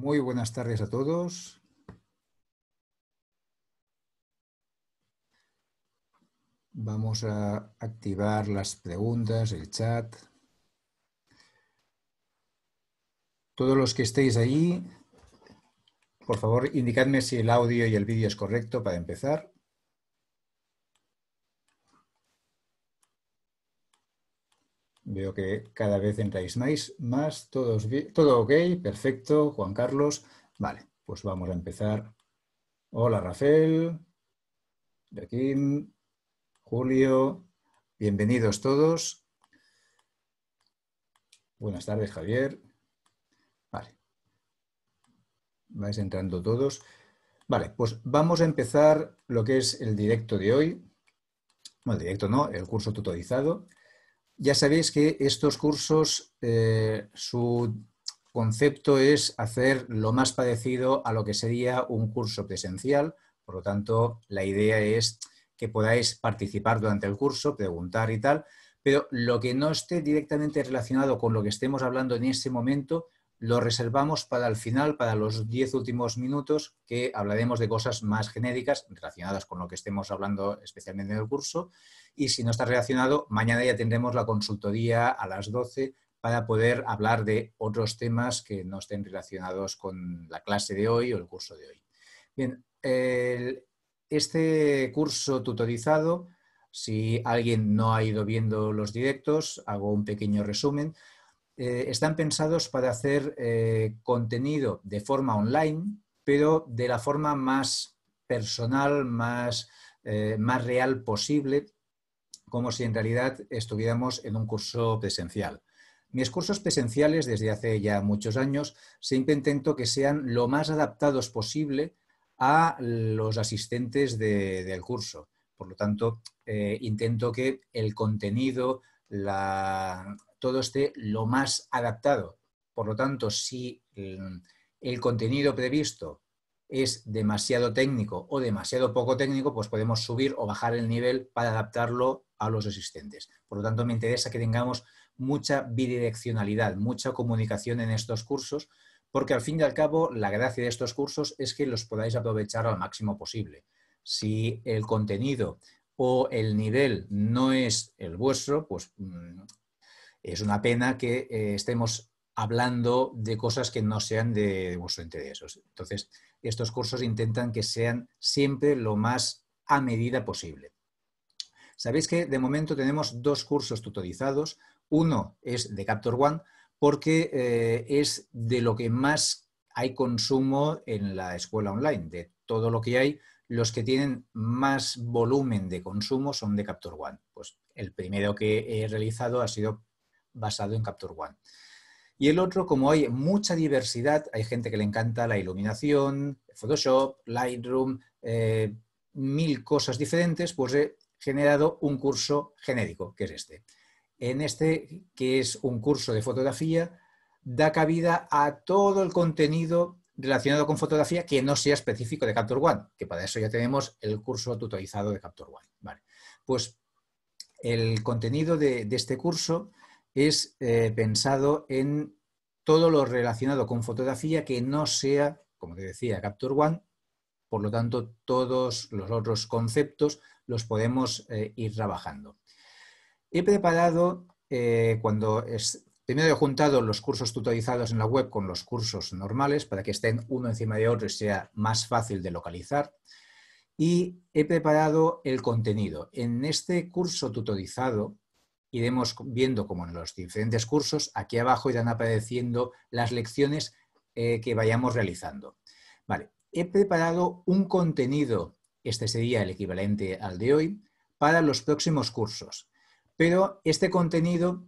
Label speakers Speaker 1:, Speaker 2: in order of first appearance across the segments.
Speaker 1: Muy buenas tardes a todos. Vamos a activar las preguntas, el chat. Todos los que estéis allí, por favor, indicadme si el audio y el vídeo es correcto para empezar. Veo que cada vez entráis más, más todos, todo ok, perfecto, Juan Carlos. Vale, pues vamos a empezar. Hola Rafael, Joaquín, Julio, bienvenidos todos. Buenas tardes, Javier. Vale. Vais entrando todos. Vale, pues vamos a empezar lo que es el directo de hoy. Bueno, el directo no, el curso tutorizado. Ya sabéis que estos cursos, eh, su concepto es hacer lo más parecido a lo que sería un curso presencial. Por lo tanto, la idea es que podáis participar durante el curso, preguntar y tal, pero lo que no esté directamente relacionado con lo que estemos hablando en este momento, lo reservamos para el final, para los diez últimos minutos, que hablaremos de cosas más genéricas relacionadas con lo que estemos hablando especialmente en el curso. Y si no está relacionado, mañana ya tendremos la consultoría a las 12 para poder hablar de otros temas que no estén relacionados con la clase de hoy o el curso de hoy. Bien, este curso tutorizado, si alguien no ha ido viendo los directos, hago un pequeño resumen. Eh, están pensados para hacer eh, contenido de forma online, pero de la forma más personal, más, eh, más real posible, como si en realidad estuviéramos en un curso presencial. Mis cursos presenciales desde hace ya muchos años siempre intento que sean lo más adaptados posible a los asistentes del curso. Por lo tanto, intento que el contenido, la, todo esté lo más adaptado. Por lo tanto, si mm, el contenido previsto es demasiado técnico o demasiado poco técnico, pues podemos subir o bajar el nivel para adaptarlo a los existentes. Por lo tanto, me interesa que tengamos mucha bidireccionalidad, mucha comunicación en estos cursos, porque al fin y al cabo la gracia de estos cursos es que los podáis aprovechar al máximo posible. Si el contenido o el nivel no es el vuestro, pues mm, es una pena que eh, estemos hablando de cosas que no sean de, vuestro interés. Entonces, estos cursos intentan que sean siempre lo más a medida posible. Sabéis que de momento tenemos dos cursos tutorizados. Uno es de Capture One porque eh, es de lo que más hay consumo en la escuela online. De todo lo que hay, los que tienen más volumen de consumo son de Capture One. Pues el primero que he realizado ha sido basado en Capture One. Y el otro, como hay mucha diversidad, hay gente que le encanta la iluminación, Photoshop, Lightroom, eh, mil cosas diferentes, pues he generado un curso genérico, que es este. En este, que es un curso de fotografía, da cabida a todo el contenido relacionado con fotografía que no sea específico de Capture One, que para eso ya tenemos el curso tutorizado de Capture One. Vale. Pues el contenido de este curso es eh, pensado en todo lo relacionado con fotografía que no sea, como te decía, Capture One. Por lo tanto, todos los otros conceptos los podemos eh, ir trabajando. He preparado, eh, cuando primero he juntado los cursos tutorizados en la web con los cursos normales para que estén uno encima de otro y sea más fácil de localizar. Y he preparado el contenido. En este curso tutorizado iremos viendo como en los diferentes cursos, aquí abajo irán apareciendo las lecciones eh, que vayamos realizando. he preparado un contenido, este sería el equivalente al de hoy, para los próximos cursos. Pero este contenido,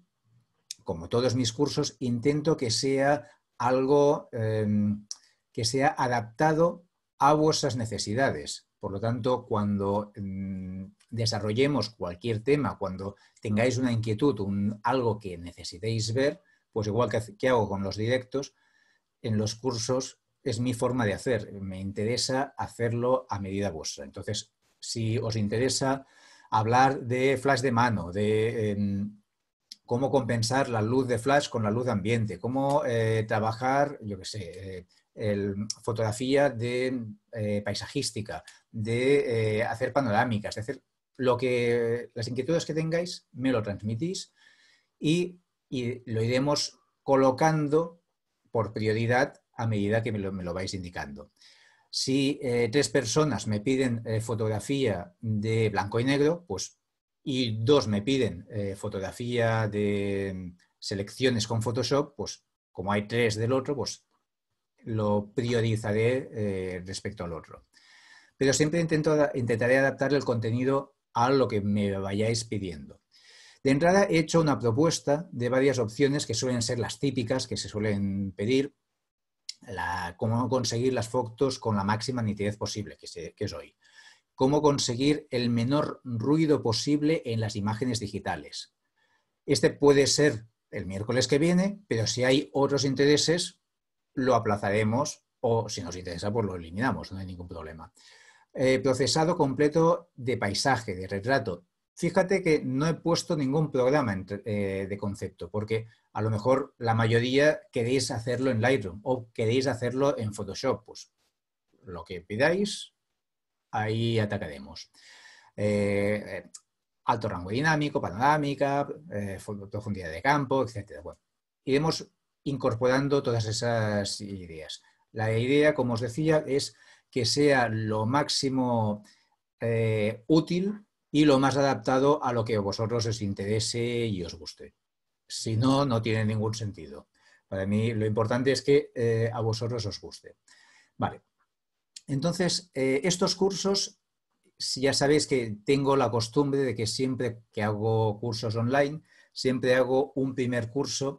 Speaker 1: como todos mis cursos, intento que sea algo em, que sea adaptado a vuestras necesidades. Por lo tanto, cuando em, desarrollemos cualquier tema, cuando tengáis una inquietud, un, algo que necesitéis ver, pues igual que, hago con los directos, en los cursos es mi forma de hacer. Me interesa hacerlo a medida vuestra. Entonces, si os interesa hablar de flash de mano, de em, cómo compensar la luz de flash con la luz de ambiente, cómo eh, trabajar, yo qué sé, eh, fotografía de eh, paisajística, de hacer panorámicas, de hacer lo que, las inquietudes que tengáis me lo transmitís y, lo iremos colocando por prioridad a medida que me lo, vais indicando. Si eh, tres personas me piden eh, fotografía de blanco y negro, pues y dos me piden eh, fotografía de selecciones con Photoshop, pues como hay tres del otro, pues lo priorizaré respecto al otro. Pero siempre intento, intentaré adaptar el contenido a lo que me vayáis pidiendo. De entrada he hecho una propuesta de varias opciones que suelen ser las típicas que se suelen pedir, cómo conseguir las fotos con la máxima nitidez posible, que, que es hoy, cómo conseguir el menor ruido posible en las imágenes digitales. Este puede ser el miércoles que viene, pero si hay otros intereses, lo aplazaremos o si nos interesa, pues lo eliminamos, no hay ningún problema. Eh, procesado completo de paisaje, de retrato. Fíjate que no he puesto ningún programa eh, de concepto, porque a lo mejor la mayoría queréis hacerlo en Lightroom o queréis hacerlo en Photoshop. Pues lo que pidáis, ahí atacaremos. Eh, alto rango dinámico, panorámica, profundidad de campo, etc. Bueno, iremos incorporando todas esas ideas. La idea, como os decía, es que sea lo máximo eh, útil y lo más adaptado a lo que a vosotros os interese y os guste. Si no, no tiene ningún sentido. Para mí lo importante es que eh, a vosotros os guste. Vale. Entonces, eh, estos cursos, ya sabéis que tengo la costumbre de que siempre que hago cursos online, siempre hago un primer curso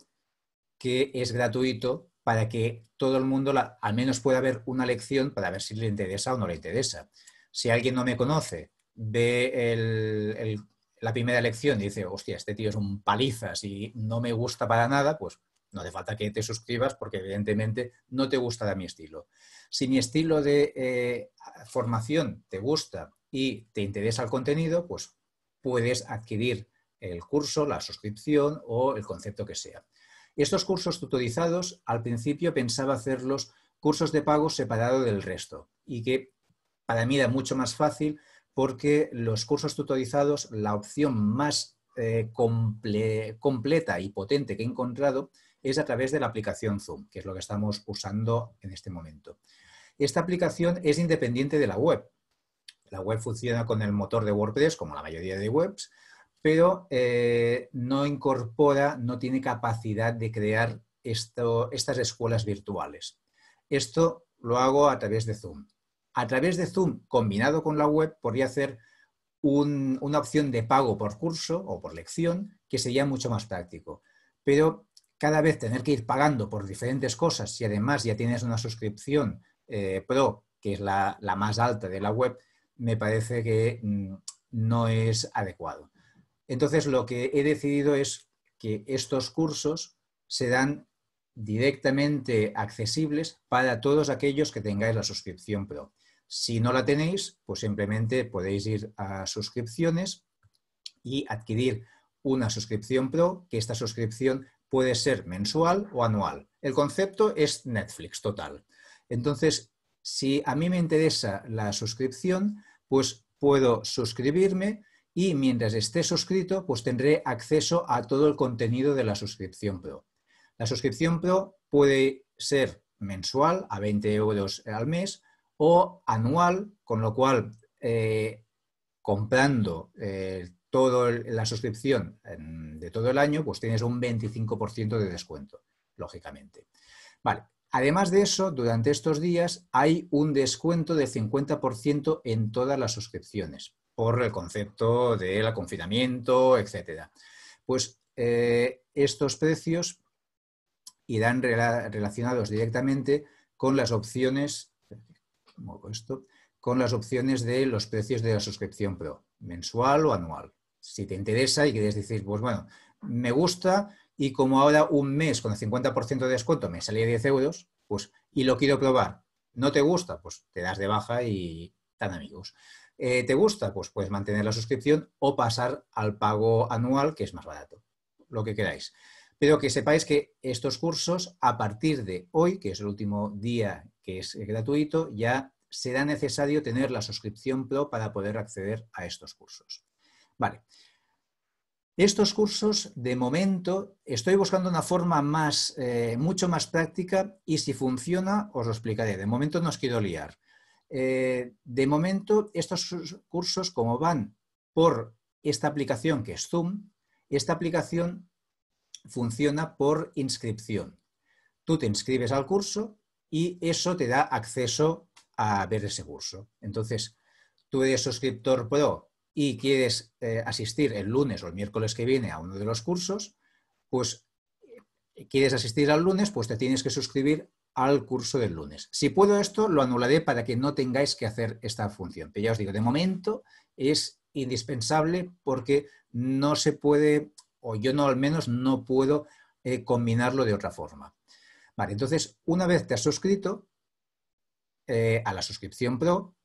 Speaker 1: que es gratuito para que todo el mundo al menos pueda ver una lección para ver si le interesa o no le interesa. Si alguien no me conoce, ve la primera lección y dice, hostia, este tío es un palizas y no me gusta para nada, pues no hace falta que te suscribas porque evidentemente no te gustará mi estilo. Si mi estilo de eh, formación te gusta y te interesa el contenido, pues puedes adquirir el curso, la suscripción o el concepto que sea. Estos cursos tutorizados, al principio pensaba hacerlos cursos de pago separado del resto y que para mí era mucho más fácil porque los cursos tutorizados, la opción más eh, completa y potente que he encontrado es a través de la aplicación Zoom, que es lo que estamos usando en este momento. Esta aplicación es independiente de la web. La web funciona con el motor de WordPress, como la mayoría de webs, pero eh, no incorpora, no tiene capacidad de crear estas escuelas virtuales. Esto lo hago a través de Zoom. A través de Zoom, combinado con la web, podría hacer una opción de pago por curso o por lección, que sería mucho más práctico. Pero cada vez tener que ir pagando por diferentes cosas y además ya tienes una suscripción eh, pro, que es la, más alta de la web, me parece que mm, no es adecuado. Entonces, lo que he decidido es que estos cursos se dan directamente accesibles para todos aquellos que tengáis la suscripción Pro. Si no la tenéis, pues simplemente podéis ir a suscripciones y adquirir una suscripción Pro, que esta suscripción puede ser mensual o anual. El concepto es Netflix total. Entonces, si a mí me interesa la suscripción, pues puedo suscribirme y mientras esté suscrito, pues tendré acceso a todo el contenido de la suscripción Pro. La suscripción Pro puede ser mensual, a 20 euros al mes, o anual, con lo cual eh, comprando eh, toda la suscripción de todo el año, pues tienes un 25% de descuento, lógicamente. Además de eso, durante estos días hay un descuento de 50% en todas las suscripciones por el concepto del confinamiento, etcétera. Pues eh, estos precios irán relacionados directamente con las opciones, con las opciones de los precios de la suscripción pro, mensual o anual. Si te interesa y quieres decir, pues bueno, me gusta y como ahora un mes con el 50% de descuento me salía 10 euros, pues y lo quiero probar, no te gusta, pues te das de baja y tan amigos. Eh, ¿Te gusta? Pues puedes mantener la suscripción o pasar al pago anual, que es más barato, lo que queráis. Pero que sepáis que estos cursos, a partir de hoy, que es el último día que es gratuito, ya será necesario tener la suscripción Pro para poder acceder a estos cursos. Vale. Estos cursos, de momento, estoy buscando una forma más, eh, mucho más práctica y si funciona, os lo explicaré. De momento no os quiero liar. Eh, de momento, estos cursos, como van por esta aplicación que es Zoom, esta aplicación funciona por inscripción. Tú te inscribes al curso y eso te da acceso a ver ese curso. Entonces, tú eres suscriptor pro y quieres eh, asistir el lunes o el miércoles que viene a uno de los cursos, pues eh, quieres asistir al lunes, pues te tienes que suscribir al curso del lunes. Si puedo esto, lo anularé para que no tengáis que hacer esta función. Pero ya os digo, de momento es indispensable porque no se puede, o yo no al menos no puedo eh, combinarlo de otra forma. Vale, entonces, una vez te has suscrito eh, a la suscripción Pro,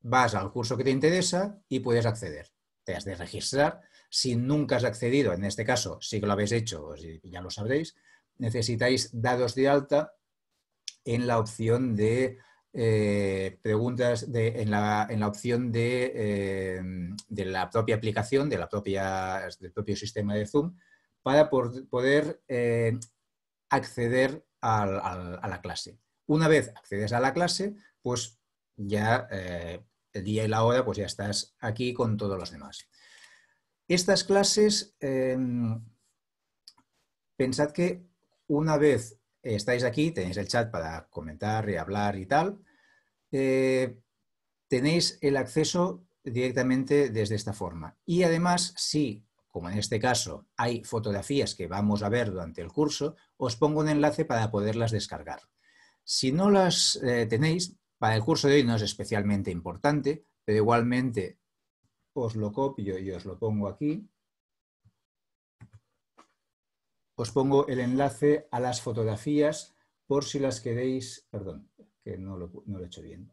Speaker 1: vas al curso que te interesa y puedes acceder. Te has de registrar. Si nunca has accedido, en este caso, si lo habéis hecho, ya lo sabréis, necesitáis dados de alta en la opción de eh, preguntas, en, la, opción eh, de, la propia aplicación, de la propia, del propio sistema de Zoom, para poder eh, acceder a la clase. Una vez accedes a la clase, pues ya el día y la hora, pues ya estás aquí con todos los demás. Estas clases, em, pensad que una vez estáis aquí, tenéis el chat para comentar y hablar y tal. Eh, tenéis el acceso directamente desde esta forma. Y además, si, como en este caso, hay fotografías que vamos a ver durante el curso, os pongo un enlace para poderlas descargar. Si no las eh, tenéis, para el curso de hoy no es especialmente importante, pero igualmente os lo copio y os lo pongo aquí. Os pongo el enlace a las fotografías por si las queréis, perdón, que no lo, he hecho bien.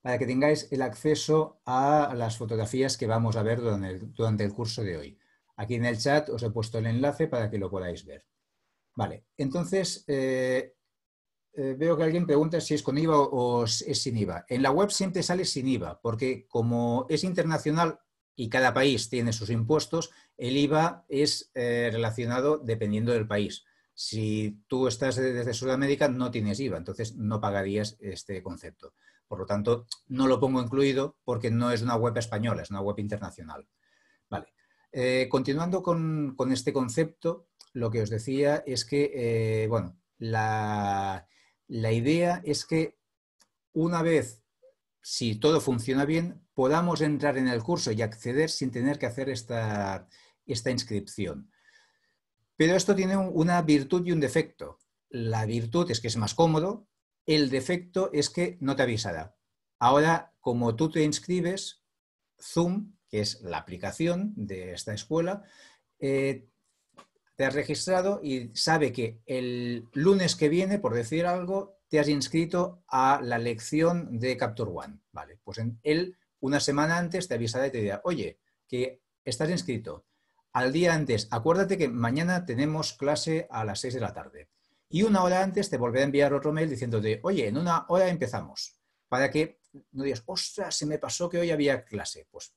Speaker 1: Para que tengáis el acceso a las fotografías que vamos a ver durante el, curso de hoy. Aquí en el chat os he puesto el enlace para que lo podáis ver. Vale, entonces eh, eh, veo que alguien pregunta si es con IVA o es sin IVA. En la web siempre sale sin IVA, porque como es internacional y cada país tiene sus impuestos, el IVA es eh, relacionado dependiendo del país. Si tú estás desde Sudamérica, no tienes IVA, entonces no pagarías este concepto. Por lo tanto, no lo pongo incluido porque no es una web española, es una web internacional. Vale. Eh, continuando con, este concepto, lo que os decía es que, eh, bueno, la, la idea es que una vez si todo funciona bien, podamos entrar en el curso y acceder sin tener que hacer esta, inscripción. Pero esto tiene una virtud y un defecto. La virtud es que es más cómodo, el defecto es que no te avisará. Ahora, como tú te inscribes, Zoom, que es la aplicación de esta escuela, eh, te has registrado y sabe que el lunes que viene, por decir algo, te has inscrito a la lección de Capture One. Vale, pues en él una semana antes te avisará y te dirá, oye, que estás inscrito. Al día antes, acuérdate que mañana tenemos clase a las 6 de la tarde. Y una hora antes te volverá a enviar otro mail diciéndote, oye, en una hora empezamos. Para que no digas, ostras, se me pasó que hoy había clase. Pues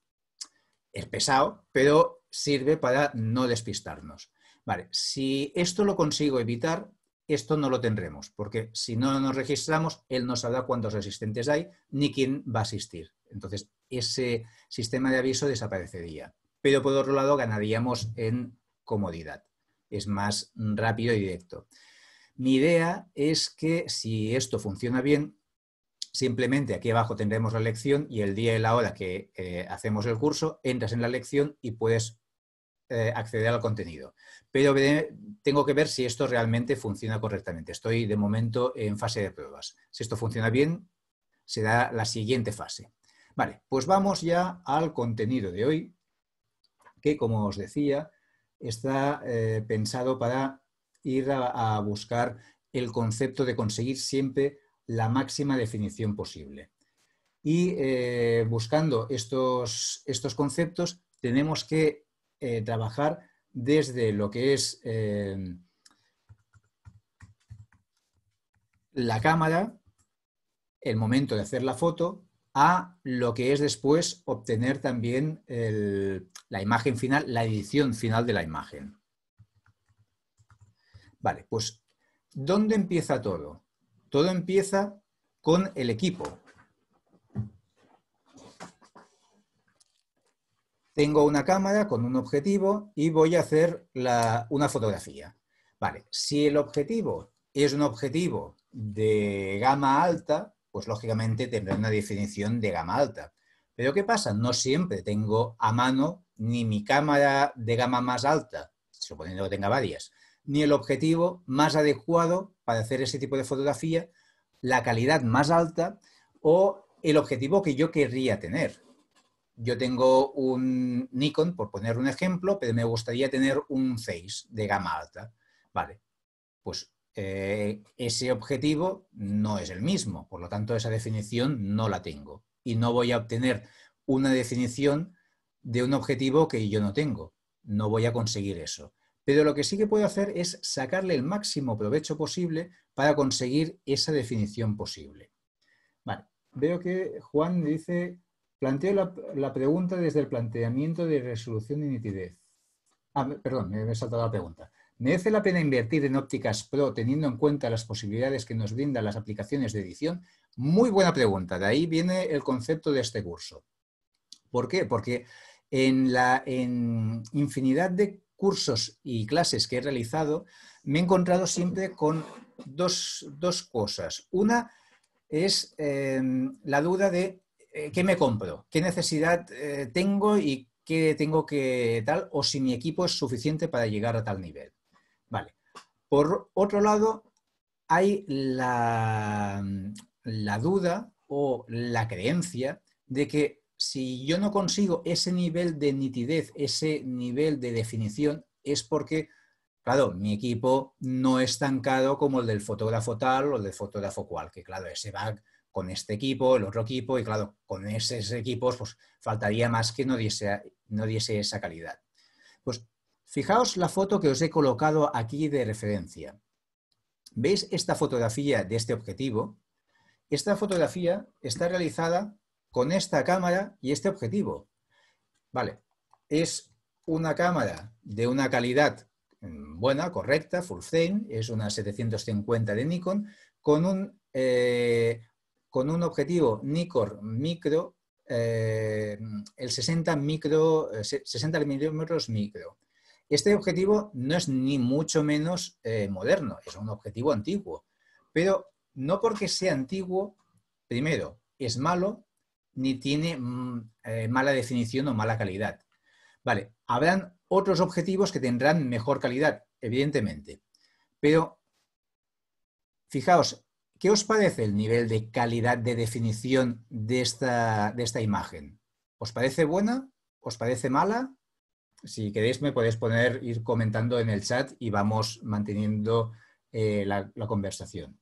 Speaker 1: es pesado, pero sirve para no despistarnos. Vale, si esto lo consigo evitar, esto no lo tendremos, porque si no nos registramos, él no sabrá cuántos asistentes hay ni quién va a asistir. Entonces, ese sistema de aviso desaparecería. Pero por otro lado, ganaríamos en comodidad. Es más rápido y directo. Mi idea es que si esto funciona bien, simplemente aquí abajo tendremos la lección y el día y la hora que eh, hacemos el curso, entras en la lección y puedes eh, acceder al contenido. Pero tengo que ver si esto realmente funciona correctamente. Estoy de momento en fase de pruebas. Si esto funciona bien, será la siguiente fase. Vale, pues vamos ya al contenido de hoy, que como os decía, está eh, pensado para ir a, buscar el concepto de conseguir siempre la máxima definición posible. Y eh, buscando estos, estos, conceptos, tenemos que eh, trabajar desde lo que es eh, la cámara, el momento de hacer la foto, a lo que es después obtener también la imagen final, la edición final de la imagen. Vale, pues, ¿dónde empieza todo? Todo empieza con el equipo, tengo una cámara con un objetivo y voy a hacer una fotografía. Vale, si el objetivo es un objetivo de gama alta, pues lógicamente tendré una definición de gama alta. Pero ¿qué pasa? No siempre tengo a mano ni mi cámara de gama más alta, suponiendo que tenga varias, ni el objetivo más adecuado para hacer ese tipo de fotografía, la calidad más alta o el objetivo que yo querría tener. Yo tengo un Nikon, por poner un ejemplo, pero me gustaría tener un face de gama alta. Vale, pues eh, ese objetivo no es el mismo, por lo tanto esa definición no la tengo y no voy a obtener una definición de un objetivo que yo no tengo. No voy a conseguir eso. Pero lo que sí que puedo hacer es sacarle el máximo provecho posible para conseguir esa definición posible. Vale, veo que Juan dice Planteo la, pregunta desde el planteamiento de resolución de nitidez. Ah, perdón, me he saltado la pregunta. ¿Merece la pena invertir en ópticas pro teniendo en cuenta las posibilidades que nos brindan las aplicaciones de edición? Muy buena pregunta, de ahí viene el concepto de este curso. ¿Por qué? Porque en la infinidad de cursos y clases que he realizado, me he encontrado siempre con dos, cosas. Una es eh, la duda de eh, ¿qué me compro? ¿Qué necesidad eh, tengo y qué tengo que tal? O si mi equipo es suficiente para llegar a tal nivel. Vale. Por otro lado, hay la, la duda o la creencia de que si yo no consigo ese nivel de nitidez, ese nivel de definición, es porque, claro, mi equipo no es tan caro como el del fotógrafo tal o el del fotógrafo cual, que claro, ese bug con este equipo, el otro equipo, y claro, con esos equipos pues, faltaría más que no diese, no diese esa calidad. Pues fijaos la foto que os he colocado aquí de referencia. ¿Veis esta fotografía de este objetivo? Esta fotografía está realizada con esta cámara y este objetivo. Vale, es una cámara de una calidad mm, buena, correcta, full frame, es una 750 de Nikon, con un eh, con un objetivo NICOR micro, eh, el 60 micro, 60 eh, milímetros micro. Este objetivo no es ni mucho menos eh, moderno, es un objetivo antiguo. Pero no porque sea antiguo, primero, es malo, ni tiene mm, mala definición o mala calidad. Vale, habrán otros objetivos que tendrán mejor calidad, evidentemente. Pero fijaos, ¿Qué os parece el nivel de calidad de definición de esta, imagen? ¿Os parece buena? ¿Os parece mala? Si queréis me podéis poner, ir comentando en el chat y vamos manteniendo eh, la, conversación.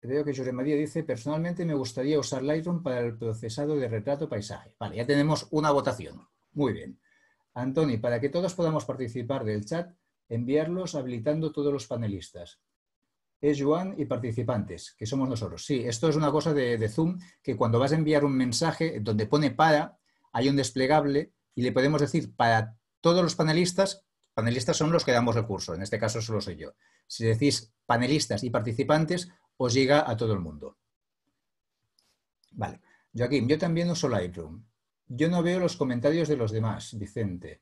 Speaker 1: Veo que José María dice, personalmente me gustaría usar Lightroom para el procesado de retrato paisaje. Vale, ya tenemos una votación. Muy bien. Antoni, para que todos podamos participar del chat, enviarlos habilitando todos los panelistas es Joan y participantes, que somos nosotros. Sí, esto es una cosa de, de Zoom que cuando vas a enviar un mensaje donde pone para, hay un desplegable y le podemos decir para todos los panelistas, panelistas son los que damos el curso, en este caso solo soy yo. Si decís panelistas y participantes, os llega a todo el mundo. Vale. Joaquín, yo también uso Lightroom. Yo no veo los comentarios de los demás, Vicente.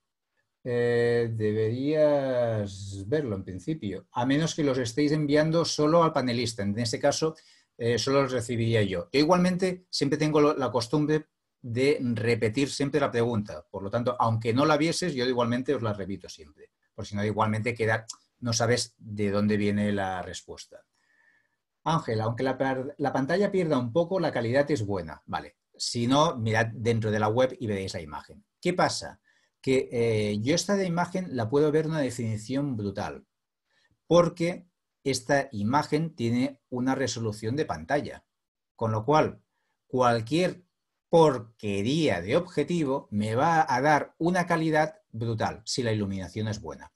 Speaker 1: Eh, deberías verlo en principio, a menos que los estéis enviando solo al panelista. En este caso, eh, solo los recibiría yo. igualmente siempre tengo la costumbre de repetir siempre la pregunta. Por lo tanto, aunque no la vieses, yo igualmente os la repito siempre. Por si no, igualmente queda, no sabes de dónde viene la respuesta. Ángel, aunque la, la pantalla pierda un poco, la calidad es buena. Vale. Si no, mirad dentro de la web y veréis la imagen. ¿Qué pasa? que eh, yo esta de imagen la puedo ver una definición brutal, porque esta imagen tiene una resolución de pantalla, con lo cual cualquier porquería de objetivo me va a dar una calidad brutal si la iluminación es buena.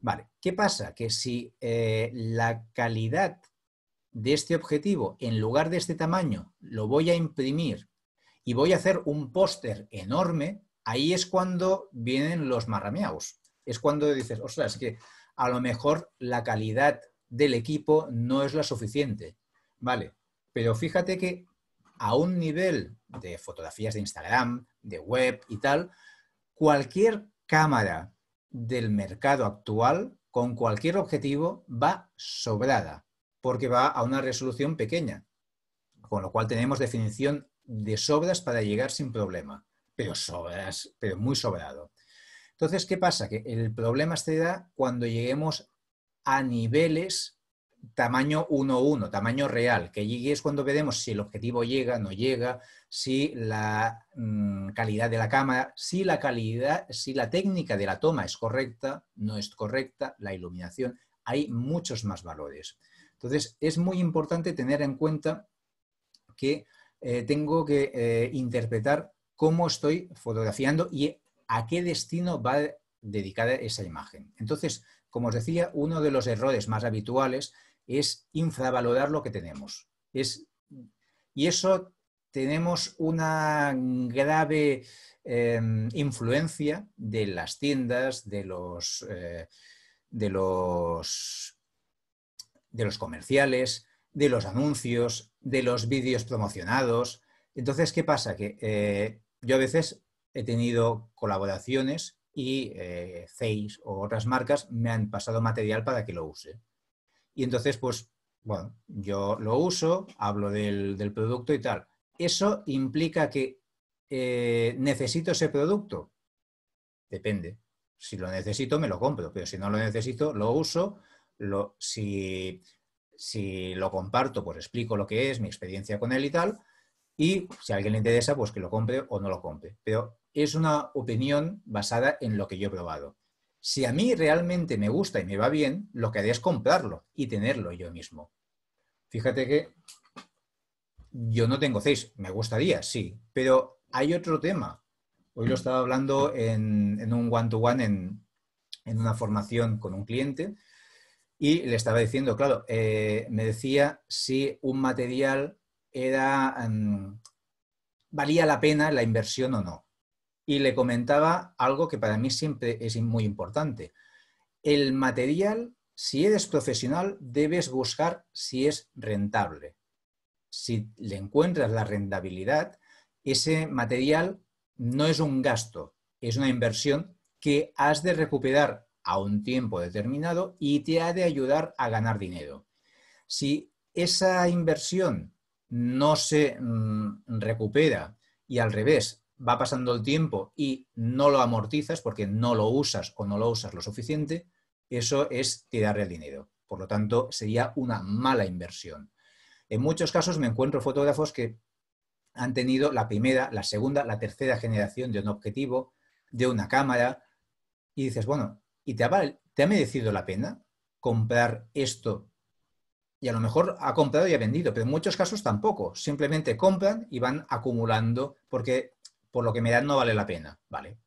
Speaker 1: Vale, ¿qué pasa? Que si eh, la calidad de este objetivo, en lugar de este tamaño, lo voy a imprimir y voy a hacer un póster enorme, ahí es cuando vienen los marrameados. Es cuando dices, ostras, es que a lo mejor la calidad del equipo no es la suficiente. Vale, pero fíjate que a un nivel de fotografías de Instagram, de web y tal, cualquier cámara del mercado actual con cualquier objetivo va sobrada, porque va a una resolución pequeña, con lo cual tenemos definición de sobras para llegar sin problema pero, sobras, pero muy sobrado. Entonces, ¿qué pasa? Que el problema se da cuando lleguemos a niveles tamaño 1-1, tamaño real, que allí es cuando veremos si el objetivo llega, no llega, si la mm, calidad de la cámara, si la calidad, si la técnica de la toma es correcta, no es correcta, la iluminación, hay muchos más valores. Entonces, es muy importante tener en cuenta que eh, tengo que eh, interpretar cómo estoy fotografiando y a qué destino va dedicada esa imagen. Entonces, como os decía, uno de los errores más habituales es infravalorar lo que tenemos. Es, y eso tenemos una grave em, influencia de las tiendas, eh, de los, de, los, comerciales, de los anuncios, de los vídeos promocionados. Entonces, ¿qué pasa? Que eh, yo a veces he tenido colaboraciones y eh, o otras marcas me han pasado material para que lo use. Y entonces, pues, bueno, yo lo uso, hablo del, producto y tal. ¿Eso implica que eh, necesito ese producto? Depende. Si lo necesito, me lo compro, pero si no lo necesito, lo uso. si lo comparto, pues explico lo que es, mi experiencia con él y tal, y si a alguien le interesa, pues que lo compre o no lo compre. Pero es una opinión basada en lo que yo he probado. Si a mí realmente me gusta y me va bien, lo que haré es comprarlo y tenerlo yo mismo. Fíjate que yo no tengo seis. me gustaría, sí, pero hay otro tema. Hoy lo estaba hablando en, un one-to-one, en, en, una formación con un cliente, y le estaba diciendo, claro, eh, me decía si un material era, em, valía la pena la inversión o no. Y le comentaba algo que para mí siempre es muy importante. El material, si eres profesional, debes buscar si es rentable. Si le encuentras la rentabilidad, ese material no es un gasto, es una inversión que has de recuperar a un tiempo determinado y te ha de ayudar a ganar dinero. Si esa inversión no se mm, recupera y al revés, va pasando el tiempo y no lo amortizas porque no lo usas o no lo usas lo suficiente, eso es tirar el dinero. Por lo tanto, sería una mala inversión. En muchos casos me encuentro fotógrafos que han tenido la primera, la segunda, la tercera generación de un objetivo, de una cámara, y dices, bueno, ¿y te te ha merecido la pena comprar esto y a lo mejor ha comprado y ha vendido, pero en muchos casos tampoco. Simplemente compran y van acumulando porque por lo que me dan no vale la pena, ¿vale?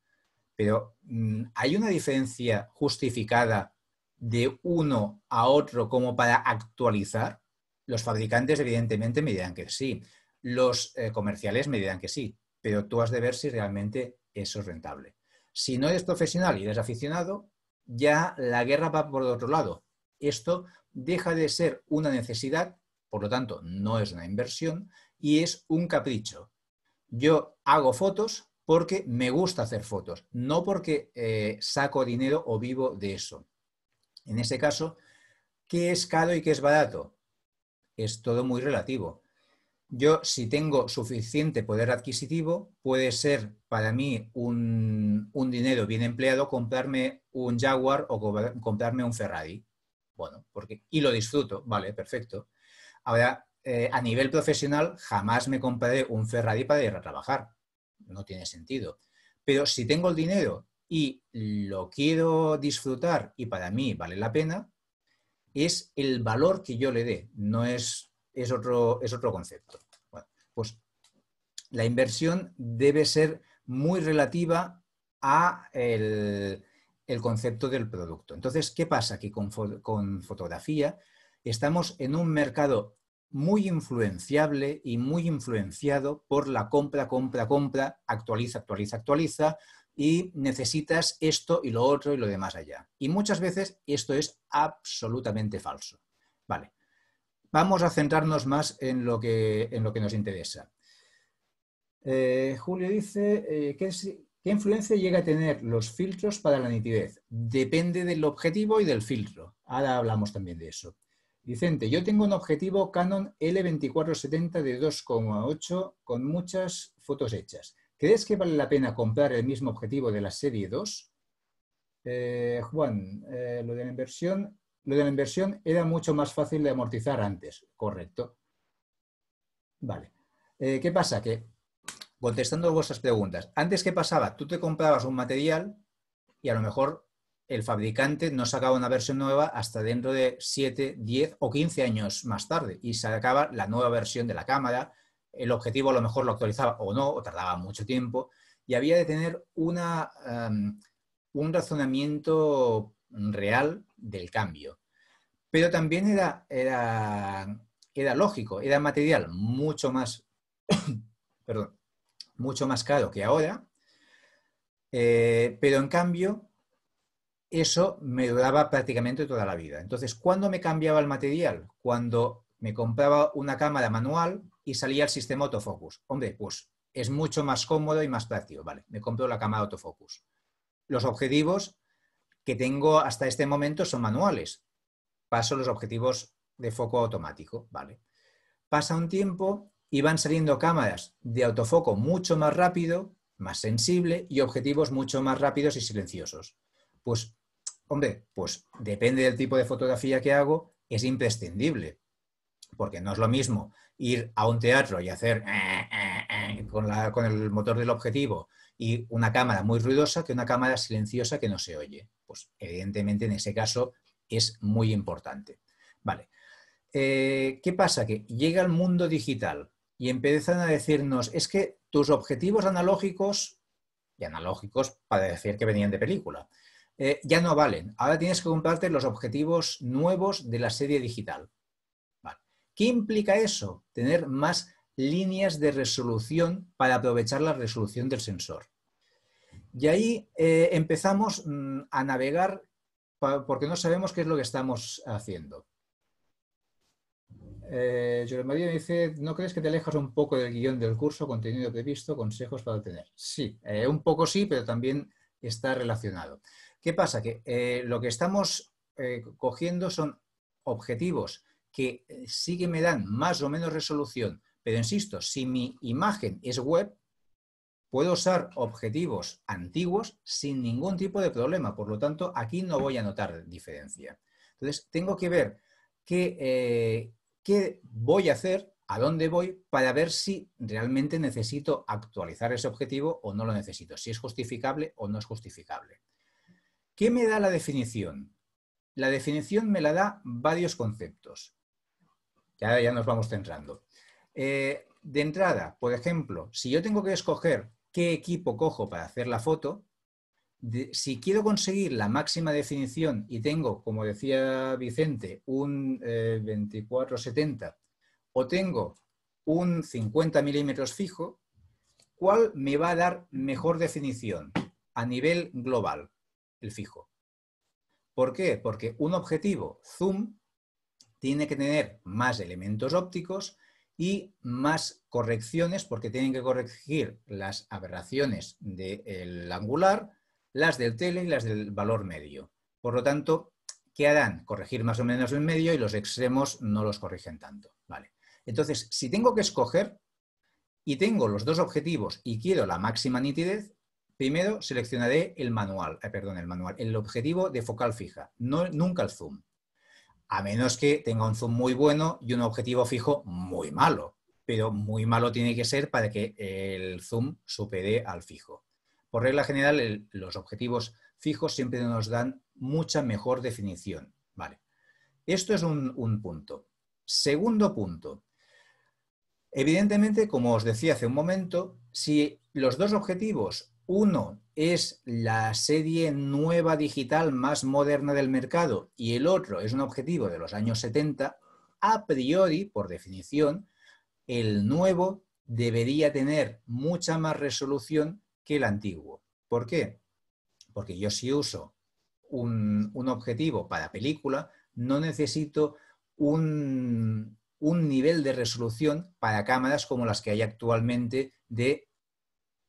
Speaker 1: Pero mm, ¿hay una diferencia justificada de uno a otro como para actualizar? Los fabricantes evidentemente me dirán que sí, los eh, comerciales me dirán que sí, pero tú has de ver si realmente eso es rentable. Si no eres profesional y eres aficionado, ya la guerra va por otro lado. Esto deja de ser una necesidad, por lo tanto no es una inversión, y es un capricho. Yo hago fotos porque me gusta hacer fotos, no porque eh, saco dinero o vivo de eso. En ese caso, ¿qué es caro y qué es barato? Es todo muy relativo. Yo, si tengo suficiente poder adquisitivo, puede ser para mí un dinero bien empleado comprarme un Jaguar o comprarme un Ferrari. Bueno, porque, y lo disfruto, vale, perfecto. Ahora, eh, a nivel profesional, jamás me compraré un Ferrari para ir a trabajar. No tiene sentido. Pero si tengo el dinero y lo quiero disfrutar y para mí vale la pena, es el valor que yo le dé, no es, es, otro, es otro concepto. Bueno, pues la inversión debe ser muy relativa a el, el concepto del producto. Entonces, ¿qué pasa? Que con, fotografía estamos en un mercado muy influenciable y muy influenciado por la compra, compra, compra, actualiza, actualiza, actualiza, y necesitas esto y lo otro y lo demás allá. Y muchas veces esto es absolutamente falso. Vale, vamos a centrarnos más en lo que, en lo que nos interesa. Eh, Julio dice, eh, ¿Qué influencia llega a tener los filtros para la nitidez? Depende del objetivo y del filtro. Ahora hablamos también de eso. Vicente, yo tengo un objetivo Canon L2470 de 2,8 con muchas fotos hechas. ¿Crees que vale la pena comprar el mismo objetivo de la serie 2? Eh, Juan, eh, lo, de la inversión, lo de la inversión era mucho más fácil de amortizar antes, correcto. Vale. Eh, ¿Qué pasa? Que contestando vuestras preguntas, antes ¿qué pasaba, tú te comprabas un material y a lo mejor el fabricante no sacaba una versión nueva hasta dentro de 7, 10 o 15 años más tarde y sacaba la nueva versión de la cámara, el objetivo a lo mejor lo actualizaba o no, o tardaba mucho tiempo y había de tener una, em, un razonamiento real del cambio. Pero también era, era, era lógico, era material mucho más, perdón, mucho más caro que ahora, eh, pero en cambio eso me duraba prácticamente toda la vida. Entonces, ¿cuándo me cambiaba el material? Cuando me compraba una cámara manual y salía el sistema autofocus. Hombre, pues es mucho más cómodo y más práctico. Vale, me compro la cámara autofocus. Los objetivos que tengo hasta este momento son manuales. Paso los objetivos de foco automático. Vale. Pasa un tiempo y van saliendo cámaras de autofoco mucho más rápido, más sensible y objetivos mucho más rápidos y silenciosos. Pues, hombre, pues depende del tipo de fotografía que hago, es imprescindible, porque no es lo mismo ir a un teatro y hacer eh, eh, eh, con, el motor del objetivo y una cámara muy ruidosa que una cámara silenciosa que no se oye. Pues evidentemente en ese caso es muy importante. Vale. ¿Qué pasa? Que llega al mundo digital y empiezan a decirnos, es que tus objetivos analógicos, y analógicos para decir que venían de película, eh, ya no valen. Ahora tienes que comprarte los objetivos nuevos de la serie digital. ¿Qué implica eso? Tener más líneas de resolución para aprovechar la resolución del sensor. Y ahí eh, empezamos mm, a navegar porque no sabemos qué es lo que estamos haciendo. Eh, María dice, ¿no crees que te alejas un poco del guión del curso, contenido previsto, consejos para obtener? Sí, eh, un poco sí, pero también está relacionado. ¿Qué pasa? Que eh, lo que estamos eh, cogiendo son objetivos que sí que me dan más o menos resolución, pero insisto, si mi imagen es web, puedo usar objetivos antiguos sin ningún tipo de problema. Por lo tanto, aquí no voy a notar diferencia. Entonces, tengo que ver qué qué voy a hacer, a dónde voy, para ver si realmente necesito actualizar ese objetivo o no lo necesito, si es justificable o no es justificable. ¿Qué me da la definición? La definición me la da varios conceptos. Ya, ya nos vamos centrando. Eh, de entrada, por ejemplo, si yo tengo que escoger qué equipo cojo para hacer la foto, si quiero conseguir la máxima definición y tengo, como decía Vicente, un 2470 eh, 24-70 o tengo un 50 milímetros fijo, ¿cuál me va a dar mejor definición a nivel global, el fijo? ¿Por qué? Porque un objetivo zoom tiene que tener más elementos ópticos y más correcciones porque tienen que corregir las aberraciones del angular, las del tele y las del valor medio. Por lo tanto, ¿qué harán? Corregir más o menos el medio y los extremos no los corrigen tanto. Vale. Entonces, si tengo que escoger y tengo los dos objetivos y quiero la máxima nitidez, primero seleccionaré el manual, eh, perdón, el manual, el objetivo de focal fija, no, nunca el zoom. A menos que tenga un zoom muy bueno y un objetivo fijo muy malo, pero muy malo tiene que ser para que el zoom supere al fijo. Por regla general, los objetivos fijos siempre nos dan mucha mejor definición. Vale. Esto es un, un punto. Segundo punto. Evidentemente, como os decía hace un momento, si los dos objetivos, uno es la serie nueva digital más moderna del mercado y el otro es un objetivo de los años 70, a priori, por definición, el nuevo debería tener mucha más resolución que el antiguo. ¿Por qué? Porque yo si uso un, objetivo para película, no necesito un, nivel de resolución para cámaras como las que hay actualmente de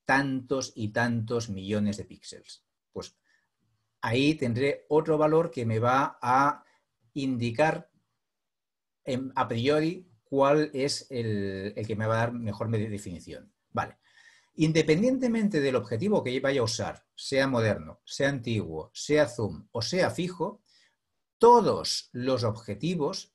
Speaker 1: tantos y tantos millones de píxeles. Pues ahí tendré otro valor que me va a indicar a priori cuál es el, el, que me va a dar mejor definición. Vale, Independientemente del objetivo que vaya a usar, sea moderno, sea antiguo, sea zoom o sea fijo, todos los objetivos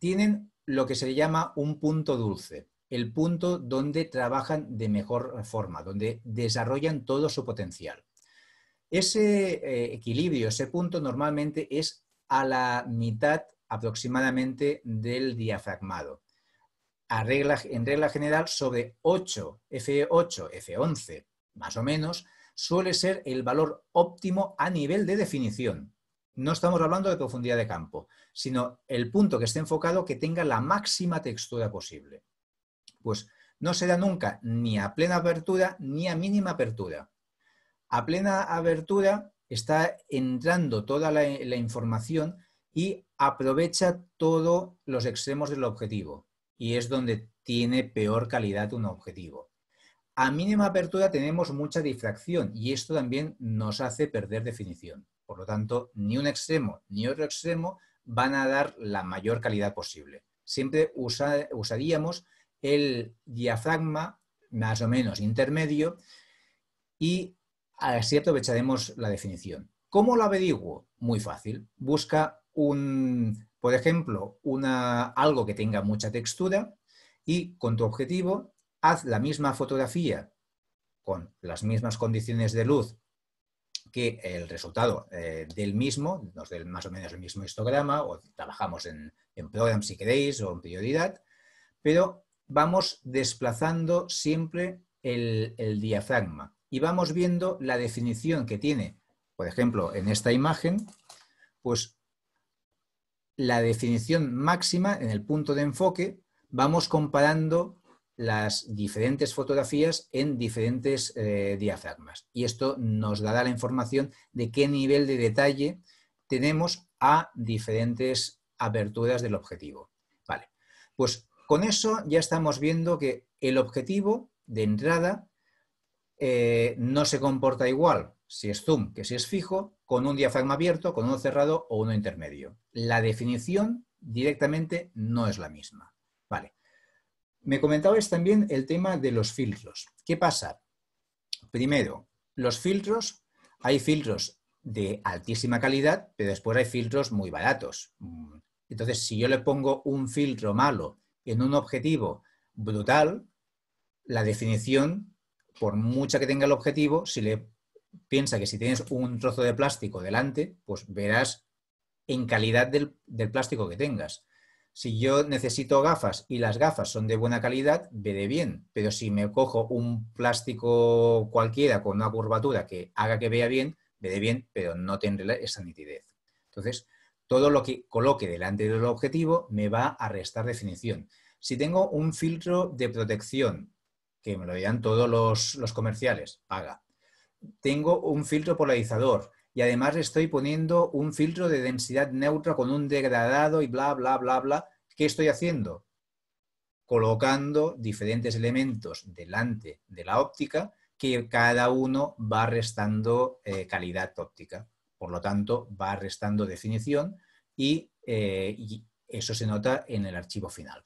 Speaker 1: tienen lo que se llama un punto dulce, el punto donde trabajan de mejor forma, donde desarrollan todo su potencial. Ese eh, equilibrio, ese punto normalmente es a la mitad aproximadamente del diafragmado en regla general sobre 8, F8, F11, más o menos, suele ser el valor óptimo a nivel de definición. No estamos hablando de profundidad de campo, sino el punto que esté enfocado que tenga la máxima textura posible. Pues no se da nunca ni a plena apertura ni a mínima apertura. A plena apertura está entrando toda la información y aprovecha todos los extremos del objetivo y es donde tiene peor calidad un objetivo. A mínima apertura tenemos mucha difracción y esto también nos hace perder definición. Por lo tanto, ni un extremo ni otro extremo van a dar la mayor calidad posible. Siempre usaríamos el diafragma más o menos intermedio y así aprovecharemos la definición. ¿Cómo lo averiguo? Muy fácil. Busca un por ejemplo, una, algo que tenga mucha textura y con tu objetivo haz la misma fotografía con las mismas condiciones de luz que el resultado eh, del mismo, nos más o menos el mismo histograma, o trabajamos en, en program si queréis, o en prioridad, pero vamos desplazando siempre el, el, diafragma y vamos viendo la definición que tiene, por ejemplo, en esta imagen, pues la definición máxima en el punto de enfoque, vamos comparando las diferentes fotografías en diferentes eh, diafragmas. Y esto nos dará la información de qué nivel de detalle tenemos a diferentes aperturas del objetivo. Vale, pues con eso ya estamos viendo que el objetivo de entrada eh, no se comporta igual si es zoom que si es fijo, con un diafragma abierto, con uno cerrado o uno intermedio. La definición directamente no es la misma. Vale. Me comentabais también el tema de los filtros. ¿Qué pasa? Primero, los filtros, hay filtros de altísima calidad, pero después hay filtros muy baratos. Entonces, si yo le pongo un filtro malo en un objetivo brutal, la definición, por mucha que tenga el objetivo, si le piensa que si tienes un trozo de plástico delante, pues verás en calidad del, plástico que tengas. Si yo necesito gafas y las gafas son de buena calidad, veré bien. Pero si me cojo un plástico cualquiera con una curvatura que haga que vea bien, veré bien, pero no tendré esa nitidez. Entonces, todo lo que coloque delante del objetivo me va a restar definición. Si tengo un filtro de protección, que me lo dirán todos los, los comerciales, paga tengo un filtro polarizador y además estoy poniendo un filtro de densidad neutra con un degradado y bla, bla, bla, bla. ¿Qué estoy haciendo? Colocando diferentes elementos delante de la óptica que cada uno va restando eh, calidad óptica. Por lo tanto, va restando definición eh, y, eso se nota en el archivo final.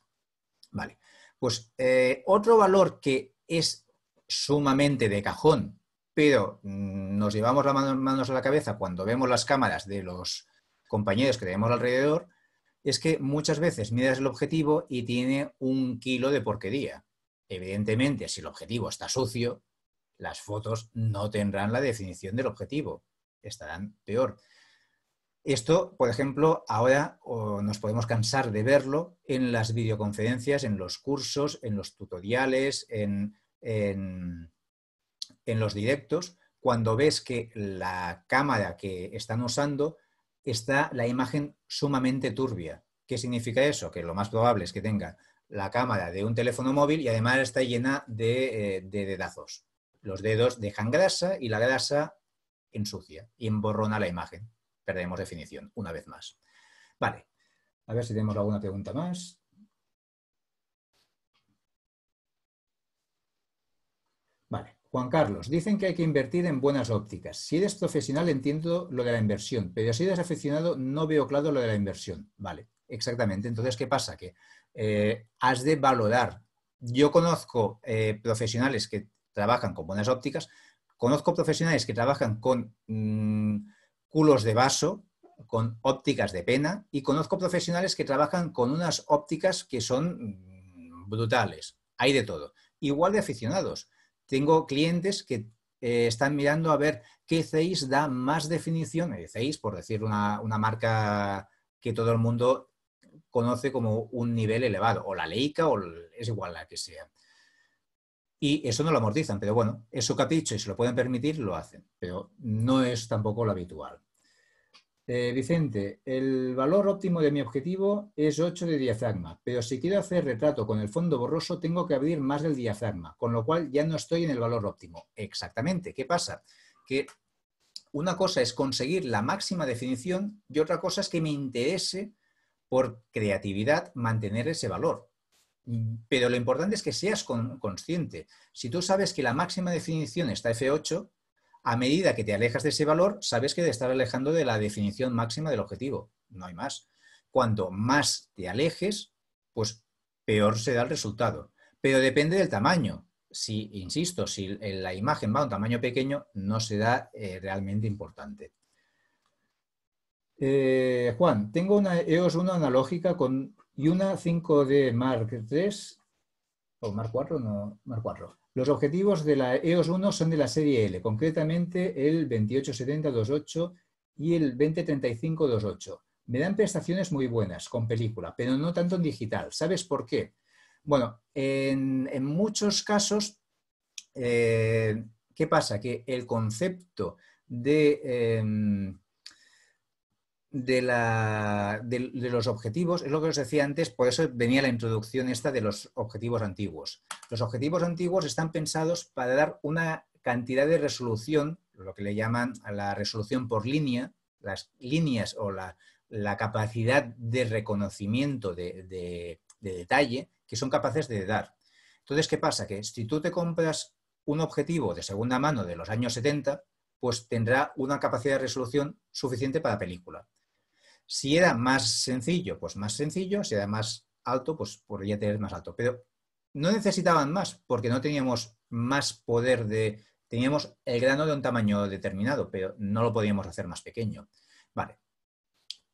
Speaker 1: Vale. Pues eh, otro valor que es sumamente de cajón pero mm, nos llevamos las manos a la cabeza cuando vemos las cámaras de los compañeros que tenemos alrededor, es que muchas veces miras el objetivo y tiene un kilo de porquería. Evidentemente, si el objetivo está sucio, las fotos no tendrán la definición del objetivo, estarán peor. Esto, por ejemplo, ahora nos podemos cansar de verlo en las videoconferencias, en los cursos, en los tutoriales, en, en en los directos cuando ves que la cámara que están usando está la imagen sumamente turbia. ¿Qué significa eso? Que lo más probable es que tenga la cámara de un teléfono móvil y además está llena de, eh, dedazos. Los dedos dejan grasa y la grasa ensucia y emborrona la imagen. Perdemos definición, una vez más. Vale, a ver si tenemos alguna pregunta más. Juan Carlos, dicen que hay que invertir en buenas ópticas. Si eres profesional entiendo lo de la inversión, pero si eres aficionado no veo claro lo de la inversión. Vale, exactamente. Entonces, ¿qué pasa? Que eh, has de valorar. Yo conozco eh, profesionales que trabajan con buenas ópticas, conozco profesionales que trabajan con mm, culos de vaso, con ópticas de pena, y conozco profesionales que trabajan con unas ópticas que son mm, brutales. Hay de todo. Igual de aficionados tengo clientes que eh, están mirando a ver qué CEIS da más definición, CEIS, eh, por decir una, marca que todo el mundo conoce como un nivel elevado, o la leica, o es igual la que sea. Y eso no lo amortizan, pero bueno, eso capricho y se lo pueden permitir, lo hacen, pero no es tampoco lo habitual. Eh, Vicente, el valor óptimo de mi objetivo es 8 de diafragma, pero si quiero hacer retrato con el fondo borroso tengo que abrir más del diafragma, con lo cual ya no estoy en el valor óptimo. Exactamente, ¿qué pasa? Que una cosa es conseguir la máxima definición y otra cosa es que me interese por creatividad mantener ese valor. Pero lo importante es que seas consciente. Si tú sabes que la máxima definición está F8, a medida que te alejas de ese valor, sabes que te estás alejando de la definición máxima del objetivo. No hay más. Cuanto más te alejes, pues peor se da el resultado. Pero depende del tamaño. Si, insisto, si la imagen va a un tamaño pequeño, no se da eh, realmente importante. Eh, Juan, tengo una EOS una analógica con, y una 5D Mark 3 o Mark IV, no, Mark IV. Los objetivos de la EOS 1 son de la serie L, concretamente el 287028 y el 20-35-28. Me dan prestaciones muy buenas con película, pero no tanto en digital. ¿Sabes por qué? Bueno, en, muchos casos, eh, ¿qué pasa? Que el concepto de em, de, la, de, los objetivos, es lo que os decía antes, por eso venía la introducción esta de los objetivos antiguos. Los objetivos antiguos están pensados para dar una cantidad de resolución, lo que le llaman a la resolución por línea, las líneas o la, capacidad de reconocimiento de, de detalle que son capaces de dar. Entonces, ¿qué pasa? Que si tú te compras un objetivo de segunda mano de los años 70, pues tendrá una capacidad de resolución suficiente para película si era más sencillo, pues más sencillo. Si era más alto, pues podría tener más alto. Pero no necesitaban más porque no teníamos más poder de... Teníamos el grano de un tamaño determinado, pero no lo podíamos hacer más pequeño. Vale.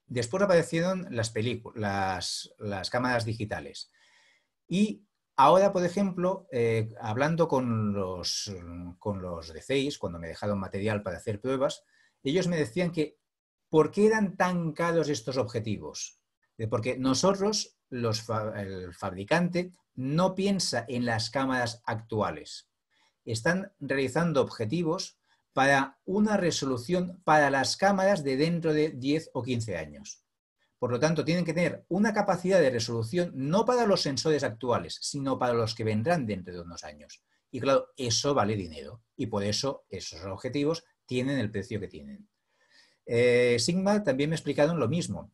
Speaker 1: Después aparecieron las, las cámaras digitales. Y ahora, por ejemplo, eh, hablando con los, con los cuando me dejaron material para hacer pruebas, ellos me decían que ¿Por qué eran tan caros estos objetivos? Eh, porque nosotros, el fabricante, no piensa en las cámaras actuales. Están realizando objetivos para una resolución para las cámaras de dentro de 10 o 15 años. Por lo tanto, tienen que tener una capacidad de resolución no para los sensores actuales, sino para los que vendrán dentro de unos años. Y claro, eso vale dinero y por eso esos objetivos tienen el precio que tienen. Eh, Sigma también me explicaron lo mismo,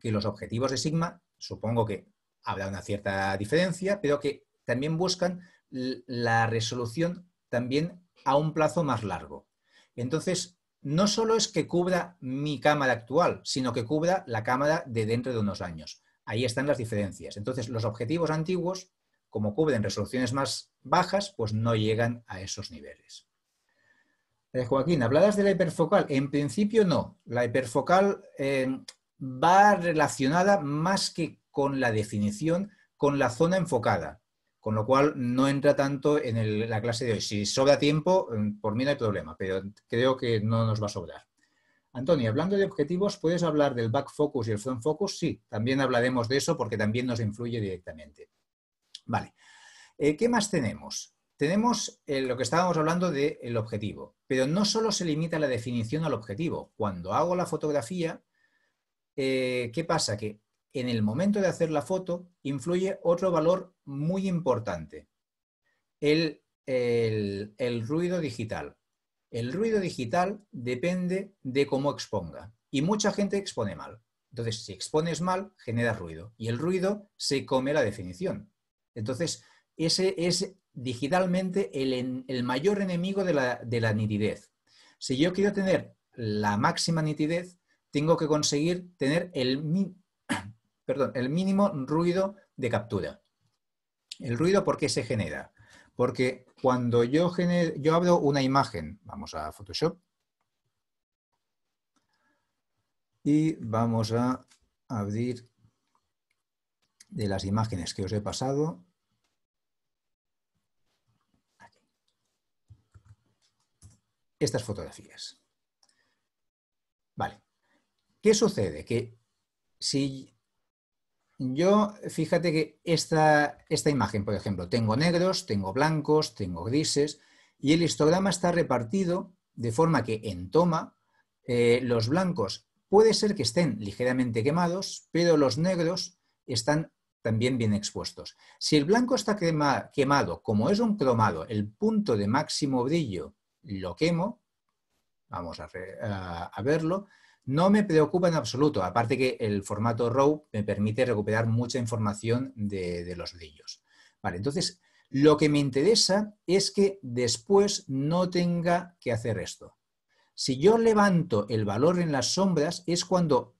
Speaker 1: que los objetivos de Sigma, supongo que habrá una cierta diferencia, pero que también buscan la resolución también a un plazo más largo. Entonces, no solo es que cubra mi cámara actual, sino que cubra la cámara de dentro de unos años. Ahí están las diferencias. Entonces, los objetivos antiguos, como cubren resoluciones más bajas, pues no llegan a esos niveles. Eh, Joaquín, ¿habladas de la hiperfocal? En principio no. La hiperfocal eh, va relacionada más que con la definición, con la zona enfocada, con lo cual no entra tanto en la clase de hoy. Si sobra tiempo, mm, por mí no hay problema, pero creo que no nos va a sobrar. Antonio, hablando de objetivos, ¿puedes hablar del back focus y el front focus? Sí, también hablaremos de eso porque también nos influye directamente. Vale. Eh, ¿Qué más tenemos? tenemos eh, lo que estábamos hablando del objetivo, pero no solo se limita la definición al objetivo. Cuando hago la fotografía, eh, ¿qué pasa? Que en el momento de hacer la foto influye otro valor muy importante, el, el, ruido digital. El ruido digital depende de cómo exponga y mucha gente expone mal. Entonces, si expones mal, genera ruido y el ruido se come la definición. Entonces, ese, es digitalmente el, el mayor enemigo de la, nitidez. Si yo quiero tener la máxima nitidez, tengo que conseguir tener el, mínimo ruido de captura. ¿El ruido por qué se genera? Porque cuando yo, yo abro una imagen, vamos a Photoshop, y vamos a abrir de las imágenes que os he pasado estas fotografías. Vale. ¿Qué sucede? Que si yo, fíjate que esta, esta imagen, por ejemplo, tengo negros, tengo blancos, tengo grises, y el histograma está repartido de forma que en toma eh, los blancos puede ser que estén ligeramente quemados, pero los negros están también bien expuestos. Si el blanco está quemado, como es un cromado, el punto de máximo brillo lo quemo, vamos a, verlo, no me preocupa en absoluto, aparte que el formato RAW me permite recuperar mucha información de, los brillos. entonces, lo que me interesa es que después no tenga que hacer esto. Si yo levanto el valor en las sombras es cuando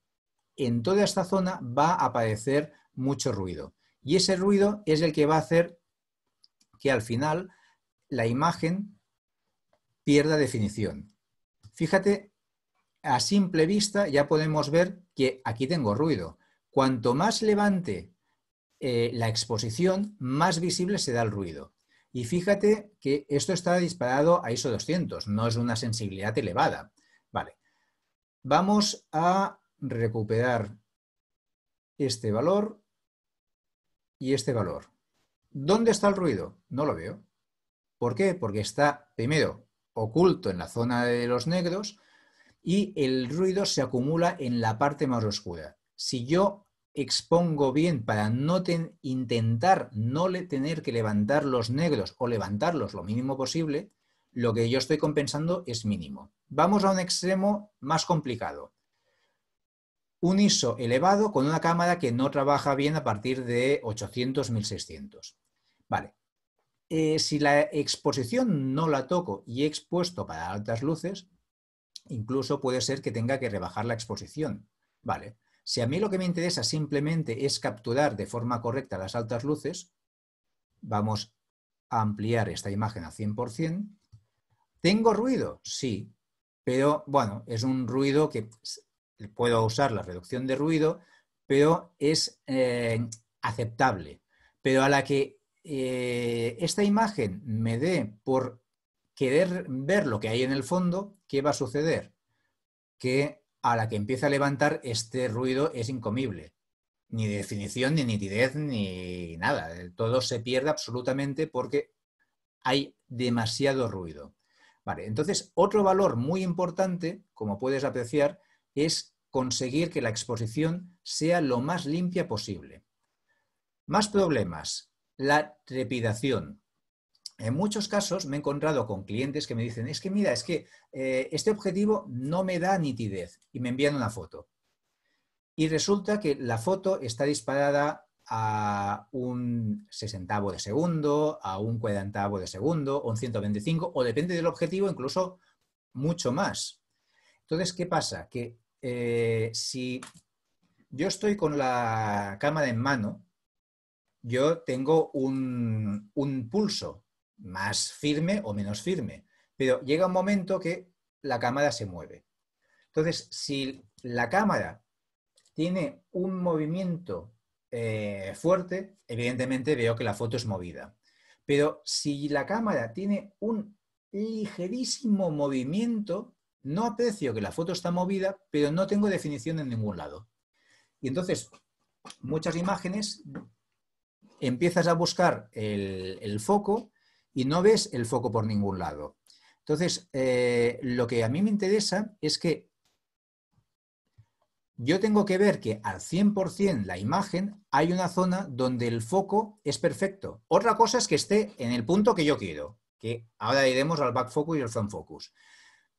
Speaker 1: en toda esta zona va a aparecer mucho ruido. Y ese ruido es el que va a hacer que al final la imagen pierda definición. Fíjate, a simple vista ya podemos ver que aquí tengo ruido. Cuanto más levante eh, la exposición, más visible se da el ruido. Y fíjate que esto está disparado a ISO 200, no es una sensibilidad elevada. Vale, vamos a recuperar este valor y este valor. ¿Dónde está el ruido? No lo veo. ¿Por qué? Porque está, primero, oculto en la zona de los negros y el ruido se acumula en la parte más oscura. Si yo expongo bien para no intentar no tener que levantar los negros o levantarlos lo mínimo posible, lo que yo estoy compensando es mínimo. Vamos a un extremo más complicado. Un ISO elevado con una cámara que no trabaja bien a partir de 800-1600. Vale, eh, si la exposición no la toco y he expuesto para altas luces, incluso puede ser que tenga que rebajar la exposición. Vale. Si a mí lo que me interesa simplemente es capturar de forma correcta las altas luces, vamos a ampliar esta imagen a 100%. ¿Tengo ruido? Sí, pero bueno, es un ruido que puedo usar la reducción de ruido, pero es eh, aceptable. Pero a la que eh, esta imagen me dé por querer ver lo que hay en el fondo, ¿qué va a suceder? Que a la que empieza a levantar este ruido es incomible. Ni definición, ni nitidez, ni nada. Eh, todo se pierde absolutamente porque hay demasiado ruido. Vale, entonces otro valor muy importante, como puedes apreciar, es conseguir que la exposición sea lo más limpia posible. Más problemas la trepidación. En muchos casos me he encontrado con clientes que me dicen, es que mira, es que eh, este objetivo no me da nitidez y me envían una foto. Y resulta que la foto está disparada a un sesentavo de segundo, a un cuarentavo de segundo, a un 125, o depende del objetivo, incluso mucho más. Entonces, ¿qué pasa? Que eh, si yo estoy con la cámara en mano yo tengo un, pulso más firme o menos firme, pero llega un momento que la cámara se mueve. Entonces, si la cámara tiene un movimiento eh, fuerte, evidentemente veo que la foto es movida. Pero si la cámara tiene un ligerísimo movimiento, no aprecio que la foto está movida, pero no tengo definición en ningún lado. Y entonces, muchas imágenes empiezas a buscar el, foco y no ves el foco por ningún lado. Entonces, eh, lo que a mí me interesa es que yo tengo que ver que al 100% la imagen hay una zona donde el foco es perfecto. Otra cosa es que esté en el punto que yo quiero, que ahora iremos al back focus y al front focus.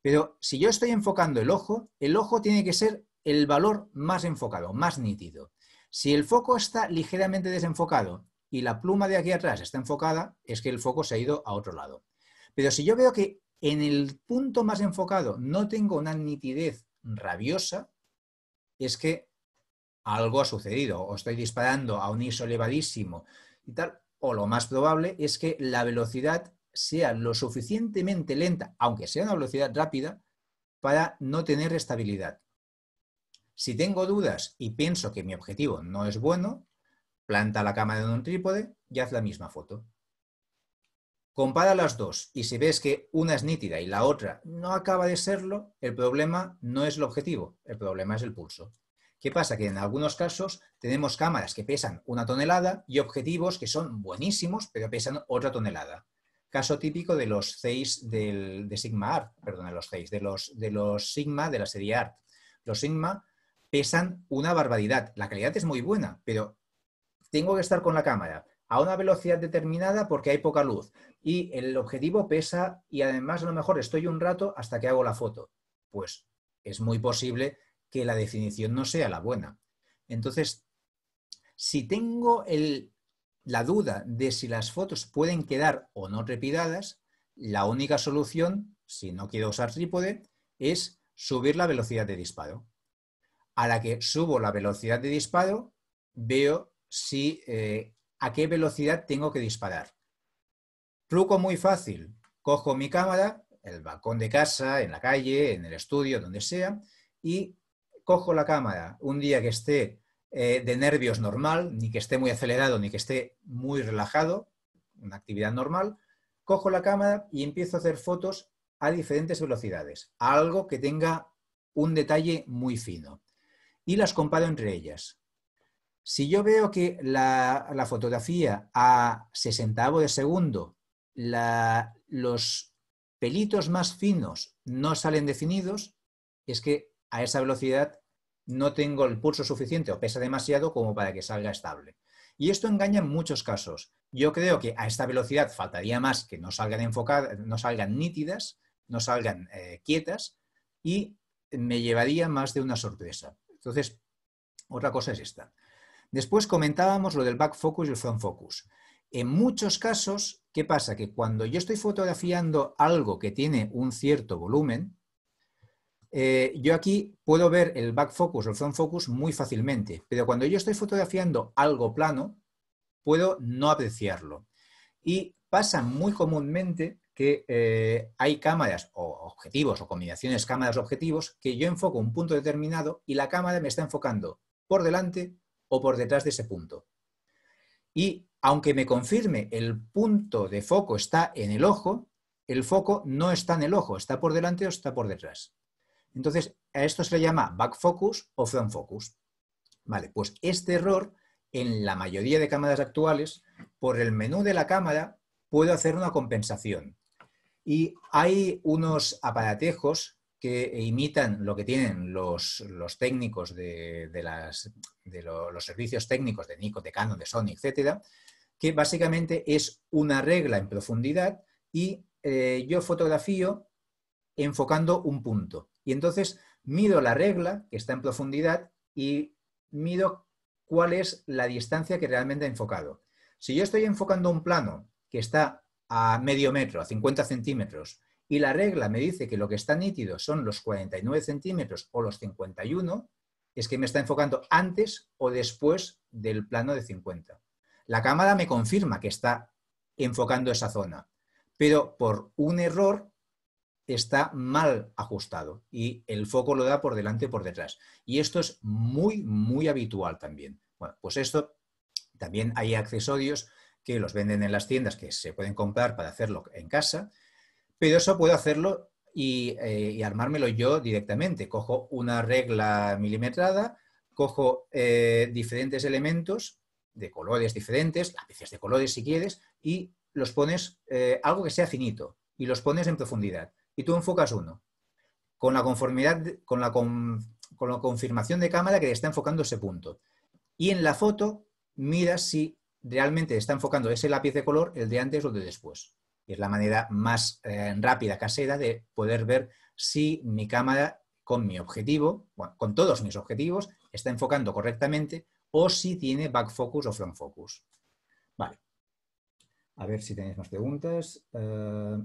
Speaker 1: Pero si yo estoy enfocando el ojo, el ojo tiene que ser el valor más enfocado, más nítido. Si el foco está ligeramente desenfocado y la pluma de aquí atrás está enfocada, es que el foco se ha ido a otro lado. Pero si yo veo que en el punto más enfocado no tengo una nitidez rabiosa, es que algo ha sucedido, o estoy disparando a un ISO elevadísimo y tal, o lo más probable es que la velocidad sea lo suficientemente lenta, aunque sea una velocidad rápida, para no tener estabilidad. Si tengo dudas y pienso que mi objetivo no es bueno, Planta la cámara en un trípode y haz la misma foto. Compara las dos y si ves que una es nítida y la otra no acaba de serlo, el problema no es el objetivo, el problema es el pulso. ¿Qué pasa? Que en algunos casos tenemos cámaras que pesan una tonelada y objetivos que son buenísimos, pero pesan otra tonelada. Caso típico de los de Sigma Art, perdón, los de los, de los Sigma de la serie Art. Los Sigma pesan una barbaridad. La calidad es muy buena, pero tengo que estar con la cámara a una velocidad determinada porque hay poca luz y el objetivo pesa y además a lo mejor estoy un rato hasta que hago la foto. Pues es muy posible que la definición no sea la buena. Entonces, si tengo la duda de si las fotos pueden quedar o no trepidadas, la única solución, si no quiero usar trípode, es subir la velocidad de disparo. A la que subo la velocidad de disparo, veo si eh, a qué velocidad tengo que disparar. Truco muy fácil. Cojo mi cámara, el balcón de casa, en la calle, en el estudio, donde sea, y cojo la cámara un día que esté eh, de nervios normal, ni que esté muy acelerado, ni que esté muy relajado, una actividad normal, cojo la cámara y empiezo a hacer fotos a diferentes velocidades, algo que tenga un detalle muy fino. Y las comparo entre ellas. Si yo veo que la, fotografía a sesentavo de segundo, los pelitos más finos no salen definidos, es que a esa velocidad no tengo el pulso suficiente o pesa demasiado como para que salga estable. Y esto engaña en muchos casos. Yo creo que a esta velocidad faltaría más que no salgan no salgan nítidas, no salgan eh, quietas y me llevaría más de una sorpresa. Entonces, otra cosa es esta. Después comentábamos lo del back focus y el front focus. En muchos casos, ¿qué pasa? Que cuando yo estoy fotografiando algo que tiene un cierto volumen, eh, yo aquí puedo ver el back focus o el front focus muy fácilmente, pero cuando yo estoy fotografiando algo plano, puedo no apreciarlo. Y pasa muy comúnmente que eh, hay cámaras o objetivos o combinaciones cámaras-objetivos que yo enfoco un punto determinado y la cámara me está enfocando por delante o por detrás de ese punto. Y aunque me confirme el punto de foco está en el ojo, el foco no está en el ojo, está por delante o está por detrás. Entonces, a esto se le llama back focus o front focus. Vale, pues este error en la mayoría de cámaras actuales, por el menú de la cámara puedo hacer una compensación. Y hay unos aparatejos que imitan lo que tienen los, técnicos de, las, de los servicios técnicos de Nico de Canon, de Sony, etcétera, que básicamente es una regla en profundidad y eh, yo fotografío enfocando un punto. Y entonces mido la regla que está en profundidad y mido cuál es la distancia que realmente ha enfocado. Si yo estoy enfocando un plano que está a medio metro, a 50 centímetros, y la regla me dice que lo que está nítido son los 49 centímetros o los 51, es que me está enfocando antes o después del plano de 50. La cámara me confirma que está enfocando esa zona, pero por un error está mal ajustado y el foco lo da por delante o por detrás. Y esto es muy, muy habitual también. Bueno, pues esto también hay accesorios que los venden en las tiendas que se pueden comprar para hacerlo en casa pero eso puedo hacerlo eh, y, armármelo yo directamente. Cojo una regla milimetrada, cojo eh, diferentes elementos de colores diferentes, lápices de colores si quieres, y los pones eh, algo que sea finito y los pones en profundidad. Y tú enfocas uno. Con la conformidad, con la, confirmación de cámara que te está enfocando ese punto. Y en la foto, miras si realmente está enfocando ese lápiz de color el de antes o el de después es la manera más eh, rápida, casera, de poder ver si mi cámara con mi objetivo, con todos mis objetivos, está enfocando correctamente o si tiene back focus o front focus. Vale. A ver si tenéis más preguntas. Eh,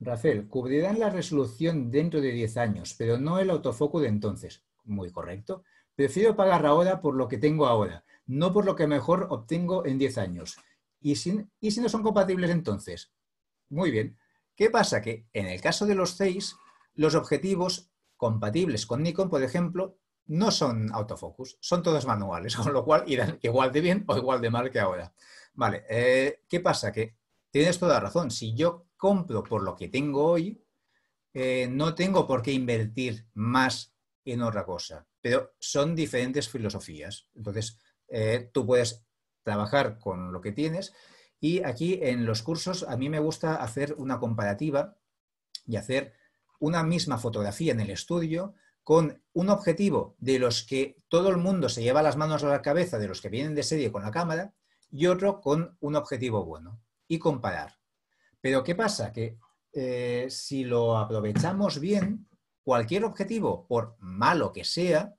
Speaker 1: Rafael, cubrirán la resolución dentro de 10 años, pero no el autofocus de entonces. Muy correcto. Prefiero pagar ahora por lo que tengo ahora, no por lo que mejor obtengo en 10 años. y si no son compatibles entonces? Muy bien. ¿Qué pasa? Que en el caso de los CEIs, los objetivos compatibles con Nikon, por ejemplo, no son autofocus, son todos manuales, con lo cual irán igual de bien o igual de mal que ahora. Vale, eh, ¿qué pasa? Que tienes toda razón. Si yo compro por lo que tengo hoy, eh, no tengo por qué invertir más en otra cosa. Pero son diferentes filosofías. Entonces, eh, tú puedes trabajar con lo que tienes y aquí en los cursos a mí me gusta hacer una comparativa y hacer una misma fotografía en el estudio con un objetivo de los que todo el mundo se lleva las manos a la cabeza, de los que vienen de serie con la cámara, y otro con un objetivo bueno, y comparar. Pero ¿qué pasa? Que eh, si lo aprovechamos bien, cualquier objetivo, por malo que sea,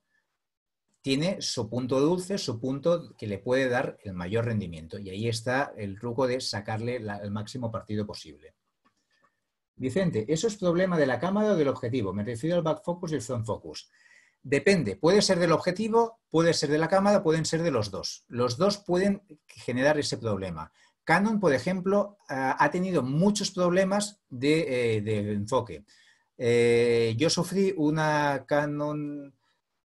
Speaker 1: tiene su punto dulce, su punto que le puede dar el mayor rendimiento. Y ahí está el truco de sacarle el máximo partido posible. Vicente, ¿eso es problema de la cámara o del objetivo? Me refiero al back focus y el front focus. Depende, puede ser del objetivo, puede ser de la cámara, pueden ser de los dos. Los dos pueden generar ese problema. Canon, por ejemplo, ha tenido muchos problemas de, eh, de enfoque. Eh, yo sufrí una Canon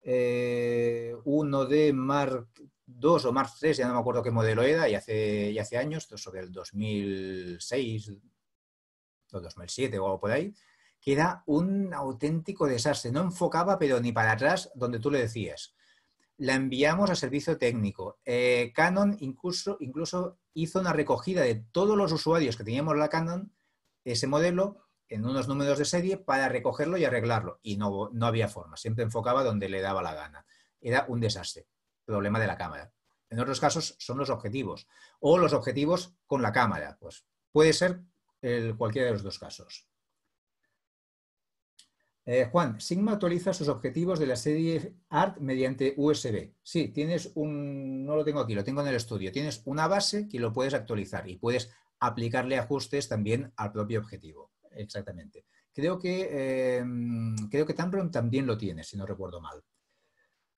Speaker 1: eh, uno de Mark II o Mark III, ya no me acuerdo qué modelo era, y hace, hace años, sobre el 2006 o 2007 o algo por ahí, que era un auténtico desastre. No enfocaba, pero ni para atrás, donde tú le decías. La enviamos a servicio técnico. Eh, Canon incluso, incluso hizo una recogida de todos los usuarios que teníamos la Canon, ese modelo, en unos números de serie para recogerlo y arreglarlo. Y no, había forma, siempre enfocaba donde le daba la gana. Era un desastre, problema de la cámara. En otros casos son los objetivos o los objetivos con la cámara. Pues puede ser cualquiera de los dos casos. Eh, Juan, Sigma actualiza sus objetivos de la serie ART mediante USB. Sí, tienes un, no lo tengo aquí, lo tengo en el estudio. Tienes una base que lo puedes actualizar y puedes aplicarle ajustes también al propio objetivo exactamente. Creo que, eh, creo que Tamron también lo tiene, si no recuerdo mal.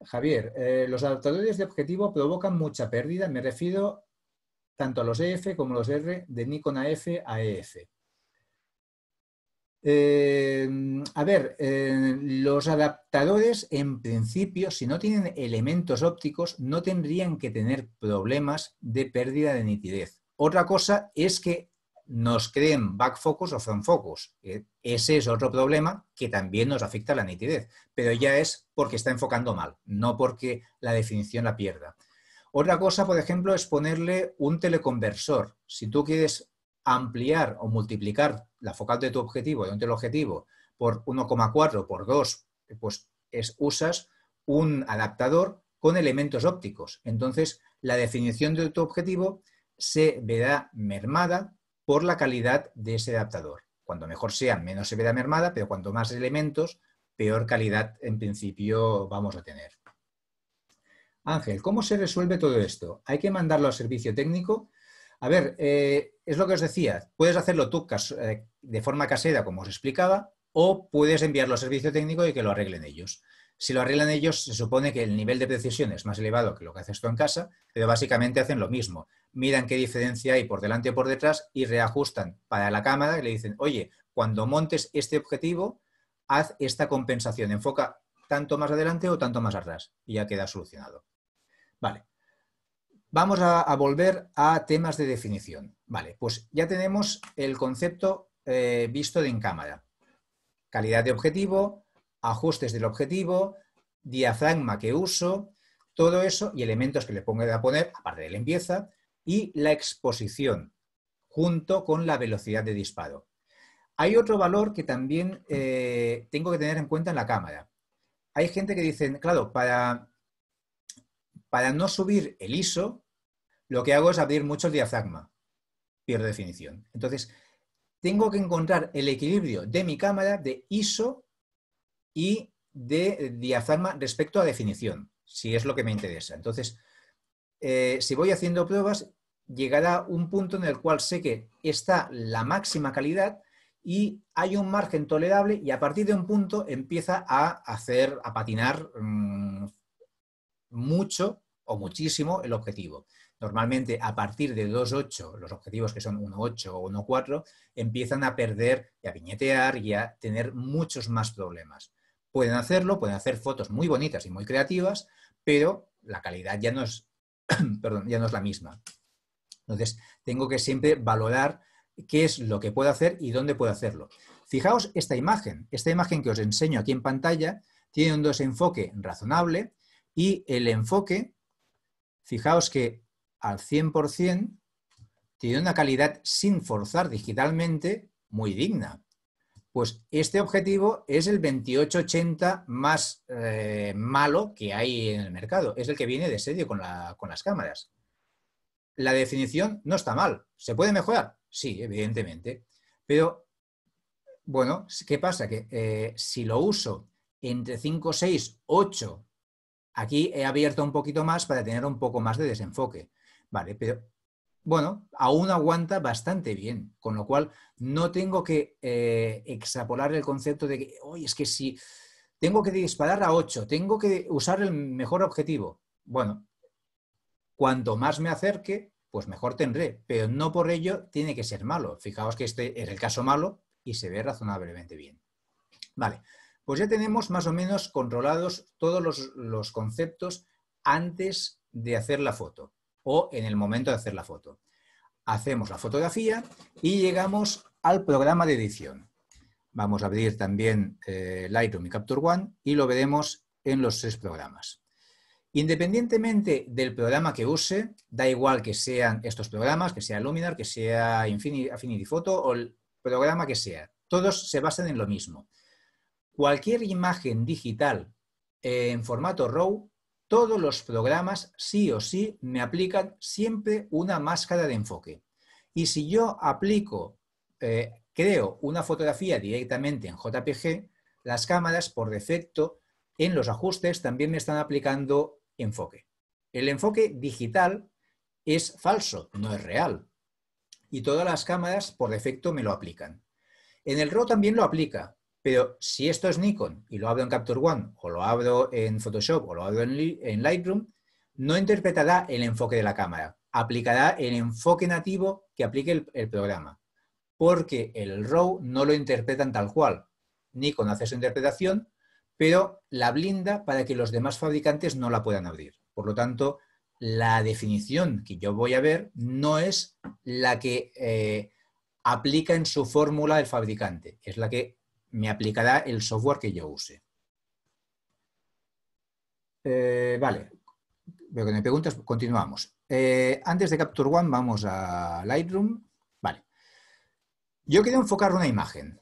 Speaker 1: Javier, eh, los adaptadores de objetivo provocan mucha pérdida, me refiero tanto a los EF como a los R de Nikon AF a EF. E eh, a ver, los adaptadores en principio, si no tienen elementos ópticos, no tendrían que tener problemas de pérdida de nitidez. Otra cosa es que nos creen back focus o front focus. Eh, ese es otro problema que también nos afecta la nitidez, pero ya es porque está enfocando mal, no porque la definición la pierda. Otra cosa, por ejemplo, es ponerle un teleconversor. Si tú quieres ampliar o multiplicar la focal de tu objetivo, de un teleobjetivo, por 1,4, por 2, pues usas un adaptador con elementos ópticos. Entonces, la definición de tu objetivo se verá mermada por la calidad de ese adaptador. Cuando mejor sea, menos se la mermada, pero cuanto más elementos, peor calidad en principio vamos a tener. Ángel, ¿cómo se resuelve todo esto? ¿Hay que mandarlo al servicio técnico? A ver, eh, es lo que os decía, puedes hacerlo tú eh, de forma casera, como os explicaba, o puedes enviarlo al servicio técnico y que lo arreglen ellos. Si lo arreglan ellos, se supone que el nivel de precisión es más elevado que lo que haces tú en casa, pero básicamente hacen lo mismo miran qué diferencia hay por delante o por detrás y reajustan para la cámara y le dicen, oye, cuando montes este objetivo, haz esta compensación, enfoca tanto más adelante o tanto más atrás y ya queda solucionado. Vale. Vamos a, volver a temas de definición. Vale, pues ya tenemos el concepto eh, visto de en cámara. Calidad de objetivo, ajustes del objetivo, diafragma que uso, todo eso y elementos que le ponga a poner, aparte de limpieza, y la exposición, junto con la velocidad de disparo. Hay otro valor que también eh, tengo que tener en cuenta en la cámara. Hay gente que dice, claro, para, para no subir el ISO, lo que hago es abrir mucho el diafragma. Pierdo definición. Entonces, tengo que encontrar el equilibrio de mi cámara de ISO y de diafragma respecto a definición, si es lo que me interesa. Entonces, eh, si voy haciendo pruebas, llegará un punto en el cual sé que está la máxima calidad y hay un margen tolerable y a partir de un punto empieza a hacer, a patinar mm, mucho o muchísimo el objetivo. Normalmente a partir de 2.8, los objetivos que son 1.8 o 1.4, empiezan a perder y a viñetear y a tener muchos más problemas. Pueden hacerlo, pueden hacer fotos muy bonitas y muy creativas, pero la calidad ya no ya no es la misma. Entonces, tengo que siempre valorar qué es lo que puedo hacer y dónde puedo hacerlo. Fijaos esta imagen, esta imagen que os enseño aquí en pantalla, tiene un desenfoque razonable y el enfoque, fijaos que al 100% tiene una calidad sin forzar digitalmente muy digna. Pues este objetivo es el 2880 más eh, malo que hay en el mercado. Es el que viene de sedio con las cámaras la definición no está mal. ¿Se puede mejorar? Sí, evidentemente. Pero, bueno, ¿qué pasa? Que eh, si lo uso entre 5, 6, 8, aquí he abierto un poquito más para tener un poco más de desenfoque. Vale, pero bueno, aún aguanta bastante bien, con lo cual no tengo que exapolar eh, extrapolar el concepto de que, oye, es que si tengo que disparar a 8, tengo que usar el mejor objetivo. Bueno, Cuanto más me acerque, pues mejor tendré, pero no por ello tiene que ser malo. Fijaos que este es el caso malo y se ve razonablemente bien. Vale, pues ya tenemos más o menos controlados todos los, conceptos antes de hacer la foto o en el momento de hacer la foto. Hacemos la fotografía y llegamos al programa de edición. Vamos a abrir también eh, Lightroom y Capture One y lo veremos en los tres programas. Independientemente del programa que use, da igual que sean estos programas, que sea Luminar, que sea Affinity Photo o el programa que sea, todos se basan en lo mismo. Cualquier imagen digital eh, en formato RAW, todos los programas sí o sí me aplican siempre una máscara de enfoque. Y si yo aplico, eh, creo una fotografía directamente en JPG, las cámaras por defecto en los ajustes también me están aplicando enfoque. El enfoque digital es falso, no es real. Y todas las cámaras por defecto me lo aplican. En el RAW también lo aplica, pero si esto es Nikon y lo abro en Capture One o lo abro en Photoshop o lo abro en Lightroom, no interpretará el enfoque de la cámara, aplicará el enfoque nativo que aplique el, programa, porque el RAW no lo interpretan tal cual. Nikon hace su interpretación, pero la blinda para que los demás fabricantes no la puedan abrir. Por lo tanto, la definición que yo voy a ver no es la que eh, aplica en su fórmula el fabricante, es la que me aplicará el software que yo use. Eh, vale, veo que me preguntas, continuamos. Eh, antes de Capture One vamos a Lightroom. Vale. Yo quiero enfocar una imagen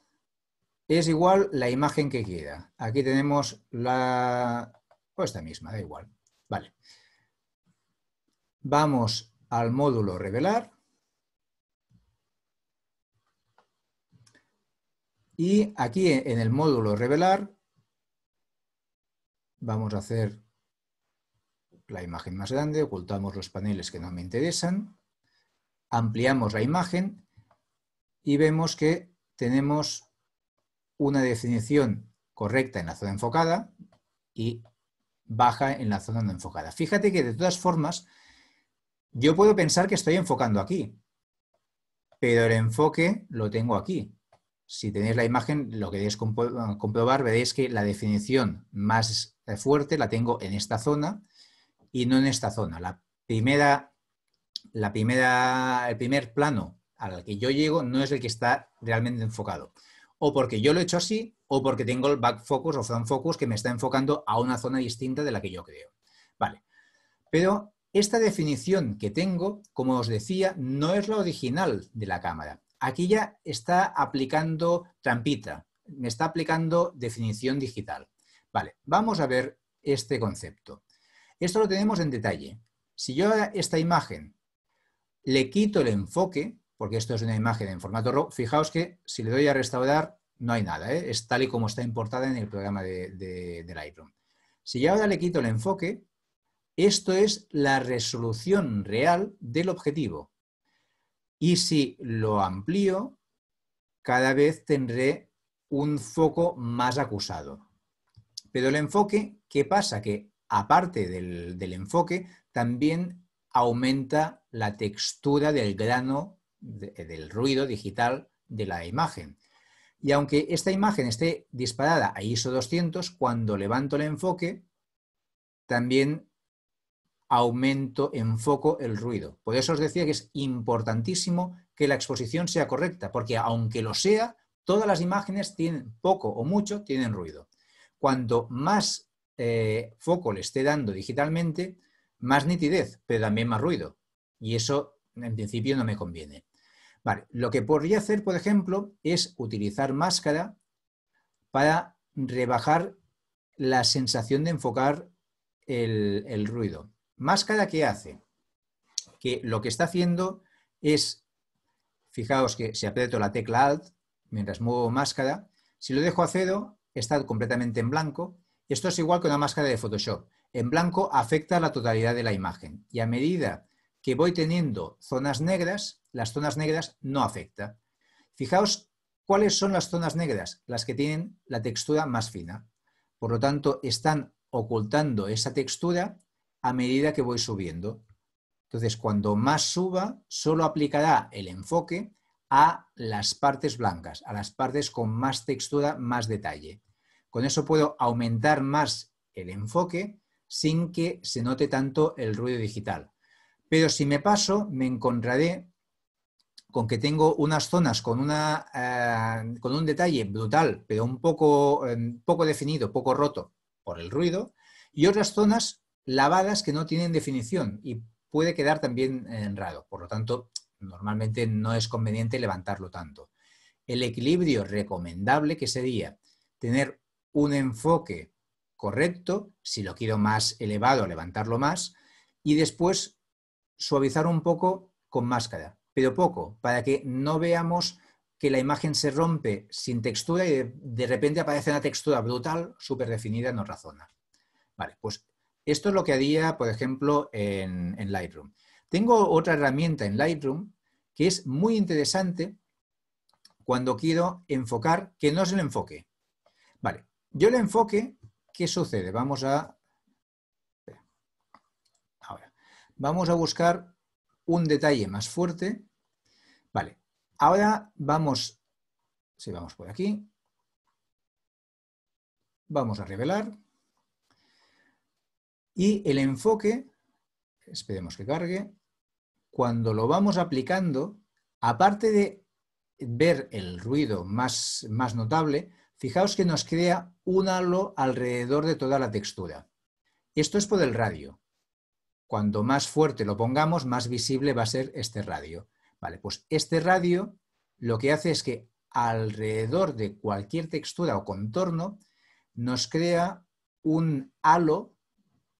Speaker 1: es igual la imagen que queda. Aquí tenemos la... O pues esta misma, da igual. Vale. Vamos al módulo revelar. Y aquí en el módulo revelar vamos a hacer la imagen más grande, ocultamos los paneles que no me interesan, ampliamos la imagen y vemos que tenemos una definición correcta en la zona enfocada y baja en la zona no enfocada. Fíjate que de todas formas, yo puedo pensar que estoy enfocando aquí, pero el enfoque lo tengo aquí. Si tenéis la imagen, lo queréis comprobar, veréis que la definición más fuerte la tengo en esta zona y no en esta zona. La primera, la primera, el primer plano al que yo llego no es el que está realmente enfocado o porque yo lo he hecho así, o porque tengo el back focus o front focus que me está enfocando a una zona distinta de la que yo creo. Vale. Pero esta definición que tengo, como os decía, no es la original de la cámara. Aquí ya está aplicando trampita, me está aplicando definición digital. Vale, vamos a ver este concepto. Esto lo tenemos en detalle. Si yo a esta imagen le quito el enfoque, porque esto es una imagen en formato RAW. Fijaos que si le doy a restaurar, no hay nada, ¿eh? es tal y como está importada en el programa de, Lightroom. Si ya ahora le quito el enfoque, esto es la resolución real del objetivo. Y si lo amplío, cada vez tendré un foco más acusado. Pero el enfoque, ¿qué pasa? Que aparte del enfoque, también aumenta la textura del grano eh, del ruido digital de la imagen. Y aunque esta imagen esté disparada a ISO 200, cuando levanto el enfoque, también aumento, en foco el ruido. Por eso os decía que es importantísimo que la exposición sea correcta, porque aunque lo sea, todas las imágenes tienen poco o mucho, tienen ruido. Cuanto más eh, foco le esté dando digitalmente, más nitidez, pero también más ruido. Y eso en principio no me conviene lo que podría hacer, por ejemplo, es utilizar máscara para rebajar la sensación de enfocar el, ruido. Máscara ¿qué hace que lo que está haciendo es, fijaos que si aprieto la tecla Alt, mientras muevo máscara, si lo dejo a cero, está completamente en blanco. Esto es igual que una máscara de Photoshop. En blanco afecta la totalidad de la imagen. Y a medida que voy teniendo zonas negras, las zonas negras no afecta. Fijaos cuáles son las zonas negras, las que tienen la textura más fina. Por lo tanto, están ocultando esa textura a medida que voy subiendo. Entonces, cuando más suba, solo aplicará el enfoque a las partes blancas, a las partes con más textura, más detalle. Con eso puedo aumentar más el enfoque sin que se note tanto el ruido digital. Pero si me paso, me encontraré con que tengo unas zonas con, una, eh, con un detalle brutal, pero un poco, eh, poco definido, poco roto por el ruido, y otras zonas lavadas que no tienen definición y puede quedar también eh, raro. Por lo tanto, normalmente no es conveniente levantarlo tanto. El equilibrio recomendable que sería tener un enfoque correcto, si lo quiero más elevado, levantarlo más, y después suavizar un poco con máscara, pero poco, para que no veamos que la imagen se rompe sin textura y de, repente aparece una textura brutal, súper definida, no razona. Vale, pues esto es lo que haría, por ejemplo, en, en Lightroom. Tengo otra herramienta en Lightroom que es muy interesante cuando quiero enfocar, que no es el enfoque. Vale, yo le enfoque, ¿qué sucede? Vamos a Vamos a buscar un detalle más fuerte. Vale, ahora vamos, si vamos por aquí, vamos a revelar y el enfoque, esperemos que cargue, cuando lo vamos aplicando, aparte de ver el ruido más, más notable, fijaos que nos crea un halo alrededor de toda la textura. Esto es por el radio. Cuando más fuerte lo pongamos, más visible va a ser este radio. Vale, pues este radio lo que hace es que alrededor de cualquier textura o contorno nos crea un halo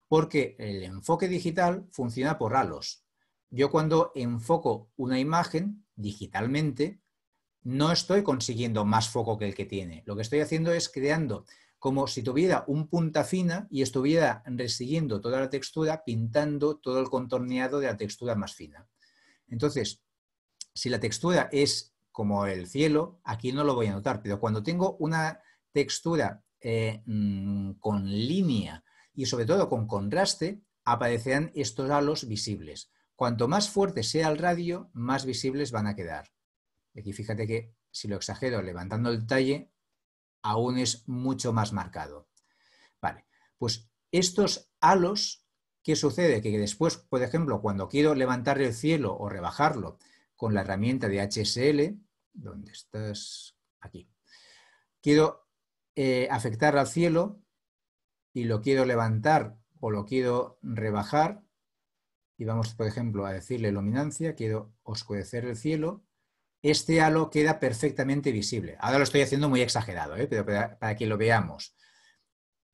Speaker 1: porque el enfoque digital funciona por halos. Yo cuando enfoco una imagen digitalmente, no estoy consiguiendo más foco que el que tiene. Lo que estoy haciendo es creando como si tuviera un punta fina y estuviera resiguiendo toda la textura, pintando todo el contorneado de la textura más fina. Entonces, si la textura es como el cielo, aquí no lo voy a notar, pero cuando tengo una textura eh, mm, con línea y sobre todo con contraste, aparecerán estos halos visibles. Cuanto más fuerte sea el radio, más visibles van a quedar. Aquí fíjate que si lo exagero levantando el detalle, aún es mucho más marcado. Vale, pues estos halos, ¿qué sucede? Que después, por ejemplo, cuando quiero levantar el cielo o rebajarlo con la herramienta de HSL, donde estás? Aquí. Quiero eh, afectar al cielo y lo quiero levantar o lo quiero rebajar. Y vamos, por ejemplo, a decirle luminancia, quiero oscurecer el cielo este halo queda perfectamente visible. Ahora lo estoy haciendo muy exagerado, ¿eh? pero para, que lo veamos.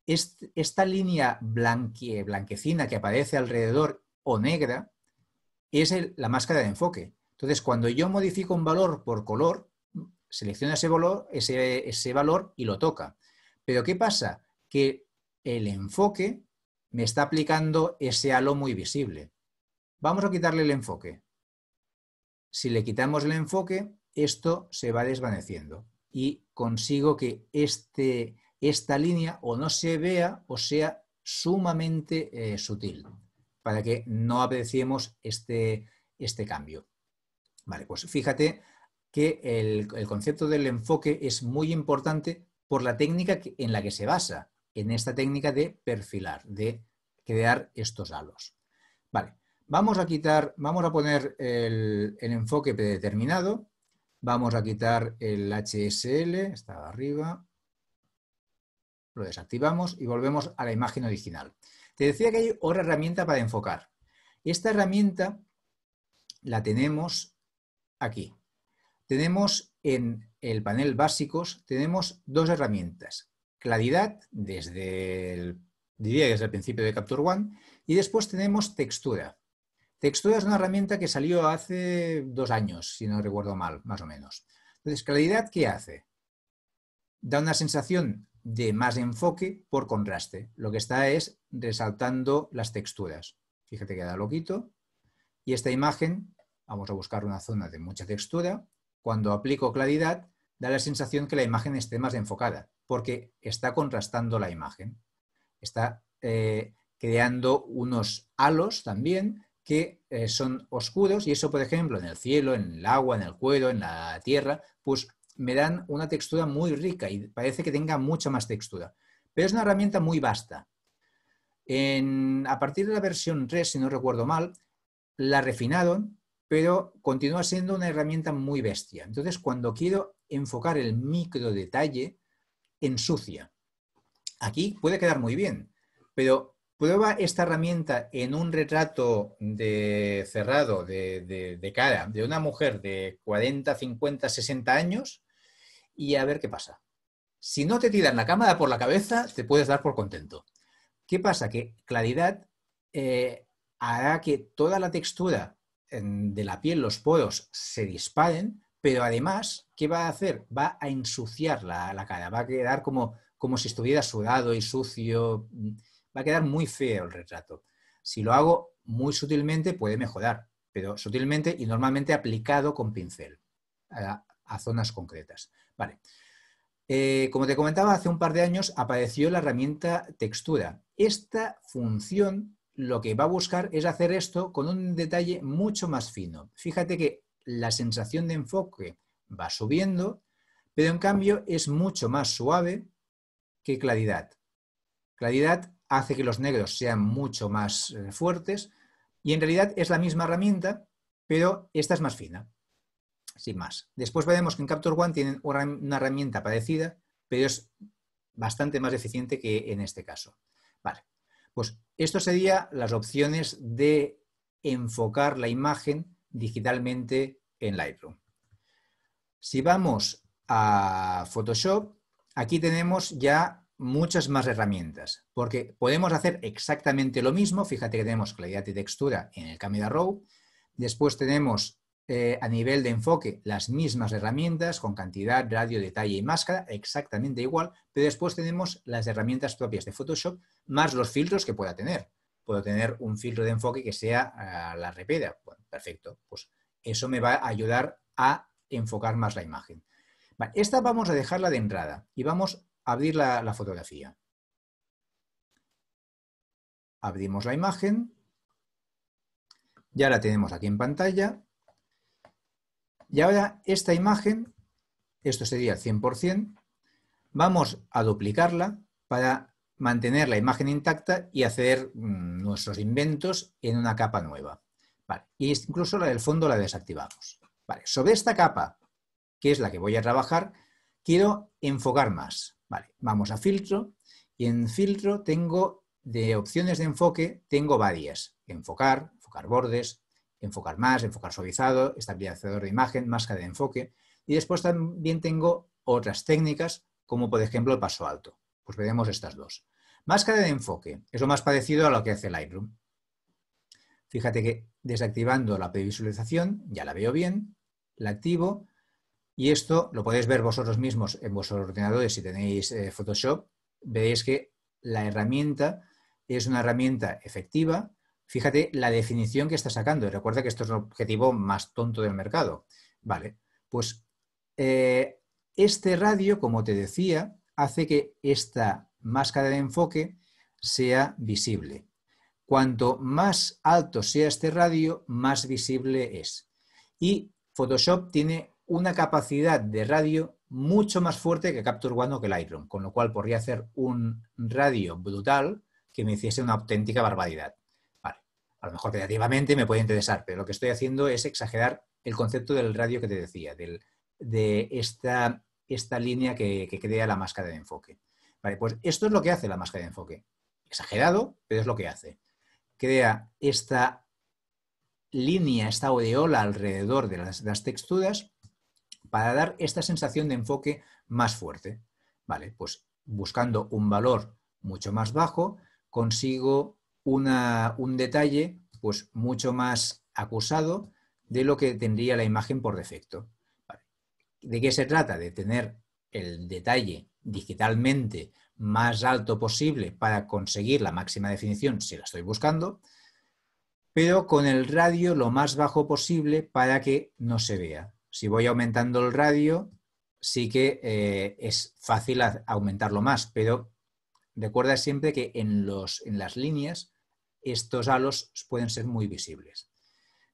Speaker 1: esta línea blanquecina que aparece alrededor o negra es la máscara de enfoque. Entonces, cuando yo modifico un valor por color, selecciono ese valor y lo toca. Pero ¿qué pasa? Que el enfoque me está aplicando ese halo muy visible. Vamos a quitarle el enfoque. Si le quitamos el enfoque, esto se va desvaneciendo y consigo que este, esta línea o no se vea o sea sumamente eh, sutil para que no apreciemos este, este cambio. Vale, pues fíjate que el, concepto del enfoque es muy importante por la técnica en la que se basa, en esta técnica de perfilar, de crear estos halos. Vale, Vamos a quitar, vamos a poner el, enfoque predeterminado, vamos a quitar el HSL, está arriba, lo desactivamos y volvemos a la imagen original. Te decía que hay otra herramienta para enfocar. Esta herramienta la tenemos aquí. Tenemos en el panel básicos, tenemos dos herramientas. Claridad, desde el, desde el principio de Capture One, y después tenemos textura. Textura es una herramienta que salió hace dos años, si no recuerdo mal, más o menos. Entonces, claridad, ¿qué hace? Da una sensación de más enfoque por contraste. Lo que está es resaltando las texturas. Fíjate que da loquito. Y esta imagen, vamos a buscar una zona de mucha textura. Cuando aplico claridad, da la sensación que la imagen esté más enfocada, porque está contrastando la imagen. Está eh, creando unos halos también que eh, son oscuros y eso, por ejemplo, en el cielo, en el agua, en el cuero, en la tierra, pues me dan una textura muy rica y parece que tenga mucha más textura. Pero es una herramienta muy vasta. a partir de la versión 3, si no recuerdo mal, la refinaron, pero continúa siendo una herramienta muy bestia. Entonces, cuando quiero enfocar el micro detalle, ensucia. Aquí puede quedar muy bien, pero Prueba esta herramienta en un retrato de cerrado de, cara de una mujer de 40, 50, 60 años y a ver qué pasa. Si no te tiran la cámara por la cabeza, te puedes dar por contento. ¿Qué pasa? Que claridad eh, hará que toda la textura de la piel, los poros, se disparen, pero además, ¿qué va a hacer? Va a ensuciar la, la cara, va a quedar como, como si estuviera sudado y sucio va a quedar muy feo el retrato. Si lo hago muy sutilmente, puede mejorar, pero sutilmente y normalmente aplicado con pincel a, zonas concretas. Vale. Eh, como te comentaba, hace un par de años apareció la herramienta textura. Esta función lo que va a buscar es hacer esto con un detalle mucho más fino. Fíjate que la sensación de enfoque va subiendo, pero en cambio es mucho más suave que claridad. Claridad hace que los negros sean mucho más eh, fuertes y en realidad es la misma herramienta, pero esta es más fina, sin más. Después veremos que en Capture One tienen una herramienta parecida, pero es bastante más eficiente que en este caso. Vale, pues esto serían las opciones de enfocar la imagen digitalmente en Lightroom. Si vamos a Photoshop, aquí tenemos ya muchas más herramientas, porque podemos hacer exactamente lo mismo. Fíjate que tenemos claridad y textura en el Camera Raw. row. Después tenemos eh, a nivel de enfoque las mismas herramientas con cantidad, radio, detalle y máscara, exactamente igual, pero después tenemos las herramientas propias de Photoshop más los filtros que pueda tener. Puedo tener un filtro de enfoque que sea ah, la repeda. Bueno, perfecto. Pues eso me va a ayudar a enfocar más la imagen. esta vamos a dejarla de entrada y vamos abrir la, fotografía. Abrimos la imagen. Ya la tenemos aquí en pantalla. Y ahora esta imagen, esto sería el 100%, vamos a duplicarla para mantener la imagen intacta y hacer mm, nuestros inventos en una capa nueva. incluso la del fondo la desactivamos. Sobre esta capa, que es la que voy a trabajar, quiero enfocar más vamos a filtro y en filtro tengo de opciones de enfoque, tengo varias. Enfocar, enfocar bordes, enfocar más, enfocar suavizado, estabilizador de imagen, máscara de enfoque. Y después también tengo otras técnicas, como por ejemplo el paso alto. Pues veremos estas dos. Máscara de enfoque es lo más parecido a lo que hace Lightroom. Fíjate que desactivando la previsualización, ya la veo bien, la activo y esto lo podéis ver vosotros mismos en vuestros ordenadores si tenéis eh, Photoshop. Veréis que la herramienta es una herramienta efectiva. Fíjate la definición que está sacando. Recuerda que esto es el objetivo más tonto del mercado. Vale, pues eh, este radio, como te decía, hace que esta máscara de enfoque sea visible. Cuanto más alto sea este radio, más visible es. Y Photoshop tiene una capacidad de radio mucho más fuerte que Capture One o que Lightroom, con lo cual podría hacer un radio brutal que me hiciese una auténtica barbaridad. A lo mejor creativamente me puede interesar, pero lo que estoy haciendo es exagerar el concepto del radio que te decía, del, de esta, esta línea que, crea la máscara de enfoque. Vale, pues esto es lo que hace la máscara de enfoque. Exagerado, pero es lo que hace. Crea esta línea, esta aureola alrededor de las, de las texturas para dar esta sensación de enfoque más fuerte. Vale, pues buscando un valor mucho más bajo, consigo un detalle pues mucho más acusado de lo que tendría la imagen por defecto. ¿De qué se trata? De tener el detalle digitalmente más alto posible para conseguir la máxima definición si la estoy buscando, pero con el radio lo más bajo posible para que no se vea. Si voy aumentando el radio, sí que eh, es fácil aumentarlo más, pero recuerda siempre que en, las líneas estos halos pueden ser muy visibles.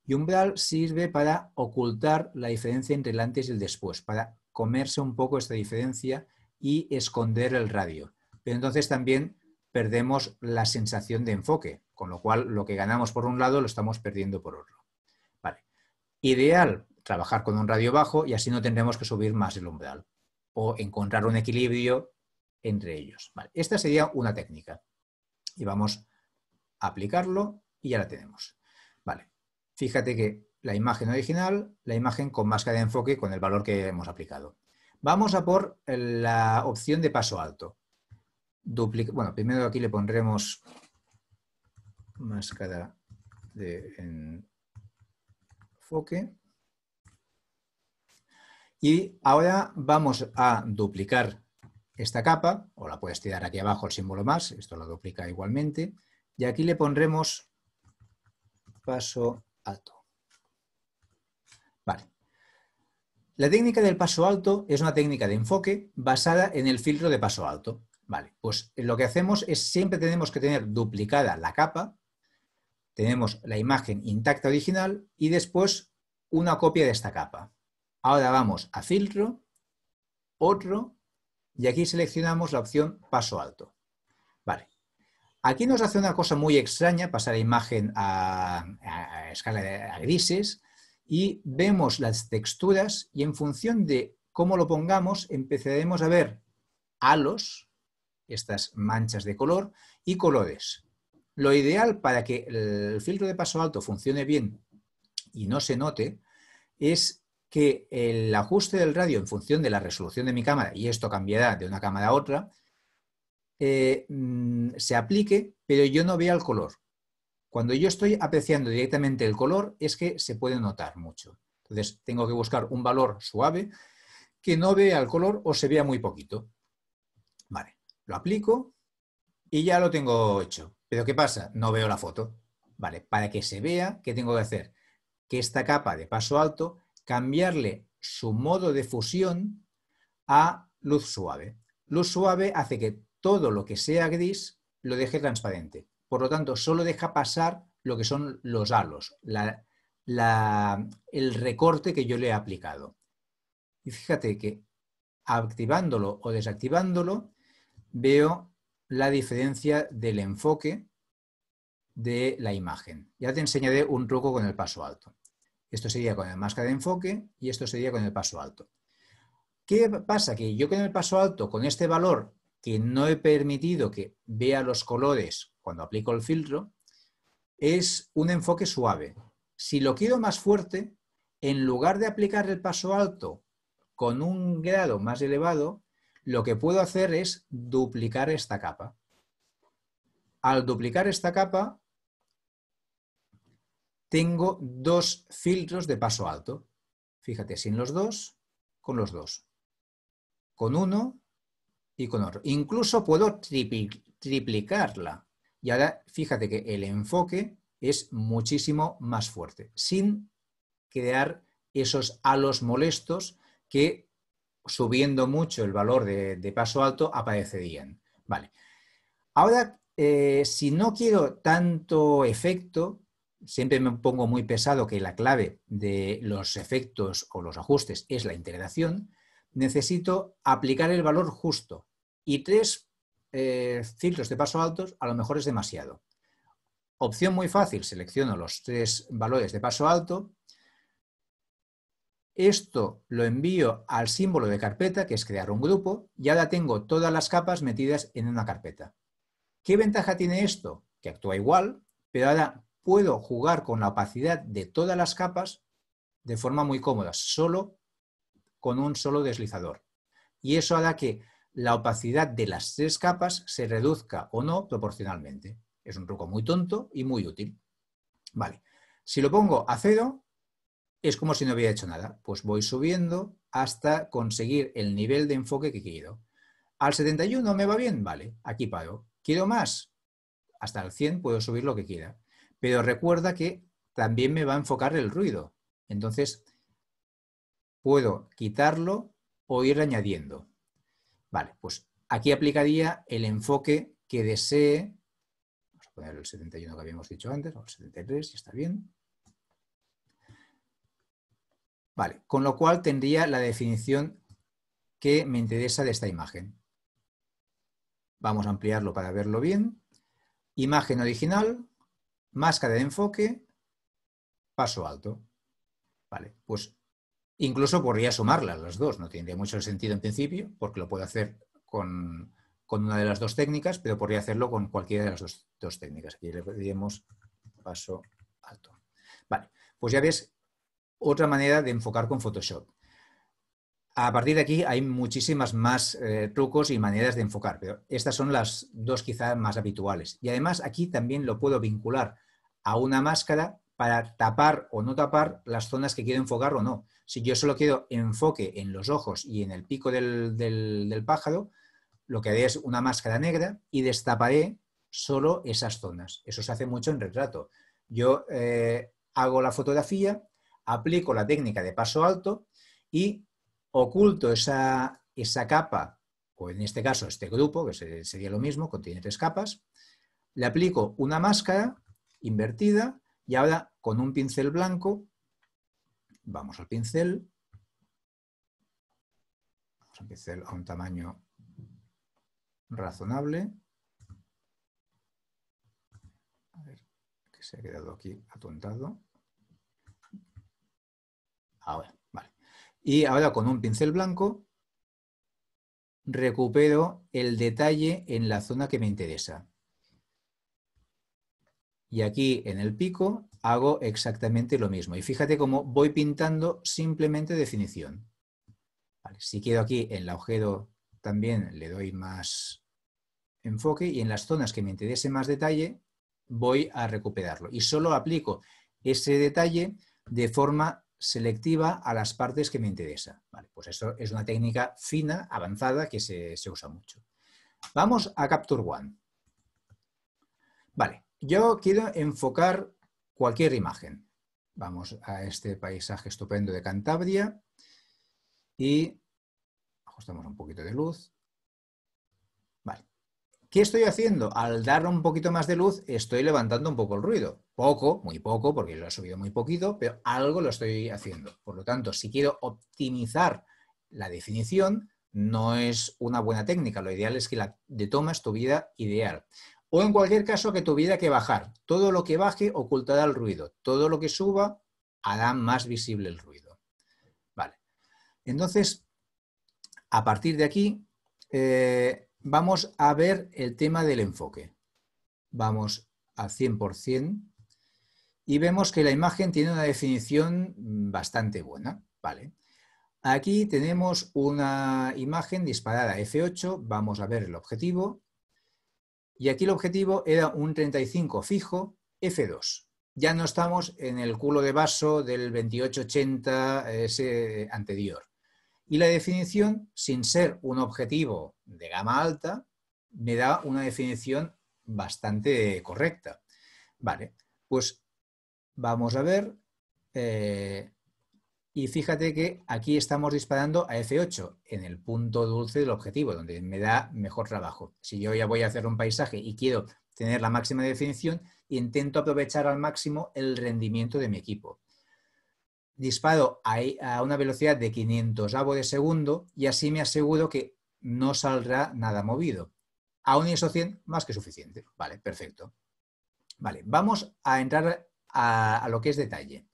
Speaker 1: Y umbral sirve para ocultar la diferencia entre el antes y el después, para comerse un poco esta diferencia y esconder el radio. Pero entonces también perdemos la sensación de enfoque, con lo cual lo que ganamos por un lado lo estamos perdiendo por otro. Vale. Ideal trabajar con un radio bajo y así no tendremos que subir más el umbral o encontrar un equilibrio entre ellos. esta sería una técnica y vamos a aplicarlo y ya la tenemos. Vale, fíjate que la imagen original, la imagen con máscara de enfoque con el valor que hemos aplicado. Vamos a por la opción de paso alto. bueno, primero aquí le pondremos máscara de enfoque. Y ahora vamos a duplicar esta capa, o la puedes tirar aquí abajo el símbolo más, esto lo duplica igualmente, y aquí le pondremos paso alto. Vale. La técnica del paso alto es una técnica de enfoque basada en el filtro de paso alto. Vale, pues lo que hacemos es siempre tenemos que tener duplicada la capa, tenemos la imagen intacta original y después una copia de esta capa. Ahora vamos a filtro, otro, y aquí seleccionamos la opción paso alto. Vale. Aquí nos hace una cosa muy extraña, pasar la imagen a, escala de, grises, y vemos las texturas y en función de cómo lo pongamos empezaremos a ver halos, estas manchas de color, y colores. Lo ideal para que el filtro de paso alto funcione bien y no se note es que el ajuste del radio en función de la resolución de mi cámara, y esto cambiará de una cámara a otra, eh, mm, se aplique, pero yo no vea el color. Cuando yo estoy apreciando directamente el color es que se puede notar mucho. Entonces tengo que buscar un valor suave que no vea el color o se vea muy poquito. Vale, lo aplico y ya lo tengo hecho. Pero ¿qué pasa? No veo la foto. Vale, para que se vea, ¿qué tengo que hacer? Que esta capa de paso alto cambiarle su modo de fusión a luz suave. Luz suave hace que todo lo que sea gris lo deje transparente. Por lo tanto, solo deja pasar lo que son los halos, el recorte que yo le he aplicado. Y fíjate que activándolo o desactivándolo, veo la diferencia del enfoque de la imagen. Ya te enseñaré un truco con el paso alto. Esto sería con la máscara de enfoque y esto sería con el paso alto. ¿Qué pasa? Que yo con el paso alto, con este valor que no he permitido que vea los colores cuando aplico el filtro, es un enfoque suave. Si lo quiero más fuerte, en lugar de aplicar el paso alto con un grado más elevado, lo que puedo hacer es duplicar esta capa. Al duplicar esta capa, tengo dos filtros de paso alto. Fíjate, sin los dos, con los dos. Con uno y con otro. Incluso puedo triplicarla. Y ahora fíjate que el enfoque es muchísimo más fuerte, sin crear esos halos molestos que subiendo mucho el valor de, paso alto aparecerían. Vale. Ahora, eh, si no quiero tanto efecto, siempre me pongo muy pesado que la clave de los efectos o los ajustes es la integración, necesito aplicar el valor justo. Y tres eh, filtros de paso altos a lo mejor es demasiado. Opción muy fácil, selecciono los tres valores de paso alto. Esto lo envío al símbolo de carpeta, que es crear un grupo, y ahora tengo todas las capas metidas en una carpeta. ¿Qué ventaja tiene esto? Que actúa igual, pero ahora puedo jugar con la opacidad de todas las capas de forma muy cómoda, solo con un solo deslizador. Y eso hará que la opacidad de las tres capas se reduzca o no proporcionalmente. Es un truco muy tonto y muy útil. Vale, si lo pongo a cero, es como si no hubiera hecho nada. Pues voy subiendo hasta conseguir el nivel de enfoque que quiero. Al 71 me va bien, vale, aquí paro. ¿Quiero más? Hasta el 100 puedo subir lo que quiera. Pero recuerda que también me va a enfocar el ruido. Entonces, puedo quitarlo o ir añadiendo. Vale, pues aquí aplicaría el enfoque que desee. Vamos a poner el 71 que habíamos dicho antes, o el 73, si está bien. Vale, con lo cual tendría la definición que me interesa de esta imagen. Vamos a ampliarlo para verlo bien. Imagen original, máscara de enfoque, paso alto. Vale, pues incluso podría sumarlas las dos, no tendría mucho sentido en principio, porque lo puedo hacer con, con una de las dos técnicas, pero podría hacerlo con cualquiera de las dos, técnicas. Aquí le pedimos paso alto. Vale, pues ya ves otra manera de enfocar con Photoshop. A partir de aquí hay muchísimas más eh, trucos y maneras de enfocar, pero estas son las dos quizás más habituales. Y además aquí también lo puedo vincular a una máscara para tapar o no tapar las zonas que quiero enfocar o no. Si yo solo quiero enfoque en los ojos y en el pico del, pájaro, lo que haré es una máscara negra y destaparé solo esas zonas. Eso se hace mucho en retrato. Yo eh, hago la fotografía, aplico la técnica de paso alto y oculto esa, esa capa, o en este caso este grupo, que sería lo mismo, contiene tres capas, le aplico una máscara invertida y ahora con un pincel blanco, vamos al pincel, vamos al pincel a un tamaño razonable, a ver, que se ha quedado aquí atontado, ahora, y ahora con un pincel blanco recupero el detalle en la zona que me interesa. Y aquí en el pico hago exactamente lo mismo. Y fíjate cómo voy pintando simplemente definición. si quiero aquí en el agujero también le doy más enfoque y en las zonas que me interese más detalle voy a recuperarlo. Y solo aplico ese detalle de forma selectiva a las partes que me interesa. pues eso es una técnica fina, avanzada, que se, usa mucho. Vamos a Capture One. Vale, yo quiero enfocar cualquier imagen. Vamos a este paisaje estupendo de Cantabria y ajustamos un poquito de luz. ¿Qué estoy haciendo? Al dar un poquito más de luz, estoy levantando un poco el ruido. Poco, muy poco, porque lo he subido muy poquito, pero algo lo estoy haciendo. Por lo tanto, si quiero optimizar la definición, no es una buena técnica. Lo ideal es que la de tomas tu vida ideal. O en cualquier caso, que tuviera que bajar. Todo lo que baje ocultará el ruido. Todo lo que suba hará más visible el ruido. Vale. Entonces, a partir de aquí, eh, vamos a ver el tema del enfoque. Vamos al 100% y vemos que la imagen tiene una definición mm, bastante buena. Vale. Aquí tenemos una imagen disparada F8, vamos a ver el objetivo. Y aquí el objetivo era un 35 fijo F2. Ya no estamos en el culo de vaso del 2880 ese anterior. Y la definición, sin ser un objetivo de gama alta, me da una definición bastante correcta. Vale, pues Vamos a ver. Eh, y fíjate que aquí estamos disparando a F8, en el punto dulce del objetivo, donde me da mejor trabajo. Si yo ya voy a hacer un paisaje y quiero tener la máxima definición, intento aprovechar al máximo el rendimiento de mi equipo. Disparo a, una velocidad de 500 avos de segundo y así me aseguro que no saldrá nada movido. A un ISO 100, más que suficiente. Vale, perfecto. Vale, vamos a entrar a, lo que es detalle.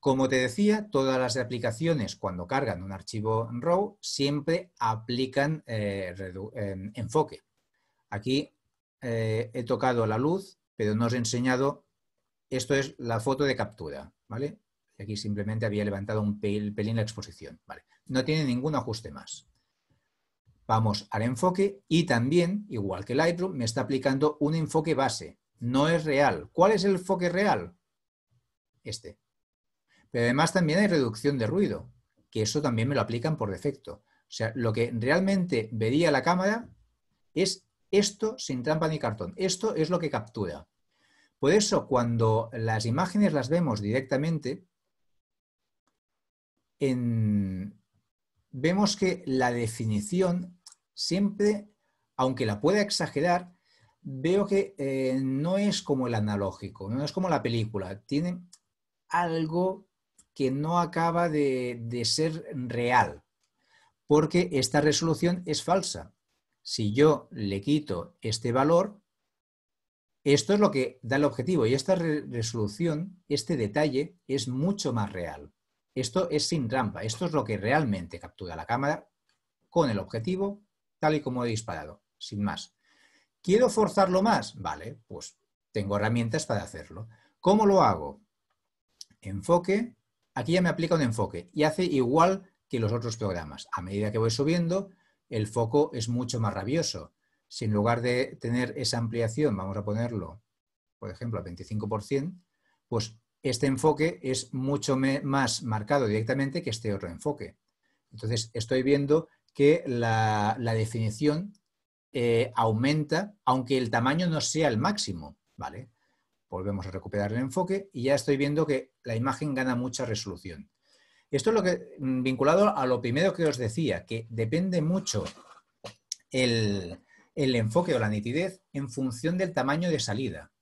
Speaker 1: Como te decía, todas las aplicaciones cuando cargan un archivo RAW siempre aplican eh, em, enfoque. Aquí eh, he tocado la luz, pero no os he enseñado, esto es la foto de captura, ¿vale? Aquí simplemente había levantado un pelín la exposición, ¿vale? No tiene ningún ajuste más. Vamos al enfoque y también, igual que Lightroom, me está aplicando un enfoque base, no es real. ¿Cuál es el enfoque real? Este. Pero además también hay reducción de ruido, que eso también me lo aplican por defecto. O sea, lo que realmente vería la cámara es esto sin trampa ni cartón. Esto es lo que captura. Por eso, cuando las imágenes las vemos directamente, vemos que la definición siempre, aunque la pueda exagerar, veo que eh, no es como el analógico, no es como la película, tiene algo que no acaba de, ser real, porque esta resolución es falsa. Si yo le quito este valor, esto es lo que da el objetivo y esta resolución, este detalle, es mucho más real. Esto es sin trampa, esto es lo que realmente captura la cámara con el objetivo tal y como he disparado, sin más. ¿Quiero forzarlo más? Vale, pues tengo herramientas para hacerlo. ¿Cómo lo hago? Enfoque. Aquí ya me aplica un enfoque y hace igual que los otros programas. A medida que voy subiendo, el foco es mucho más rabioso. Si en lugar de tener esa ampliación, vamos a ponerlo, por ejemplo, al 25%, pues este enfoque es mucho más marcado directamente que este otro enfoque. Entonces, estoy viendo que la definición eh, aumenta, aunque el tamaño no sea el máximo, ¿vale? Volvemos a recuperar el enfoque y ya estoy viendo que la imagen gana mucha resolución. Esto es lo que, mm, vinculado a lo primero que os decía, que depende mucho el, el enfoque o la nitidez en función del tamaño de salida.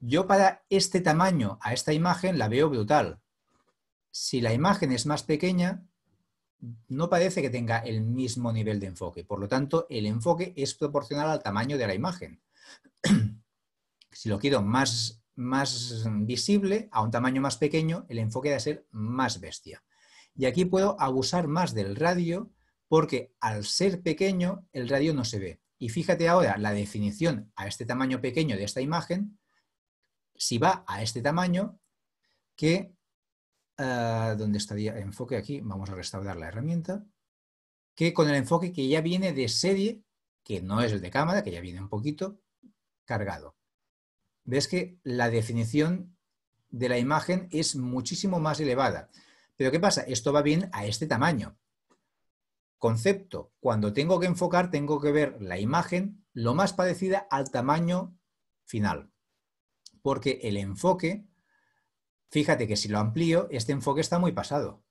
Speaker 1: Yo para este tamaño, a esta imagen, la veo brutal. Si la imagen es más pequeña, no parece que tenga el mismo nivel de enfoque. Por lo tanto, el enfoque es proporcional al tamaño de la imagen. si lo quiero más, más visible, a un tamaño más pequeño, el enfoque debe ser más bestia. Y aquí puedo abusar más del radio porque al ser pequeño el radio no se ve. Y fíjate ahora la definición a este tamaño pequeño de esta imagen, si va a este tamaño, que Ah, donde estaría enfoque aquí, vamos a restaurar la herramienta, que con el enfoque que ya viene de serie, que no es el de cámara, que ya viene un poquito cargado. Ves que la definición de la imagen es muchísimo más elevada. Pero ¿qué pasa? Esto va bien a este tamaño. Concepto, cuando tengo que enfocar, tengo que ver la imagen lo más parecida al tamaño final. Porque el enfoque Fíjate que si lo amplío, este enfoque está muy pasado.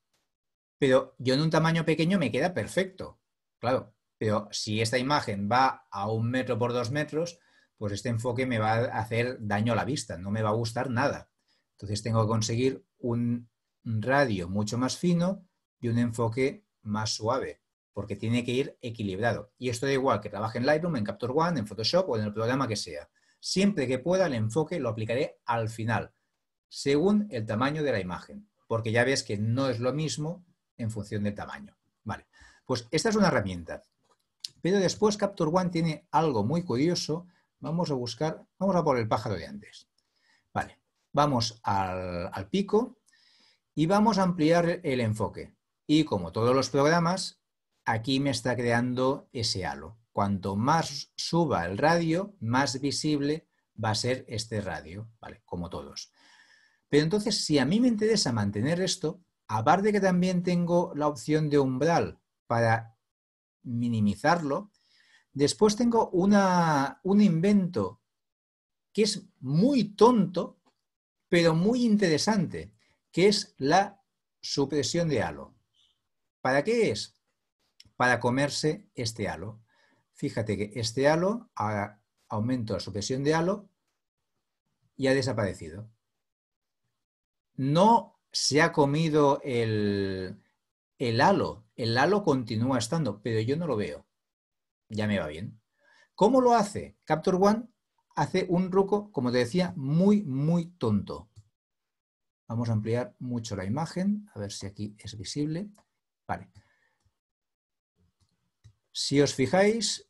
Speaker 1: Pero yo en un tamaño pequeño me queda perfecto. Claro, pero si esta imagen va a un metro por dos metros, pues este enfoque me va a hacer daño a la vista, no me va a gustar nada. Entonces tengo que conseguir un radio mucho más fino y un enfoque más suave, porque tiene que ir equilibrado. Y esto da igual que trabaje en Lightroom, en Capture One, en Photoshop o en el programa que sea. Siempre que pueda, el enfoque lo aplicaré al final, según el tamaño de la imagen, porque ya ves que no es lo mismo en función del tamaño. Vale, pues esta es una herramienta. Pero después Capture One tiene algo muy curioso. Vamos a buscar, vamos a por el pájaro de antes. Vale, vamos al, pico y vamos a ampliar el enfoque. Y como todos los programas, aquí me está creando ese halo. Cuanto más suba el radio, más visible va a ser este radio, ¿vale? Como todos. Pero entonces, si a mí me interesa mantener esto, aparte que también tengo la opción de umbral para minimizarlo, después tengo un invento que es muy tonto, pero muy interesante, que es la supresión de halo. ¿Para qué es? Para comerse este halo. Fíjate que este halo, ahora aumento la supresión de halo y ha desaparecido no se ha comido el, halo. El halo continúa estando, pero yo no lo veo. Ya me va bien. ¿Cómo lo hace? Capture One hace un ruco, como te decía, muy, muy tonto. Vamos a ampliar mucho la imagen, a ver si aquí es visible. Vale. Si os fijáis,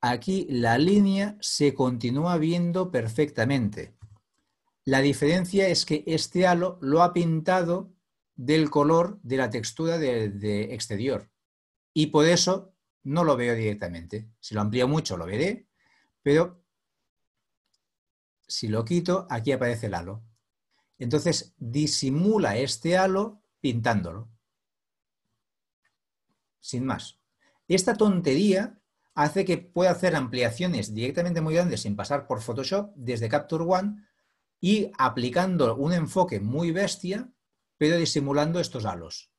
Speaker 1: aquí la línea se continúa viendo perfectamente. La diferencia es que este halo lo ha pintado del color de la textura de, exterior y por eso no lo veo directamente. Si lo amplío mucho lo veré, pero si lo quito, aquí aparece el halo. Entonces disimula este halo pintándolo. Sin más. Esta tontería hace que pueda hacer ampliaciones directamente muy grandes sin pasar por Photoshop desde Capture One y aplicando un enfoque muy bestia, pero disimulando estos halos.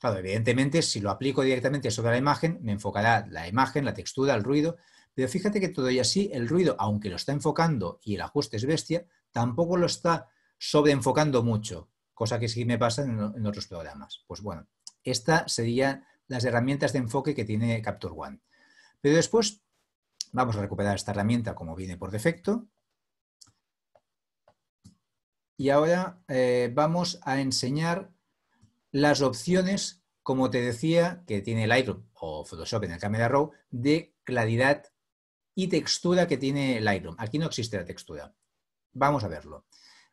Speaker 1: Claro, evidentemente, si lo aplico directamente sobre la imagen, me enfocará la imagen, la textura, el ruido, pero fíjate que todavía así el ruido, aunque lo está enfocando y el ajuste es bestia, tampoco lo está sobreenfocando mucho, cosa que sí me pasa en, en otros programas. Pues bueno, estas serían las herramientas de enfoque que tiene Capture One. Pero después vamos a recuperar esta herramienta como viene por defecto y ahora eh, vamos a enseñar las opciones, como te decía, que tiene Lightroom o Photoshop en el Camera Raw, de claridad y textura que tiene Lightroom. Aquí no existe la textura. Vamos a verlo.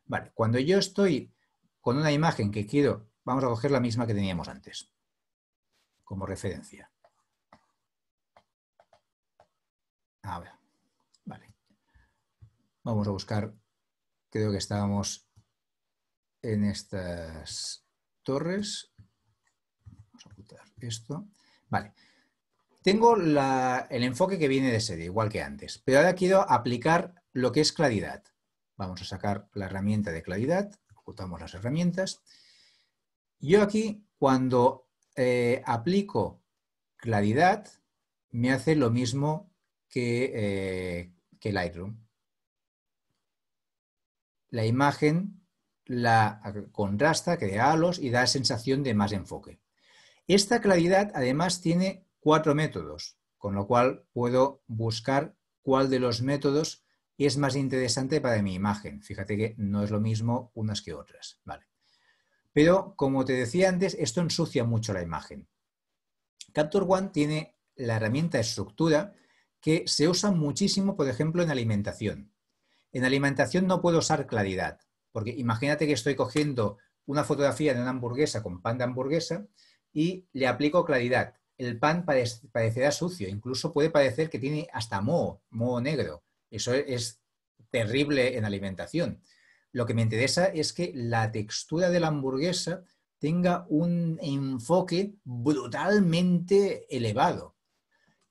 Speaker 1: Vale, cuando yo estoy con una imagen que quiero, vamos a coger la misma que teníamos antes, como referencia. A vale. Vamos a buscar, creo que estábamos en estas torres. esto. Vale. Tengo el enfoque que viene de serie, igual que antes, pero ahora quiero aplicar lo que es claridad. Vamos a sacar la herramienta de claridad, ocultamos las herramientas. Yo aquí, cuando eh, aplico claridad, me hace lo mismo que, eh, que Lightroom. La imagen la contrasta, crea halos y da sensación de más enfoque. Esta claridad además tiene cuatro métodos, con lo cual puedo buscar cuál de los métodos es más interesante para mi imagen. Fíjate que no es lo mismo unas que otras, ¿vale? Pero como te decía antes, esto ensucia mucho la imagen. Capture One tiene la herramienta estructura que se usa muchísimo, por ejemplo, en alimentación. En alimentación no puedo usar claridad, porque imagínate que estoy cogiendo una fotografía de una hamburguesa con pan de hamburguesa y le aplico claridad. El pan parecerá sucio, incluso puede parecer que tiene hasta moho, moho negro. Eso es terrible en alimentación. Lo que me interesa es que la textura de la hamburguesa tenga un enfoque brutalmente elevado.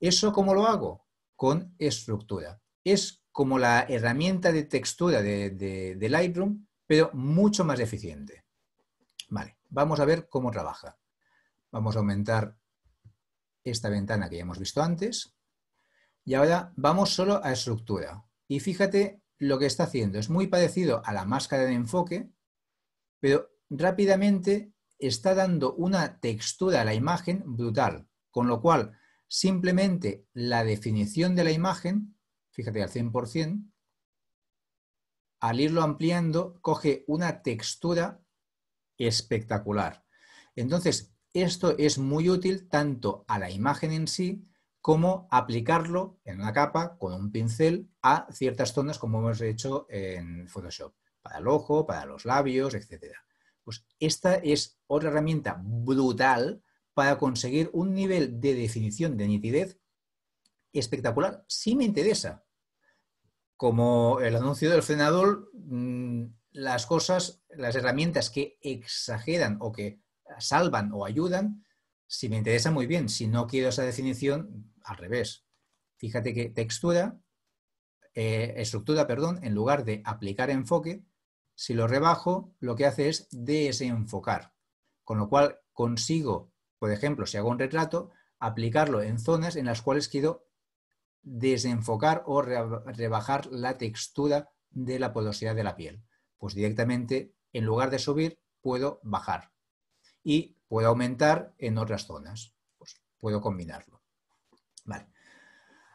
Speaker 1: ¿Eso cómo lo hago? Con estructura. Es como la herramienta de textura de, de Lightroom, pero mucho más eficiente. Vale, vamos a ver cómo trabaja. Vamos a aumentar esta ventana que ya hemos visto antes. Y ahora vamos solo a estructura. Y fíjate lo que está haciendo. Es muy parecido a la máscara de enfoque, pero rápidamente está dando una textura a la imagen brutal. Con lo cual, simplemente la definición de la imagen, fíjate al 100%, al irlo ampliando, coge una textura espectacular. Entonces, esto es muy útil tanto a la imagen en sí como aplicarlo en una capa con un pincel a ciertas zonas como hemos hecho en Photoshop, para el ojo, para los labios, etc. Pues esta es otra herramienta brutal para conseguir un nivel de definición de nitidez espectacular si me interesa como el anuncio del frenador, mm, las cosas, las herramientas que exageran o que salvan o ayudan, si me interesa muy bien, si no quiero esa definición, al revés. Fíjate que textura, eh, estructura, perdón, en lugar de aplicar enfoque, si lo rebajo, lo que hace es desenfocar. Con lo cual consigo, por ejemplo, si hago un retrato, aplicarlo en zonas en las cuales quiero desenfocar o rebajar la textura de la porosidad de la piel. Pues directamente, en lugar de subir, puedo bajar y puedo aumentar en otras zonas. Pues puedo combinarlo.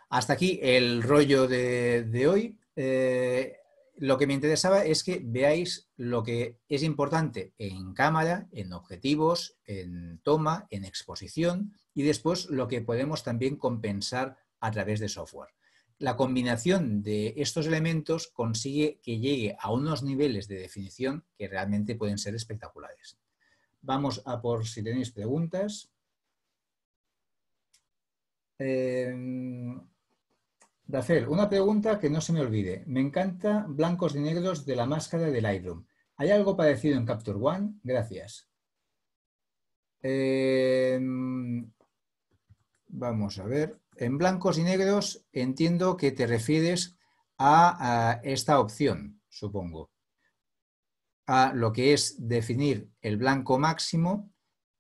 Speaker 1: Hasta aquí el rollo de, hoy. Eh, lo que me interesaba es que veáis lo que es importante en cámara, en objetivos, en toma, en exposición y después lo que podemos también compensar a través de software. La combinación de estos elementos consigue que llegue a unos niveles de definición que realmente pueden ser espectaculares. Vamos a por si tenéis preguntas. Eh, em, Dafel, una pregunta que no se me olvide. Me encanta blancos y negros de la máscara de Lightroom. ¿Hay algo parecido en Capture One? Gracias. Em, vamos a ver. En blancos y negros entiendo que te refieres a, esta opción, supongo, a lo que es definir el blanco máximo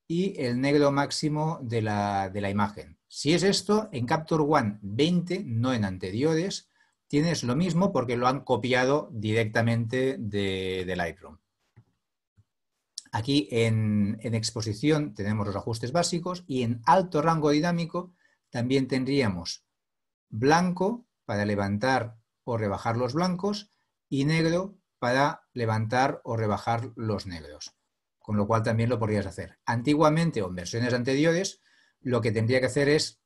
Speaker 1: y el negro máximo de la, imagen. Si es esto, en Capture One 20, no en anteriores, tienes lo mismo porque lo han copiado directamente de, de Lightroom. Aquí en, exposición tenemos los ajustes básicos y en alto rango dinámico también tendríamos blanco para levantar o rebajar los blancos y negro para levantar o rebajar los negros. Con lo cual también lo podrías hacer. Antiguamente o en versiones anteriores, lo que tendría que hacer es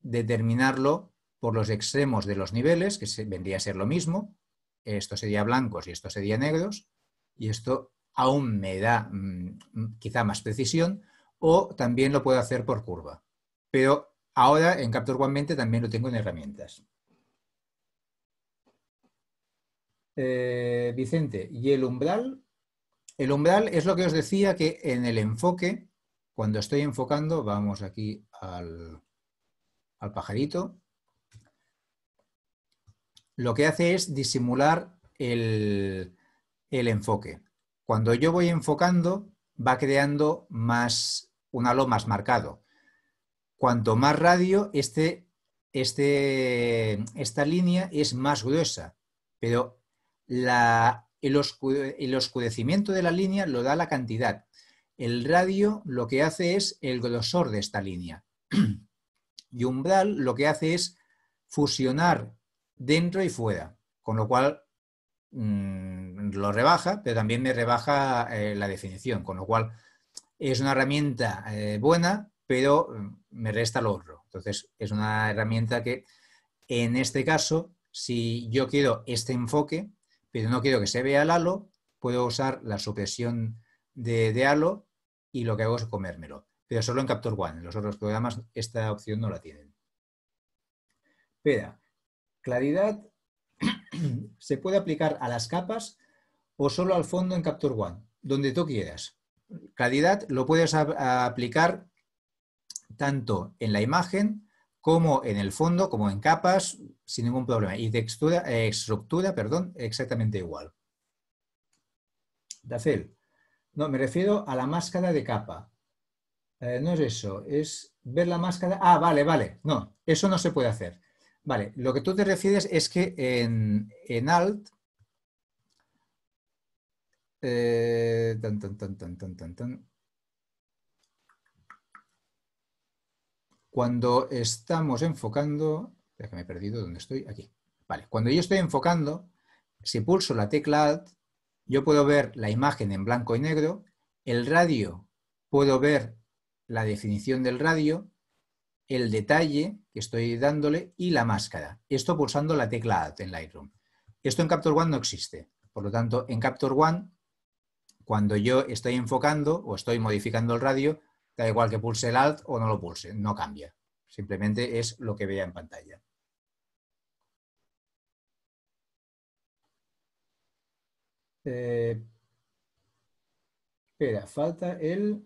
Speaker 1: determinarlo por los extremos de los niveles, que vendría a ser lo mismo. Esto sería blancos y esto sería negros. Y esto aún me da mm, quizá más precisión. O también lo puedo hacer por curva. Pero Ahora en Capture One Mente, también lo tengo en herramientas. Eh, Vicente, ¿y el umbral? El umbral es lo que os decía que en el enfoque, cuando estoy enfocando, vamos aquí al, pajarito, lo que hace es disimular el, el enfoque. Cuando yo voy enfocando, va creando más un halo más marcado cuanto más radio, este, este, esta línea es más gruesa, pero el, oscurecimiento de la línea lo da la cantidad. El radio lo que hace es el grosor de esta línea. Y umbral lo que hace es fusionar dentro y fuera, con lo cual mm, lo rebaja, pero también me rebaja eh, la definición, con lo cual es una herramienta eh, buena pero mm, me resta lo otro. Entonces, es una herramienta que, en este caso, si yo quiero este enfoque, pero no quiero que se vea el halo, puedo usar la supresión de, halo y lo que hago es comérmelo. Pero solo en Capture One, en los otros programas esta opción no la tienen. Espera, claridad se puede aplicar a las capas o solo al fondo en Capture One, donde tú quieras. Claridad lo puedes aplicar tanto en la imagen como en el fondo, como en capas, sin ningún problema. Y textura, eh, estructura, perdón, exactamente igual. Dafel. No, me refiero a la máscara de capa. Eh, no es eso, es ver la máscara. Ah, vale, vale. No, eso no se puede hacer. Vale, lo que tú te refieres es que en, en alt eh, tan, tan, tan, cuando estamos enfocando, ya que me he perdido, ¿dónde estoy? Aquí. Vale, cuando yo estoy enfocando, si pulso la tecla Alt, yo puedo ver la imagen en blanco y negro, el radio puedo ver la definición del radio, el detalle que estoy dándole y la máscara. Esto pulsando la tecla Alt en Lightroom. Esto en Capture One no existe. Por lo tanto, en Capture One, cuando yo estoy enfocando o estoy modificando el radio, Da igual que pulse el Alt o no lo pulse, no cambia. Simplemente es lo que vea en pantalla. Eh, espera, falta el,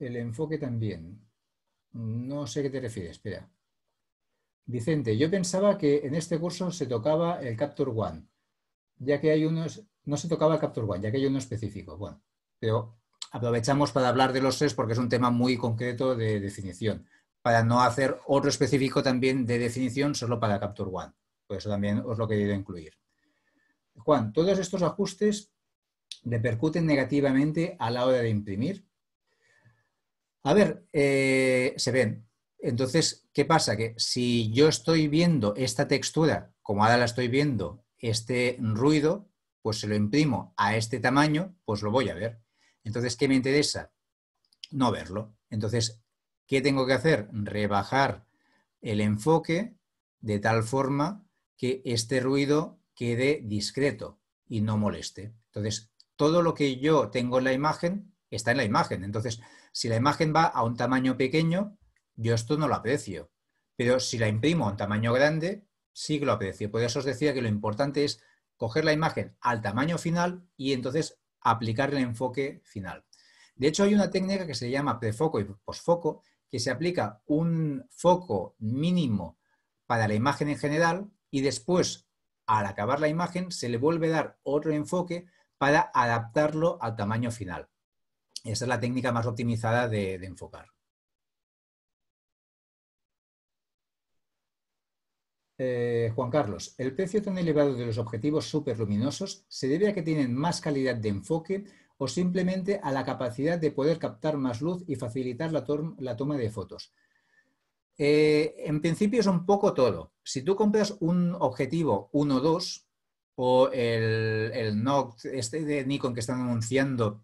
Speaker 1: enfoque también. No sé qué te refieres, espera. Vicente, yo pensaba que en este curso se tocaba el Capture One, ya que hay unos, no se tocaba el Capture One, ya que hay uno específico. Bueno, pero aprovechamos para hablar de los tres porque es un tema muy concreto de definición, para no hacer otro específico también de definición solo para Capture One. Por eso también os lo he querido incluir. Juan, todos estos ajustes repercuten negativamente a la hora de imprimir. A ver, eh, se ven. Entonces, ¿qué pasa? Que si yo estoy viendo esta textura, como ahora la estoy viendo, este ruido, pues se lo imprimo a este tamaño, pues lo voy a ver. Entonces, ¿qué me interesa? No verlo. Entonces, ¿qué tengo que hacer? Rebajar el enfoque de tal forma que este ruido quede discreto y no moleste. Entonces, todo lo que yo tengo en la imagen está en la imagen. Entonces, si la imagen va a un tamaño pequeño, yo esto no lo aprecio. Pero si la imprimo a un tamaño grande, sí que lo aprecio. Por eso os decía que lo importante es coger la imagen al tamaño final y entonces aplicar el enfoque final. De hecho, hay una técnica que se llama prefoco y posfoco, que se aplica un foco mínimo para la imagen en general y después, al acabar la imagen, se le vuelve a dar otro enfoque para adaptarlo al tamaño final. Esa es la técnica más optimizada de, de enfocar. Eh, Juan Carlos, el precio tan elevado de los objetivos superluminosos se debe a que tienen más calidad de enfoque o simplemente a la capacidad de poder captar más luz y facilitar la, toma de fotos. Eh, en principio es un poco todo. Si tú compras un objetivo 1-2 o el, el NOC este de Nikon que están anunciando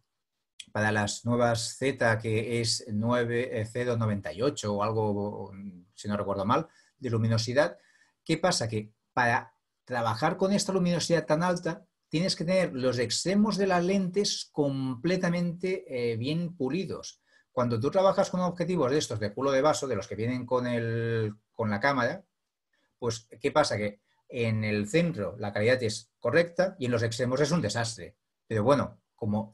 Speaker 1: para las nuevas Z que es 9, eh, o algo, si no recuerdo mal, de luminosidad, ¿Qué pasa? Que para trabajar con esta luminosidad tan alta, tienes que tener los extremos de las lentes completamente eh, bien pulidos. Cuando tú trabajas con objetivos de estos, de culo de vaso, de los que vienen con, el, con la cámara, pues ¿qué pasa? Que en el centro la calidad es correcta y en los extremos es un desastre. Pero bueno, como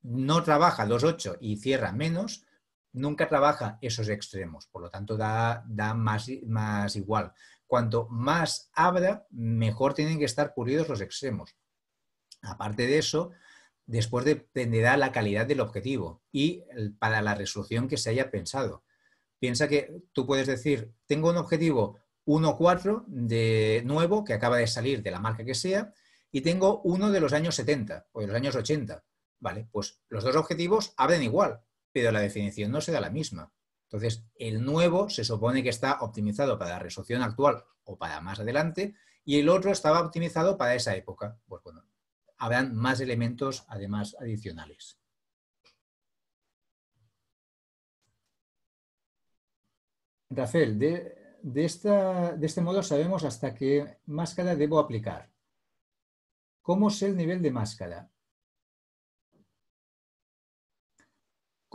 Speaker 1: no trabaja los y cierra menos, nunca trabaja esos extremos, por lo tanto da, da más, más igual cuanto más abra, mejor tienen que estar pulidos los extremos. Aparte de eso, después dependerá la calidad del objetivo y para la resolución que se haya pensado. Piensa que tú puedes decir, tengo un objetivo 1.4 de nuevo que acaba de salir de la marca que sea y tengo uno de los años 70 o de los años 80. Vale, pues los dos objetivos abren igual, pero la definición no será la misma. Entonces, el nuevo se supone que está optimizado para la resolución actual o para más adelante, y el otro estaba optimizado para esa época. Pues habrán más elementos además adicionales. Rafael, de, este modo sabemos hasta qué máscara debo aplicar. ¿Cómo es el nivel de máscara?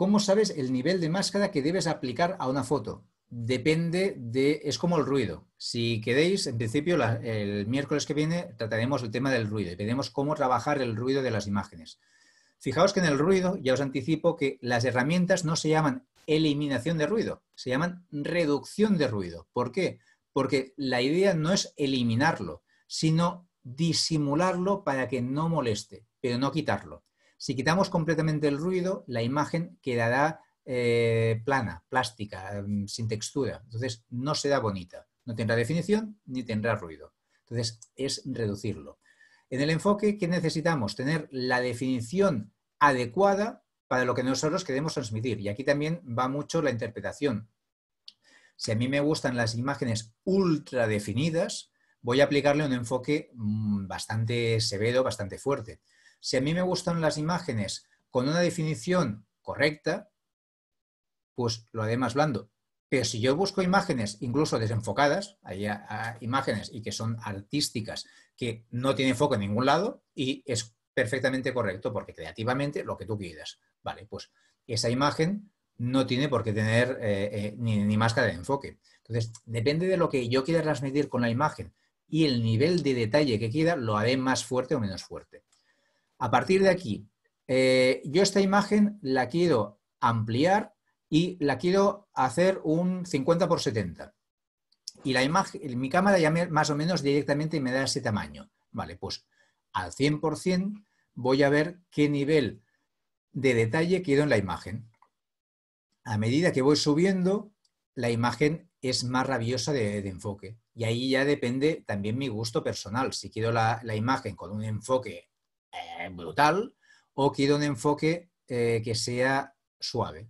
Speaker 1: ¿Cómo sabes el nivel de máscara que debes aplicar a una foto? Depende de, es como el ruido. Si queréis, en principio, el miércoles que viene trataremos el tema del ruido y veremos cómo trabajar el ruido de las imágenes. Fijaos que en el ruido, ya os anticipo que las herramientas no se llaman eliminación de ruido, se llaman reducción de ruido. ¿Por qué? Porque la idea no es eliminarlo, sino disimularlo para que no moleste, pero no quitarlo. Si quitamos completamente el ruido, la imagen quedará eh, plana, plástica, em, sin textura. Entonces, no será bonita. No tendrá definición ni tendrá ruido. Entonces, es reducirlo. En el enfoque, ¿qué necesitamos? Tener la definición adecuada para lo que nosotros queremos transmitir. Y aquí también va mucho la interpretación. Si a mí me gustan las imágenes ultra definidas, voy a aplicarle un enfoque mm, bastante severo, bastante fuerte si a mí me gustan las imágenes con una definición correcta, pues lo haré más blando. Pero si yo busco imágenes incluso desenfocadas, hay imágenes y que son artísticas, que no tienen foco en ningún lado y es perfectamente correcto porque creativamente lo que tú quieras. Vale, pues esa imagen no tiene por qué tener eh, eh, ni, ni, máscara de enfoque. Entonces, depende de lo que yo quiera transmitir con la imagen y el nivel de detalle que quiera, lo haré más fuerte o menos fuerte. A partir de aquí, eh, yo esta imagen la quiero ampliar y la quiero hacer un 50 por 70. Y la imagen, mi cámara ya más o menos directamente me da ese tamaño. Vale, pues al 100% voy a ver qué nivel de detalle quiero en la imagen. A medida que voy subiendo, la imagen es más rabiosa de, enfoque. Y ahí ya depende también mi gusto personal. Si quiero la, la imagen con un enfoque eh, brutal o quiero un enfoque eh, que sea suave.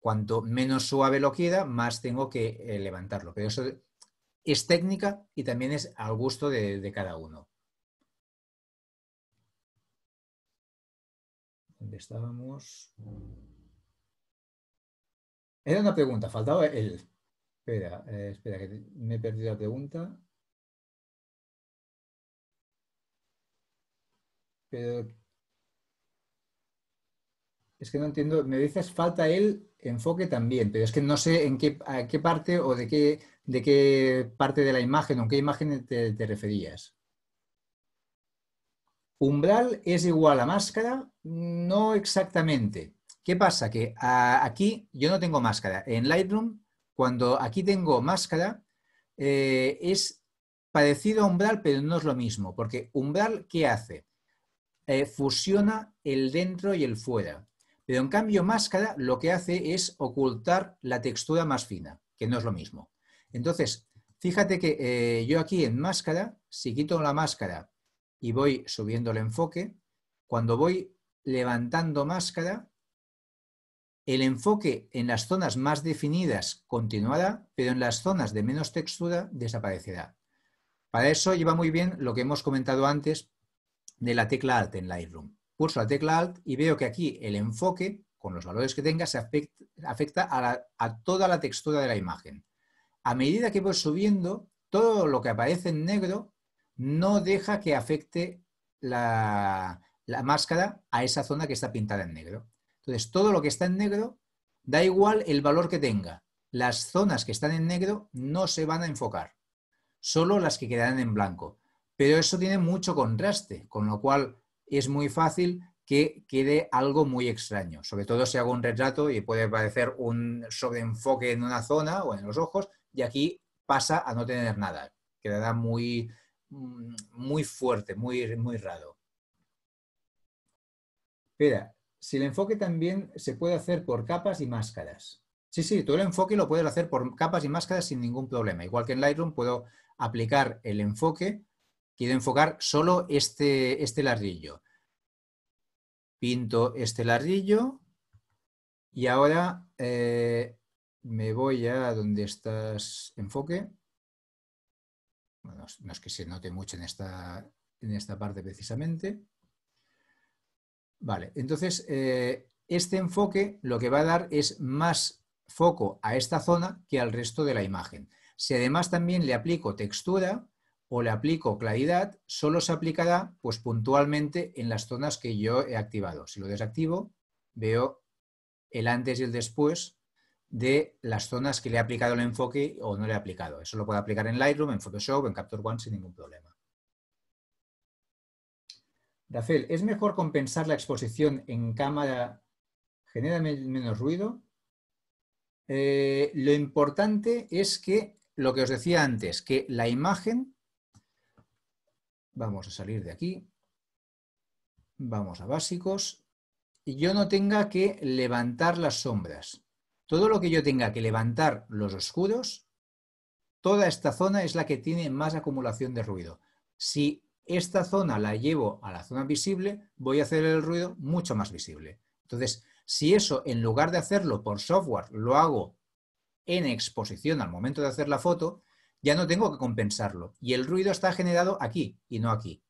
Speaker 1: Cuanto menos suave lo quiera, más tengo que eh, levantarlo. Pero eso es técnica y también es al gusto de, cada uno. ¿Dónde estábamos? Era una pregunta, faltaba el... Espera, espera, que me he perdido la pregunta. es que no entiendo, me dices falta el enfoque también, pero es que no sé en qué, parte o de qué, de qué parte de la imagen o qué imagen te, referías. Umbral es igual a máscara, no exactamente. ¿Qué pasa? Que aquí yo no tengo máscara. En Lightroom, cuando aquí tengo máscara, eh, es parecido a umbral, pero no es lo mismo, porque umbral, ¿qué hace? Eh, fusiona el dentro y el fuera. Pero en cambio, máscara lo que hace es ocultar la textura más fina, que no es lo mismo. Entonces, fíjate que eh, yo aquí en máscara, si quito la máscara y voy subiendo el enfoque, cuando voy levantando máscara, el enfoque en las zonas más definidas continuará, pero en las zonas de menos textura desaparecerá. Para eso lleva muy bien lo que hemos comentado antes de la tecla Alt en Lightroom. Pulso la tecla Alt y veo que aquí el enfoque, con los valores que tenga, se afecta, a, toda la textura de la imagen. A medida que voy subiendo, todo lo que aparece en negro no deja que afecte la, la, máscara a esa zona que está pintada en negro. Entonces, todo lo que está en negro da igual el valor que tenga. Las zonas que están en negro no se van a enfocar, solo las que quedarán en blanco. Pero eso tiene mucho contraste, con lo cual es muy fácil que quede algo muy extraño. Sobre todo si hago un retrato y puede parecer un sobreenfoque en una zona o en los ojos, y aquí pasa a no tener nada. Quedará muy, mm, muy fuerte, muy, muy raro. Espera, si el enfoque también se puede hacer por capas y máscaras. Sí, sí, todo el enfoque lo puedes hacer por capas y máscaras sin ningún problema. Igual que en Lightroom puedo aplicar el enfoque Quiero enfocar solo este, este, ladrillo. Pinto este ladrillo y ahora eh, me voy a donde estás enfoque. no es que se note mucho en esta, parte precisamente. Vale, entonces eh, este enfoque lo que va a dar es más foco a esta zona que al resto de la imagen. Si además también le aplico textura, o le aplico claridad, solo se aplicará pues, puntualmente en las zonas que yo he activado. Si lo desactivo, veo el antes y el después de las zonas que le he aplicado el enfoque o no le he aplicado. Eso lo puedo aplicar en Lightroom, en Photoshop, en Capture One sin ningún problema. Rafael, ¿es mejor compensar la exposición en cámara genera menos ruido? Eh, lo importante es que, lo que os decía antes, que la imagen Vamos a salir de aquí. Vamos a básicos. Y yo no tenga que levantar las sombras. Todo lo que yo tenga que levantar los oscuros, toda esta zona es la que tiene más acumulación de ruido. Si esta zona la llevo a la zona visible, voy a hacer el ruido mucho más visible. Entonces, si eso en lugar de hacerlo por software lo hago en exposición al momento de hacer la foto, ya no tengo que compensarlo. Y el ruido está generado aquí y no aquí.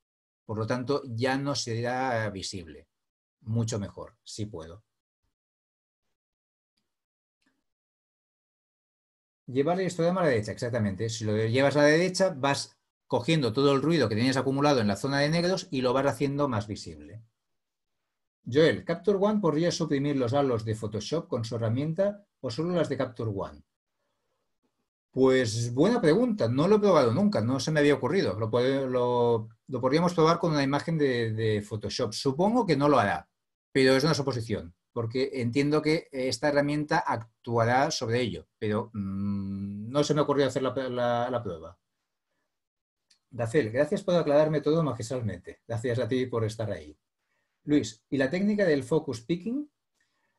Speaker 1: Por lo tanto, ya no será visible. Mucho mejor, si puedo. Llevar el histograma a la derecha, exactamente. Si lo llevas a la derecha, vas cogiendo todo el ruido que tenías acumulado en la zona de negros y lo vas haciendo más visible. Joel, ¿Capture One podría suprimir los halos de Photoshop con su herramienta o solo las de Capture One? Pues buena pregunta, no lo he probado nunca, no se me había ocurrido. Lo, podríamos probar con una imagen de, Photoshop. Supongo que no lo hará, pero es una suposición, porque entiendo que esta herramienta actuará sobre ello, pero mm, no se me ocurrió hacer la, prueba. Dacel, gracias por aclararme todo magistralmente. Gracias a ti por estar ahí. Luis, ¿y la técnica del focus picking?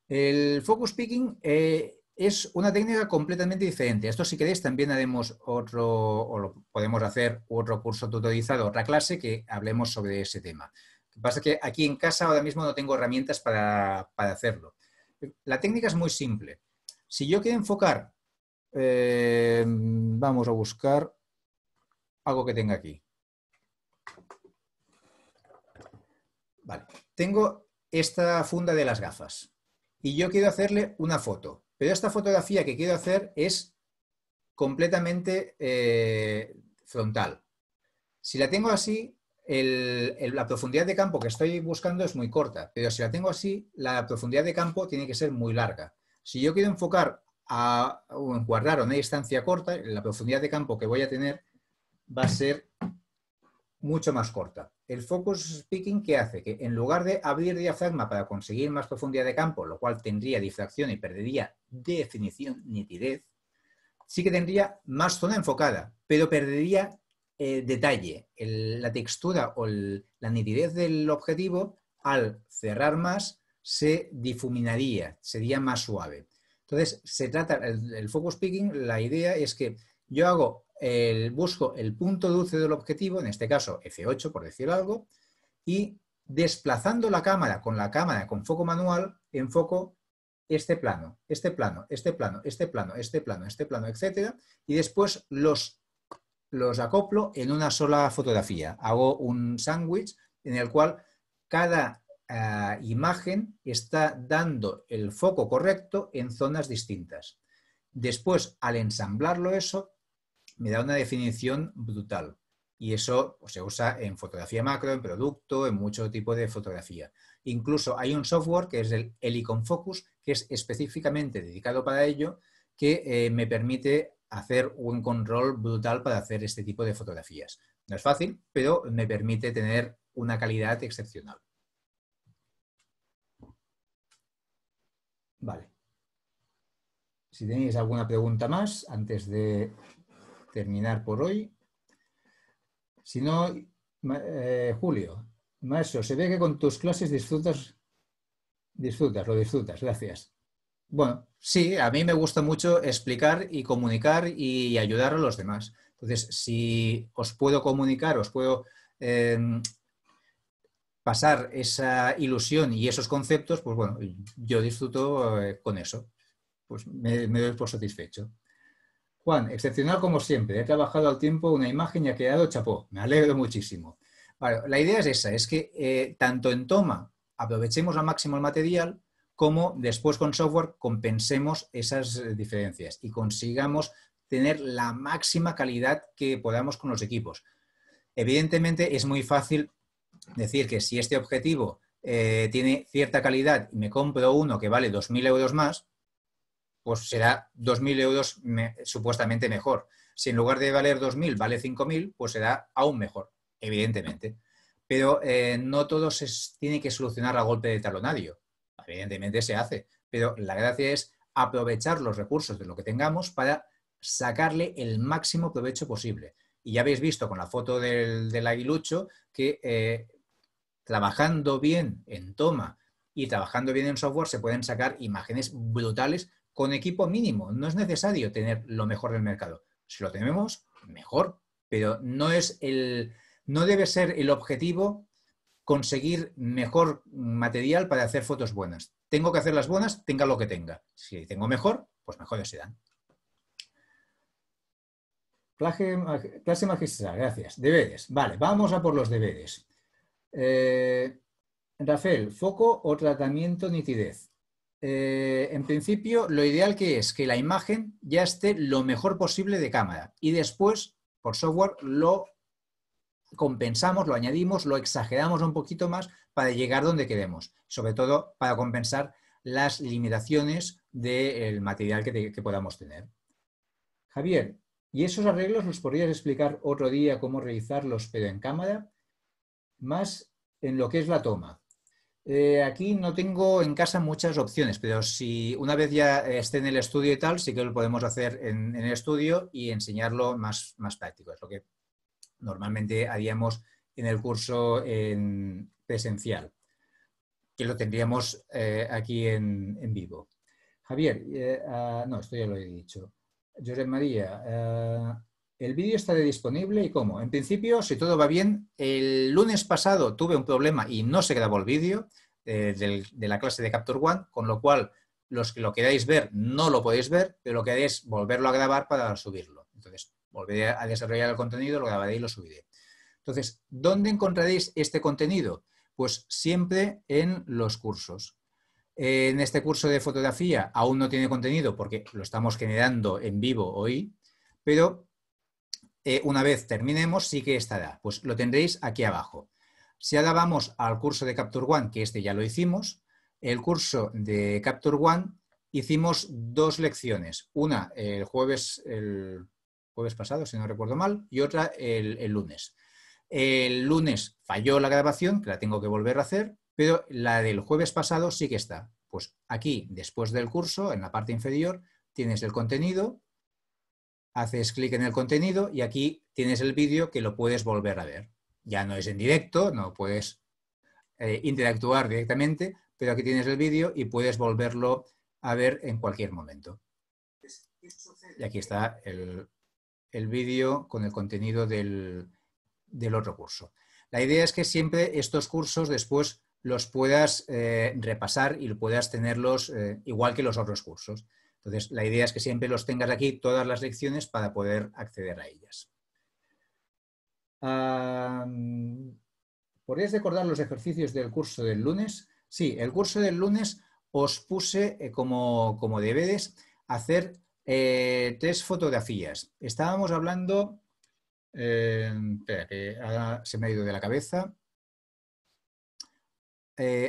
Speaker 1: El focus picking eh, es una técnica completamente diferente. Esto, si queréis, también haremos otro, o podemos hacer otro curso tutorizado, otra clase que hablemos sobre ese tema. Lo que pasa es que aquí en casa ahora mismo no tengo herramientas para, hacerlo. La técnica es muy simple. Si yo quiero enfocar, eh, vamos a buscar algo que tenga aquí. Vale, tengo esta funda de las gafas y yo quiero hacerle una foto pero esta fotografía que quiero hacer es completamente eh, frontal. Si la tengo así, la profundidad de campo que estoy buscando es muy corta, pero si la tengo así, la profundidad de campo tiene que ser muy larga. Si yo quiero enfocar a, o encuadrar una distancia corta, la profundidad de campo que voy a tener va a ser mucho más corta el focus speaking, ¿qué hace? Que en lugar de abrir diafragma para conseguir más profundidad de campo, lo cual tendría difracción y perdería definición, nitidez, sí que tendría más zona enfocada, pero perdería eh, detalle, la textura o la nitidez del objetivo al cerrar más se difuminaría, sería más suave. Entonces, se trata, el, el focus picking, la idea es que yo hago busco el punto dulce del objetivo, en este caso F8 por decir algo, y desplazando la cámara con la cámara con foco manual, enfoco este plano, este plano, este plano, este plano, este plano, este plano, etcétera, y después los, los acoplo en una sola fotografía. Hago un sándwich en el cual cada ah, imagen está dando el foco correcto en zonas distintas. Después, al ensamblarlo eso, me da una definición brutal. Y eso pues, se usa en fotografía macro, en producto, en mucho tipo de fotografía. Incluso hay un software que es el Helicon Focus, que es específicamente dedicado para ello, que eh, me permite hacer un control brutal para hacer este tipo de fotografías. No es fácil, pero me permite tener una calidad excepcional. Vale. Si tenéis alguna pregunta más antes de terminar por hoy. Si no, eh, Julio, maestro, se ve que con tus clases disfrutas, disfrutas, lo disfrutas, gracias. Bueno, sí, a mí me gusta mucho explicar y comunicar y ayudar a los demás. Entonces, si os puedo comunicar, os puedo em, pasar esa ilusión y esos conceptos, pues bueno, yo disfruto eh, con eso. Pues me, me doy por satisfecho. Juan, excepcional como siempre. He trabajado al tiempo una imagen y ha quedado chapó. Me alegro muchísimo. la idea es esa, es que eh, tanto en toma aprovechemos al máximo el material como después con software compensemos esas eh, diferencias y consigamos tener la máxima calidad que podamos con los equipos. Evidentemente es muy fácil decir que si este objetivo eh, tiene cierta calidad y me compro uno que vale 2.000 euros más, pues será 2.000 euros supuestamente mejor. Si en lugar de valer 2.000 vale 5.000, pues será aún mejor, evidentemente. Pero eh, no todo se tiene que solucionar a golpe de talonario. Evidentemente se hace, pero la gracia es aprovechar los recursos de lo que tengamos para sacarle el máximo provecho posible. Y ya habéis visto con la foto del, del aguilucho que eh, trabajando bien en toma y trabajando bien en software se pueden sacar imágenes brutales con equipo mínimo. No es necesario tener lo mejor del mercado. Si lo tenemos, mejor, pero no es el no debe ser el objetivo conseguir mejor material para hacer fotos buenas. Tengo que hacer las buenas, tenga lo que tenga. Si tengo mejor, pues mejores serán. Clase magistral, gracias. Deberes. Vale, vamos a por los deberes. Eh, Rafael, foco o tratamiento nitidez. Eh, en principio, lo ideal que es que la imagen ya esté lo mejor posible de cámara y después, por software, lo compensamos, lo añadimos, lo exageramos un poquito más para llegar donde queremos, sobre todo para compensar las limitaciones del material que, que podamos tener. Javier, ¿y esos arreglos los podrías explicar otro día cómo realizarlos, pero en cámara? Más en lo que es la toma. Eh, aquí no tengo en casa muchas opciones, pero si una vez ya esté en el estudio y tal, sí que lo podemos hacer en, el estudio y enseñarlo más, más práctico. Es lo que normalmente haríamos en el curso presencial, que lo tendríamos eh, aquí en, vivo. Javier, eh, ah, no, esto ya lo he dicho. José María, el vídeo estará disponible y cómo. En principio, si todo va bien, el lunes pasado tuve un problema y no se grabó el vídeo eh, de la clase de Capture One, con lo cual los que lo queráis ver no lo podéis ver, pero lo que es volverlo a grabar para subirlo. Entonces, volveré a desarrollar el contenido, lo grabaré y lo subiré. Entonces, ¿dónde encontraréis este contenido? Pues siempre en los cursos. En este curso de fotografía aún no tiene contenido porque lo estamos generando en vivo hoy, pero eh, una vez terminemos, sí que estará. Pues lo tendréis aquí abajo. Si ahora vamos al curso de Capture One, que este ya lo hicimos, el curso de Capture One hicimos dos lecciones. Una el jueves, el jueves pasado, si no recuerdo mal, y otra el, el lunes. El lunes falló la grabación, que la tengo que volver a hacer, pero la del jueves pasado sí que está. Pues aquí, después del curso, en la parte inferior, tienes el contenido, haces clic en el contenido y aquí tienes el vídeo que lo puedes volver a ver. Ya no es en directo, no puedes eh, interactuar directamente, pero aquí tienes el vídeo y puedes volverlo a ver en cualquier momento. Y aquí está el, vídeo con el contenido del, otro curso. La idea es que siempre estos cursos después los puedas eh, repasar y puedas tenerlos eh, igual que los otros cursos. Entonces, la idea es que siempre los tengas aquí, todas las lecciones, para poder acceder a ellas. Podéis recordar los ejercicios del curso del lunes? Sí, el curso del lunes os puse eh, como, como, deberes hacer eh, tres fotografías. Estábamos hablando... Eh, espera, que se me ha ido de la cabeza.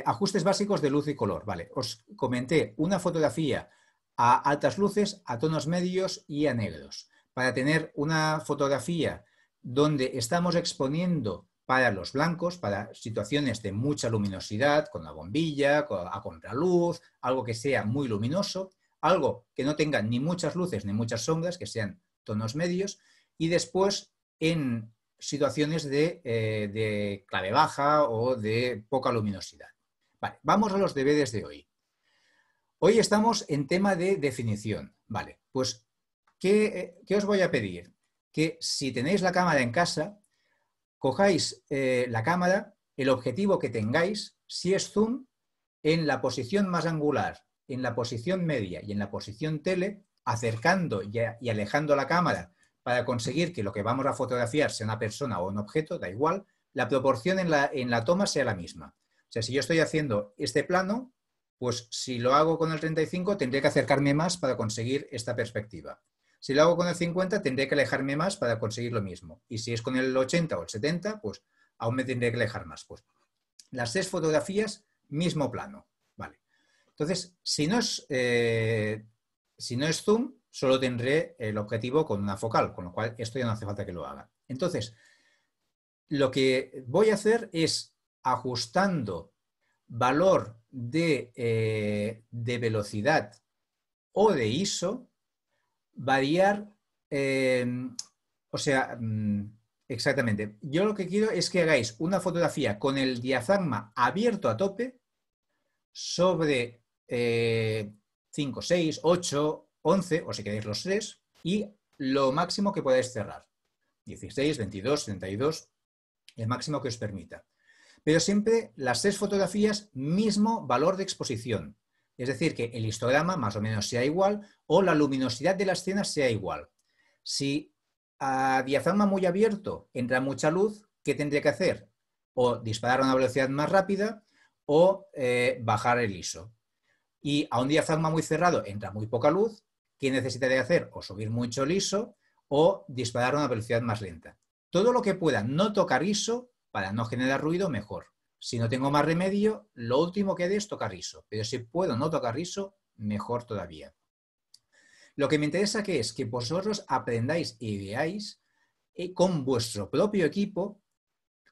Speaker 1: ajustes básicos de luz y color. Vale, os comenté una fotografía a altas luces, a tonos medios y a negros, para tener una fotografía donde estamos exponiendo para los blancos, para situaciones de mucha luminosidad, con la bombilla, a contraluz, algo que sea muy luminoso, algo que no tenga ni muchas luces ni muchas sombras, que sean tonos medios, y después en situaciones de, eh, clave baja o de poca luminosidad. vamos a los deberes de hoy. Hoy estamos en tema de definición. Vale, pues, ¿qué, os voy a pedir? Que si tenéis la cámara en casa, cojáis eh, la cámara, el objetivo que tengáis, si es zoom, en la posición más angular, en la posición media y en la posición tele, acercando y, alejando la cámara para conseguir que lo que vamos a fotografiar sea una persona o un objeto, da igual, la proporción en la, en la toma sea la misma. O sea, si yo estoy haciendo este plano, pues si lo hago con el 35, tendré que acercarme más para conseguir esta perspectiva. Si lo hago con el 50, tendré que alejarme más para conseguir lo mismo. Y si es con el 80 o el 70, pues aún me tendré que alejar más. Pues las tres fotografías, mismo plano. Vale. Entonces, si no es, eh, si no es zoom, solo tendré el objetivo con una focal, con lo cual esto ya no hace falta que lo haga. Entonces, lo que voy a hacer es ajustando valor eh, de, velocidad o de ISO variar, em, o sea, mm, exactamente. Yo lo que quiero es que hagáis una fotografía con el diafragma abierto a tope sobre 5, 6, 8, 11, o si queréis los 3, y lo máximo que podáis cerrar. 16, 22, 32, el máximo que os permita pero siempre las tres fotografías mismo valor de exposición. Es decir, que el histograma más o menos sea igual o la luminosidad de la escena sea igual. Si a diafragma muy abierto entra mucha luz, ¿qué tendría que hacer? O disparar a una velocidad más rápida o eh, bajar el ISO. Y a un diafragma muy cerrado entra muy poca luz, ¿qué necesitaría hacer? O subir mucho el ISO o disparar a una velocidad más lenta. Todo lo que pueda no tocar ISO para no generar ruido, mejor. Si no tengo más remedio, lo último que dé es tocar riso, pero si puedo no tocar riso, mejor todavía. Lo que me interesa que es que vosotros aprendáis y veáis eh, con vuestro propio equipo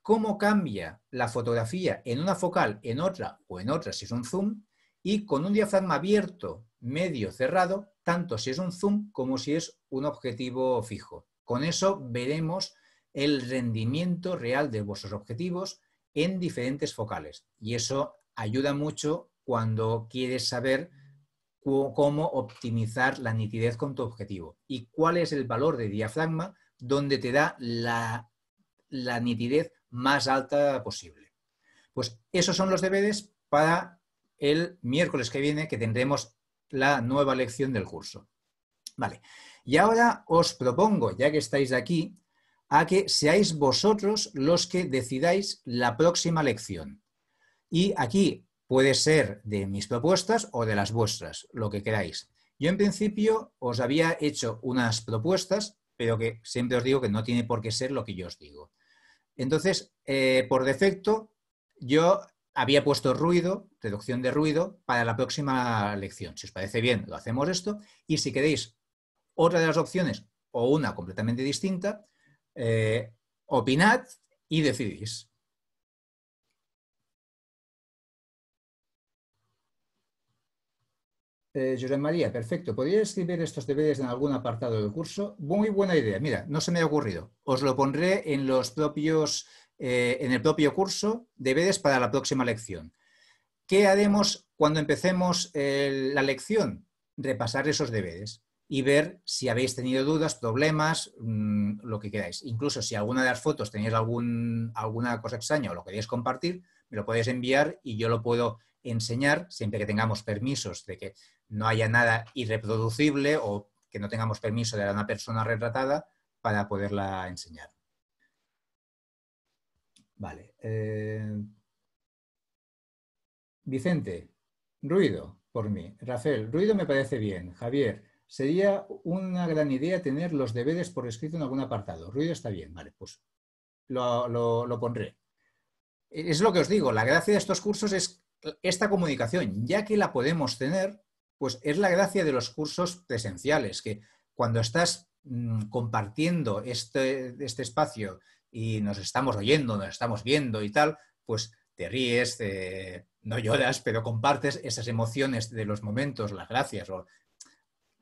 Speaker 1: cómo cambia la fotografía en una focal, en otra o en otra si es un zoom, y con un diafragma abierto, medio cerrado, tanto si es un zoom como si es un objetivo fijo. Con eso veremos el rendimiento real de vuestros objetivos en diferentes focales. Y eso ayuda mucho cuando quieres saber cómo optimizar la nitidez con tu objetivo y cuál es el valor de diafragma donde te da la, nitidez más alta posible. Pues esos son los deberes para el miércoles que viene que tendremos la nueva lección del curso. Vale, y ahora os propongo, ya que estáis aquí, a que seáis vosotros los que decidáis la próxima lección. Y aquí puede ser de mis propuestas o de las vuestras, lo que queráis. Yo en principio os había hecho unas propuestas, pero que siempre os digo que no tiene por qué ser lo que yo os digo. Entonces, eh, por defecto, yo había puesto ruido, reducción de ruido, para la próxima lección. Si os parece bien, lo hacemos esto. Y si queréis otra de las opciones o una completamente distinta, eh, opinad y decidís. Eh, María, perfecto. ¿Podría escribir estos deberes en algún apartado del curso? Muy buena idea. Mira, no se me ha ocurrido. Os lo pondré en los propios, eh, en el propio curso, deberes para la próxima lección. ¿Qué haremos cuando empecemos eh, la lección? Repasar esos deberes y ver si habéis tenido dudas, problemas, mm, lo que queráis. Incluso si alguna de las fotos tenéis alguna cosa extraña o lo queréis compartir, me lo podéis enviar y yo lo puedo enseñar siempre que tengamos permisos de que no haya nada irreproducible o que no tengamos permiso de una persona retratada para poderla enseñar. Vale. Eh, Vicente, ruido por mí. Rafael, ruido me parece bien. Javier, sería una gran idea tener los deberes por escrito en algún apartado. Ruido está bien, vale, pues lo, pondré. Es lo que os digo, la gracia de estos cursos es esta comunicación, ya que la podemos tener, pues es la gracia de los cursos presenciales, que cuando estás mm, compartiendo este, este, espacio y nos estamos oyendo, nos estamos viendo y tal, pues te ríes, no lloras, pero compartes esas emociones de los momentos, las gracias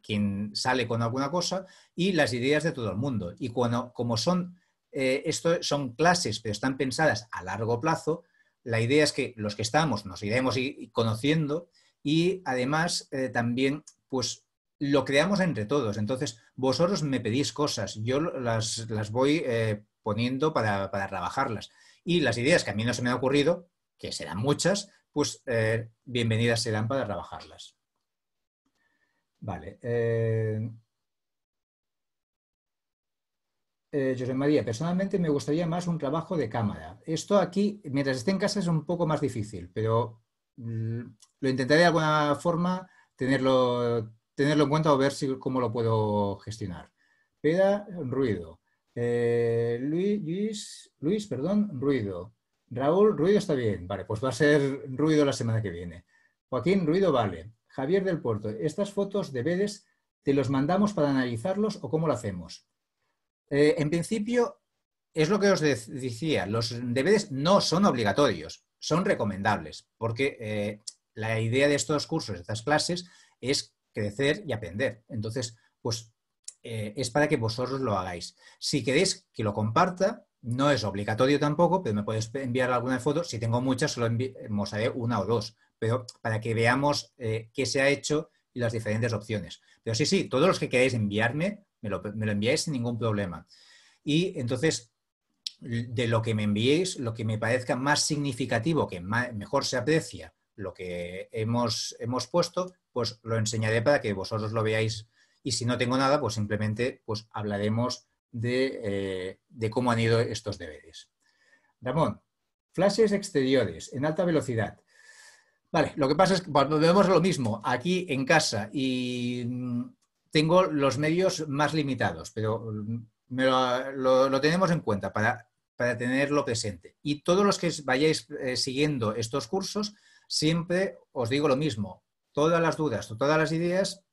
Speaker 1: quien sale con alguna cosa y las ideas de todo el mundo. Y cuando, como son, eh, esto son clases, pero están pensadas a largo plazo, la idea es que los que estamos nos iremos conociendo y además eh, también pues lo creamos entre todos. Entonces, vosotros me pedís cosas, yo las, voy eh, poniendo para, para, trabajarlas. Y las ideas que a mí no se me ha ocurrido, que serán muchas, pues bienvenidas serán para trabajarlas. Vale. Eh, eh, José María, personalmente me gustaría más un trabajo de cámara. Esto aquí, mientras esté en casa, es un poco más difícil, pero mm, lo intentaré de alguna forma tenerlo, tenerlo en cuenta o ver cómo lo puedo gestionar. Peda, ruido. Eh, Luis, Luis, perdón, ruido. Raúl, ruido está bien. Vale, pues va a ser ruido la semana que viene. Joaquín, ruido vale. Javier del Puerto, estas fotos de Bedes te los mandamos para analizarlos o cómo lo hacemos. Eh, en principio, es lo que os decía, los deberes no son obligatorios, son recomendables, porque eh, la idea de estos cursos, de estas clases, es crecer y aprender. Entonces, pues eh, es para que vosotros lo hagáis. Si queréis que lo comparta, no es obligatorio tampoco, pero me podéis enviar alguna foto. Si tengo muchas, solo enviaré una o dos pero para que veamos eh, qué se ha hecho y las diferentes opciones. Pero sí, sí, todos los que queráis enviarme, me lo, enviáis sin ningún problema. Y entonces, de lo que me enviéis, lo que me parezca más significativo, que mejor se aprecia lo que hemos, hemos puesto, pues lo enseñaré para que vosotros lo veáis. Y si no tengo nada, pues simplemente pues, hablaremos de eh, cómo han ido estos deberes. Ramón, flashes exteriores en alta velocidad. Vale, lo que pasa es que cuando pues, vemos lo mismo aquí en casa y mm, tengo los medios más limitados, pero mm, me lo, tenemos en cuenta para, tenerlo presente. Y todos los que vayáis eh, siguiendo estos cursos, siempre os digo lo mismo. Todas las dudas o todas las ideas,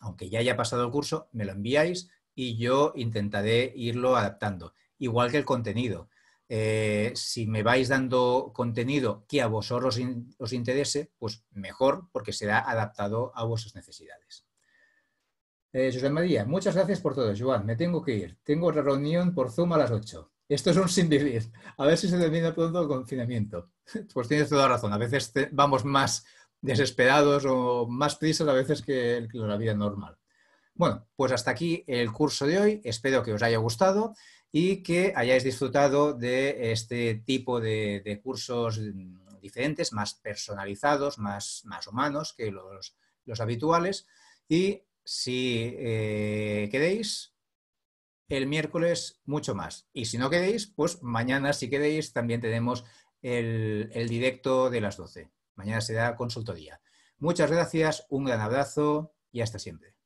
Speaker 1: aunque ya haya pasado el curso, me lo enviáis y yo intentaré irlo adaptando. Igual que el contenido. Eh, si me vais dando contenido que a vosotros os, interese, pues mejor, porque será adaptado a vuestras necesidades. Eh, José María, muchas gracias por todo, Joan. Me tengo que ir. Tengo reunión por Zoom a las 8. Esto es un sin vivir. A ver si se termina pronto el confinamiento. Pues tienes toda la razón. A veces vamos más desesperados o más prisas a veces que la vida normal. Bueno, pues hasta aquí el curso de hoy. Espero que os haya gustado y que hayáis disfrutado de este tipo de, cursos mm, diferentes, más personalizados, más, más humanos que los, habituales. Y si eh, queréis, el miércoles mucho más. Y si no queréis, pues mañana, si queréis, también tenemos el, el directo de las 12. Mañana será consultoría. Muchas gracias, un gran abrazo y hasta siempre.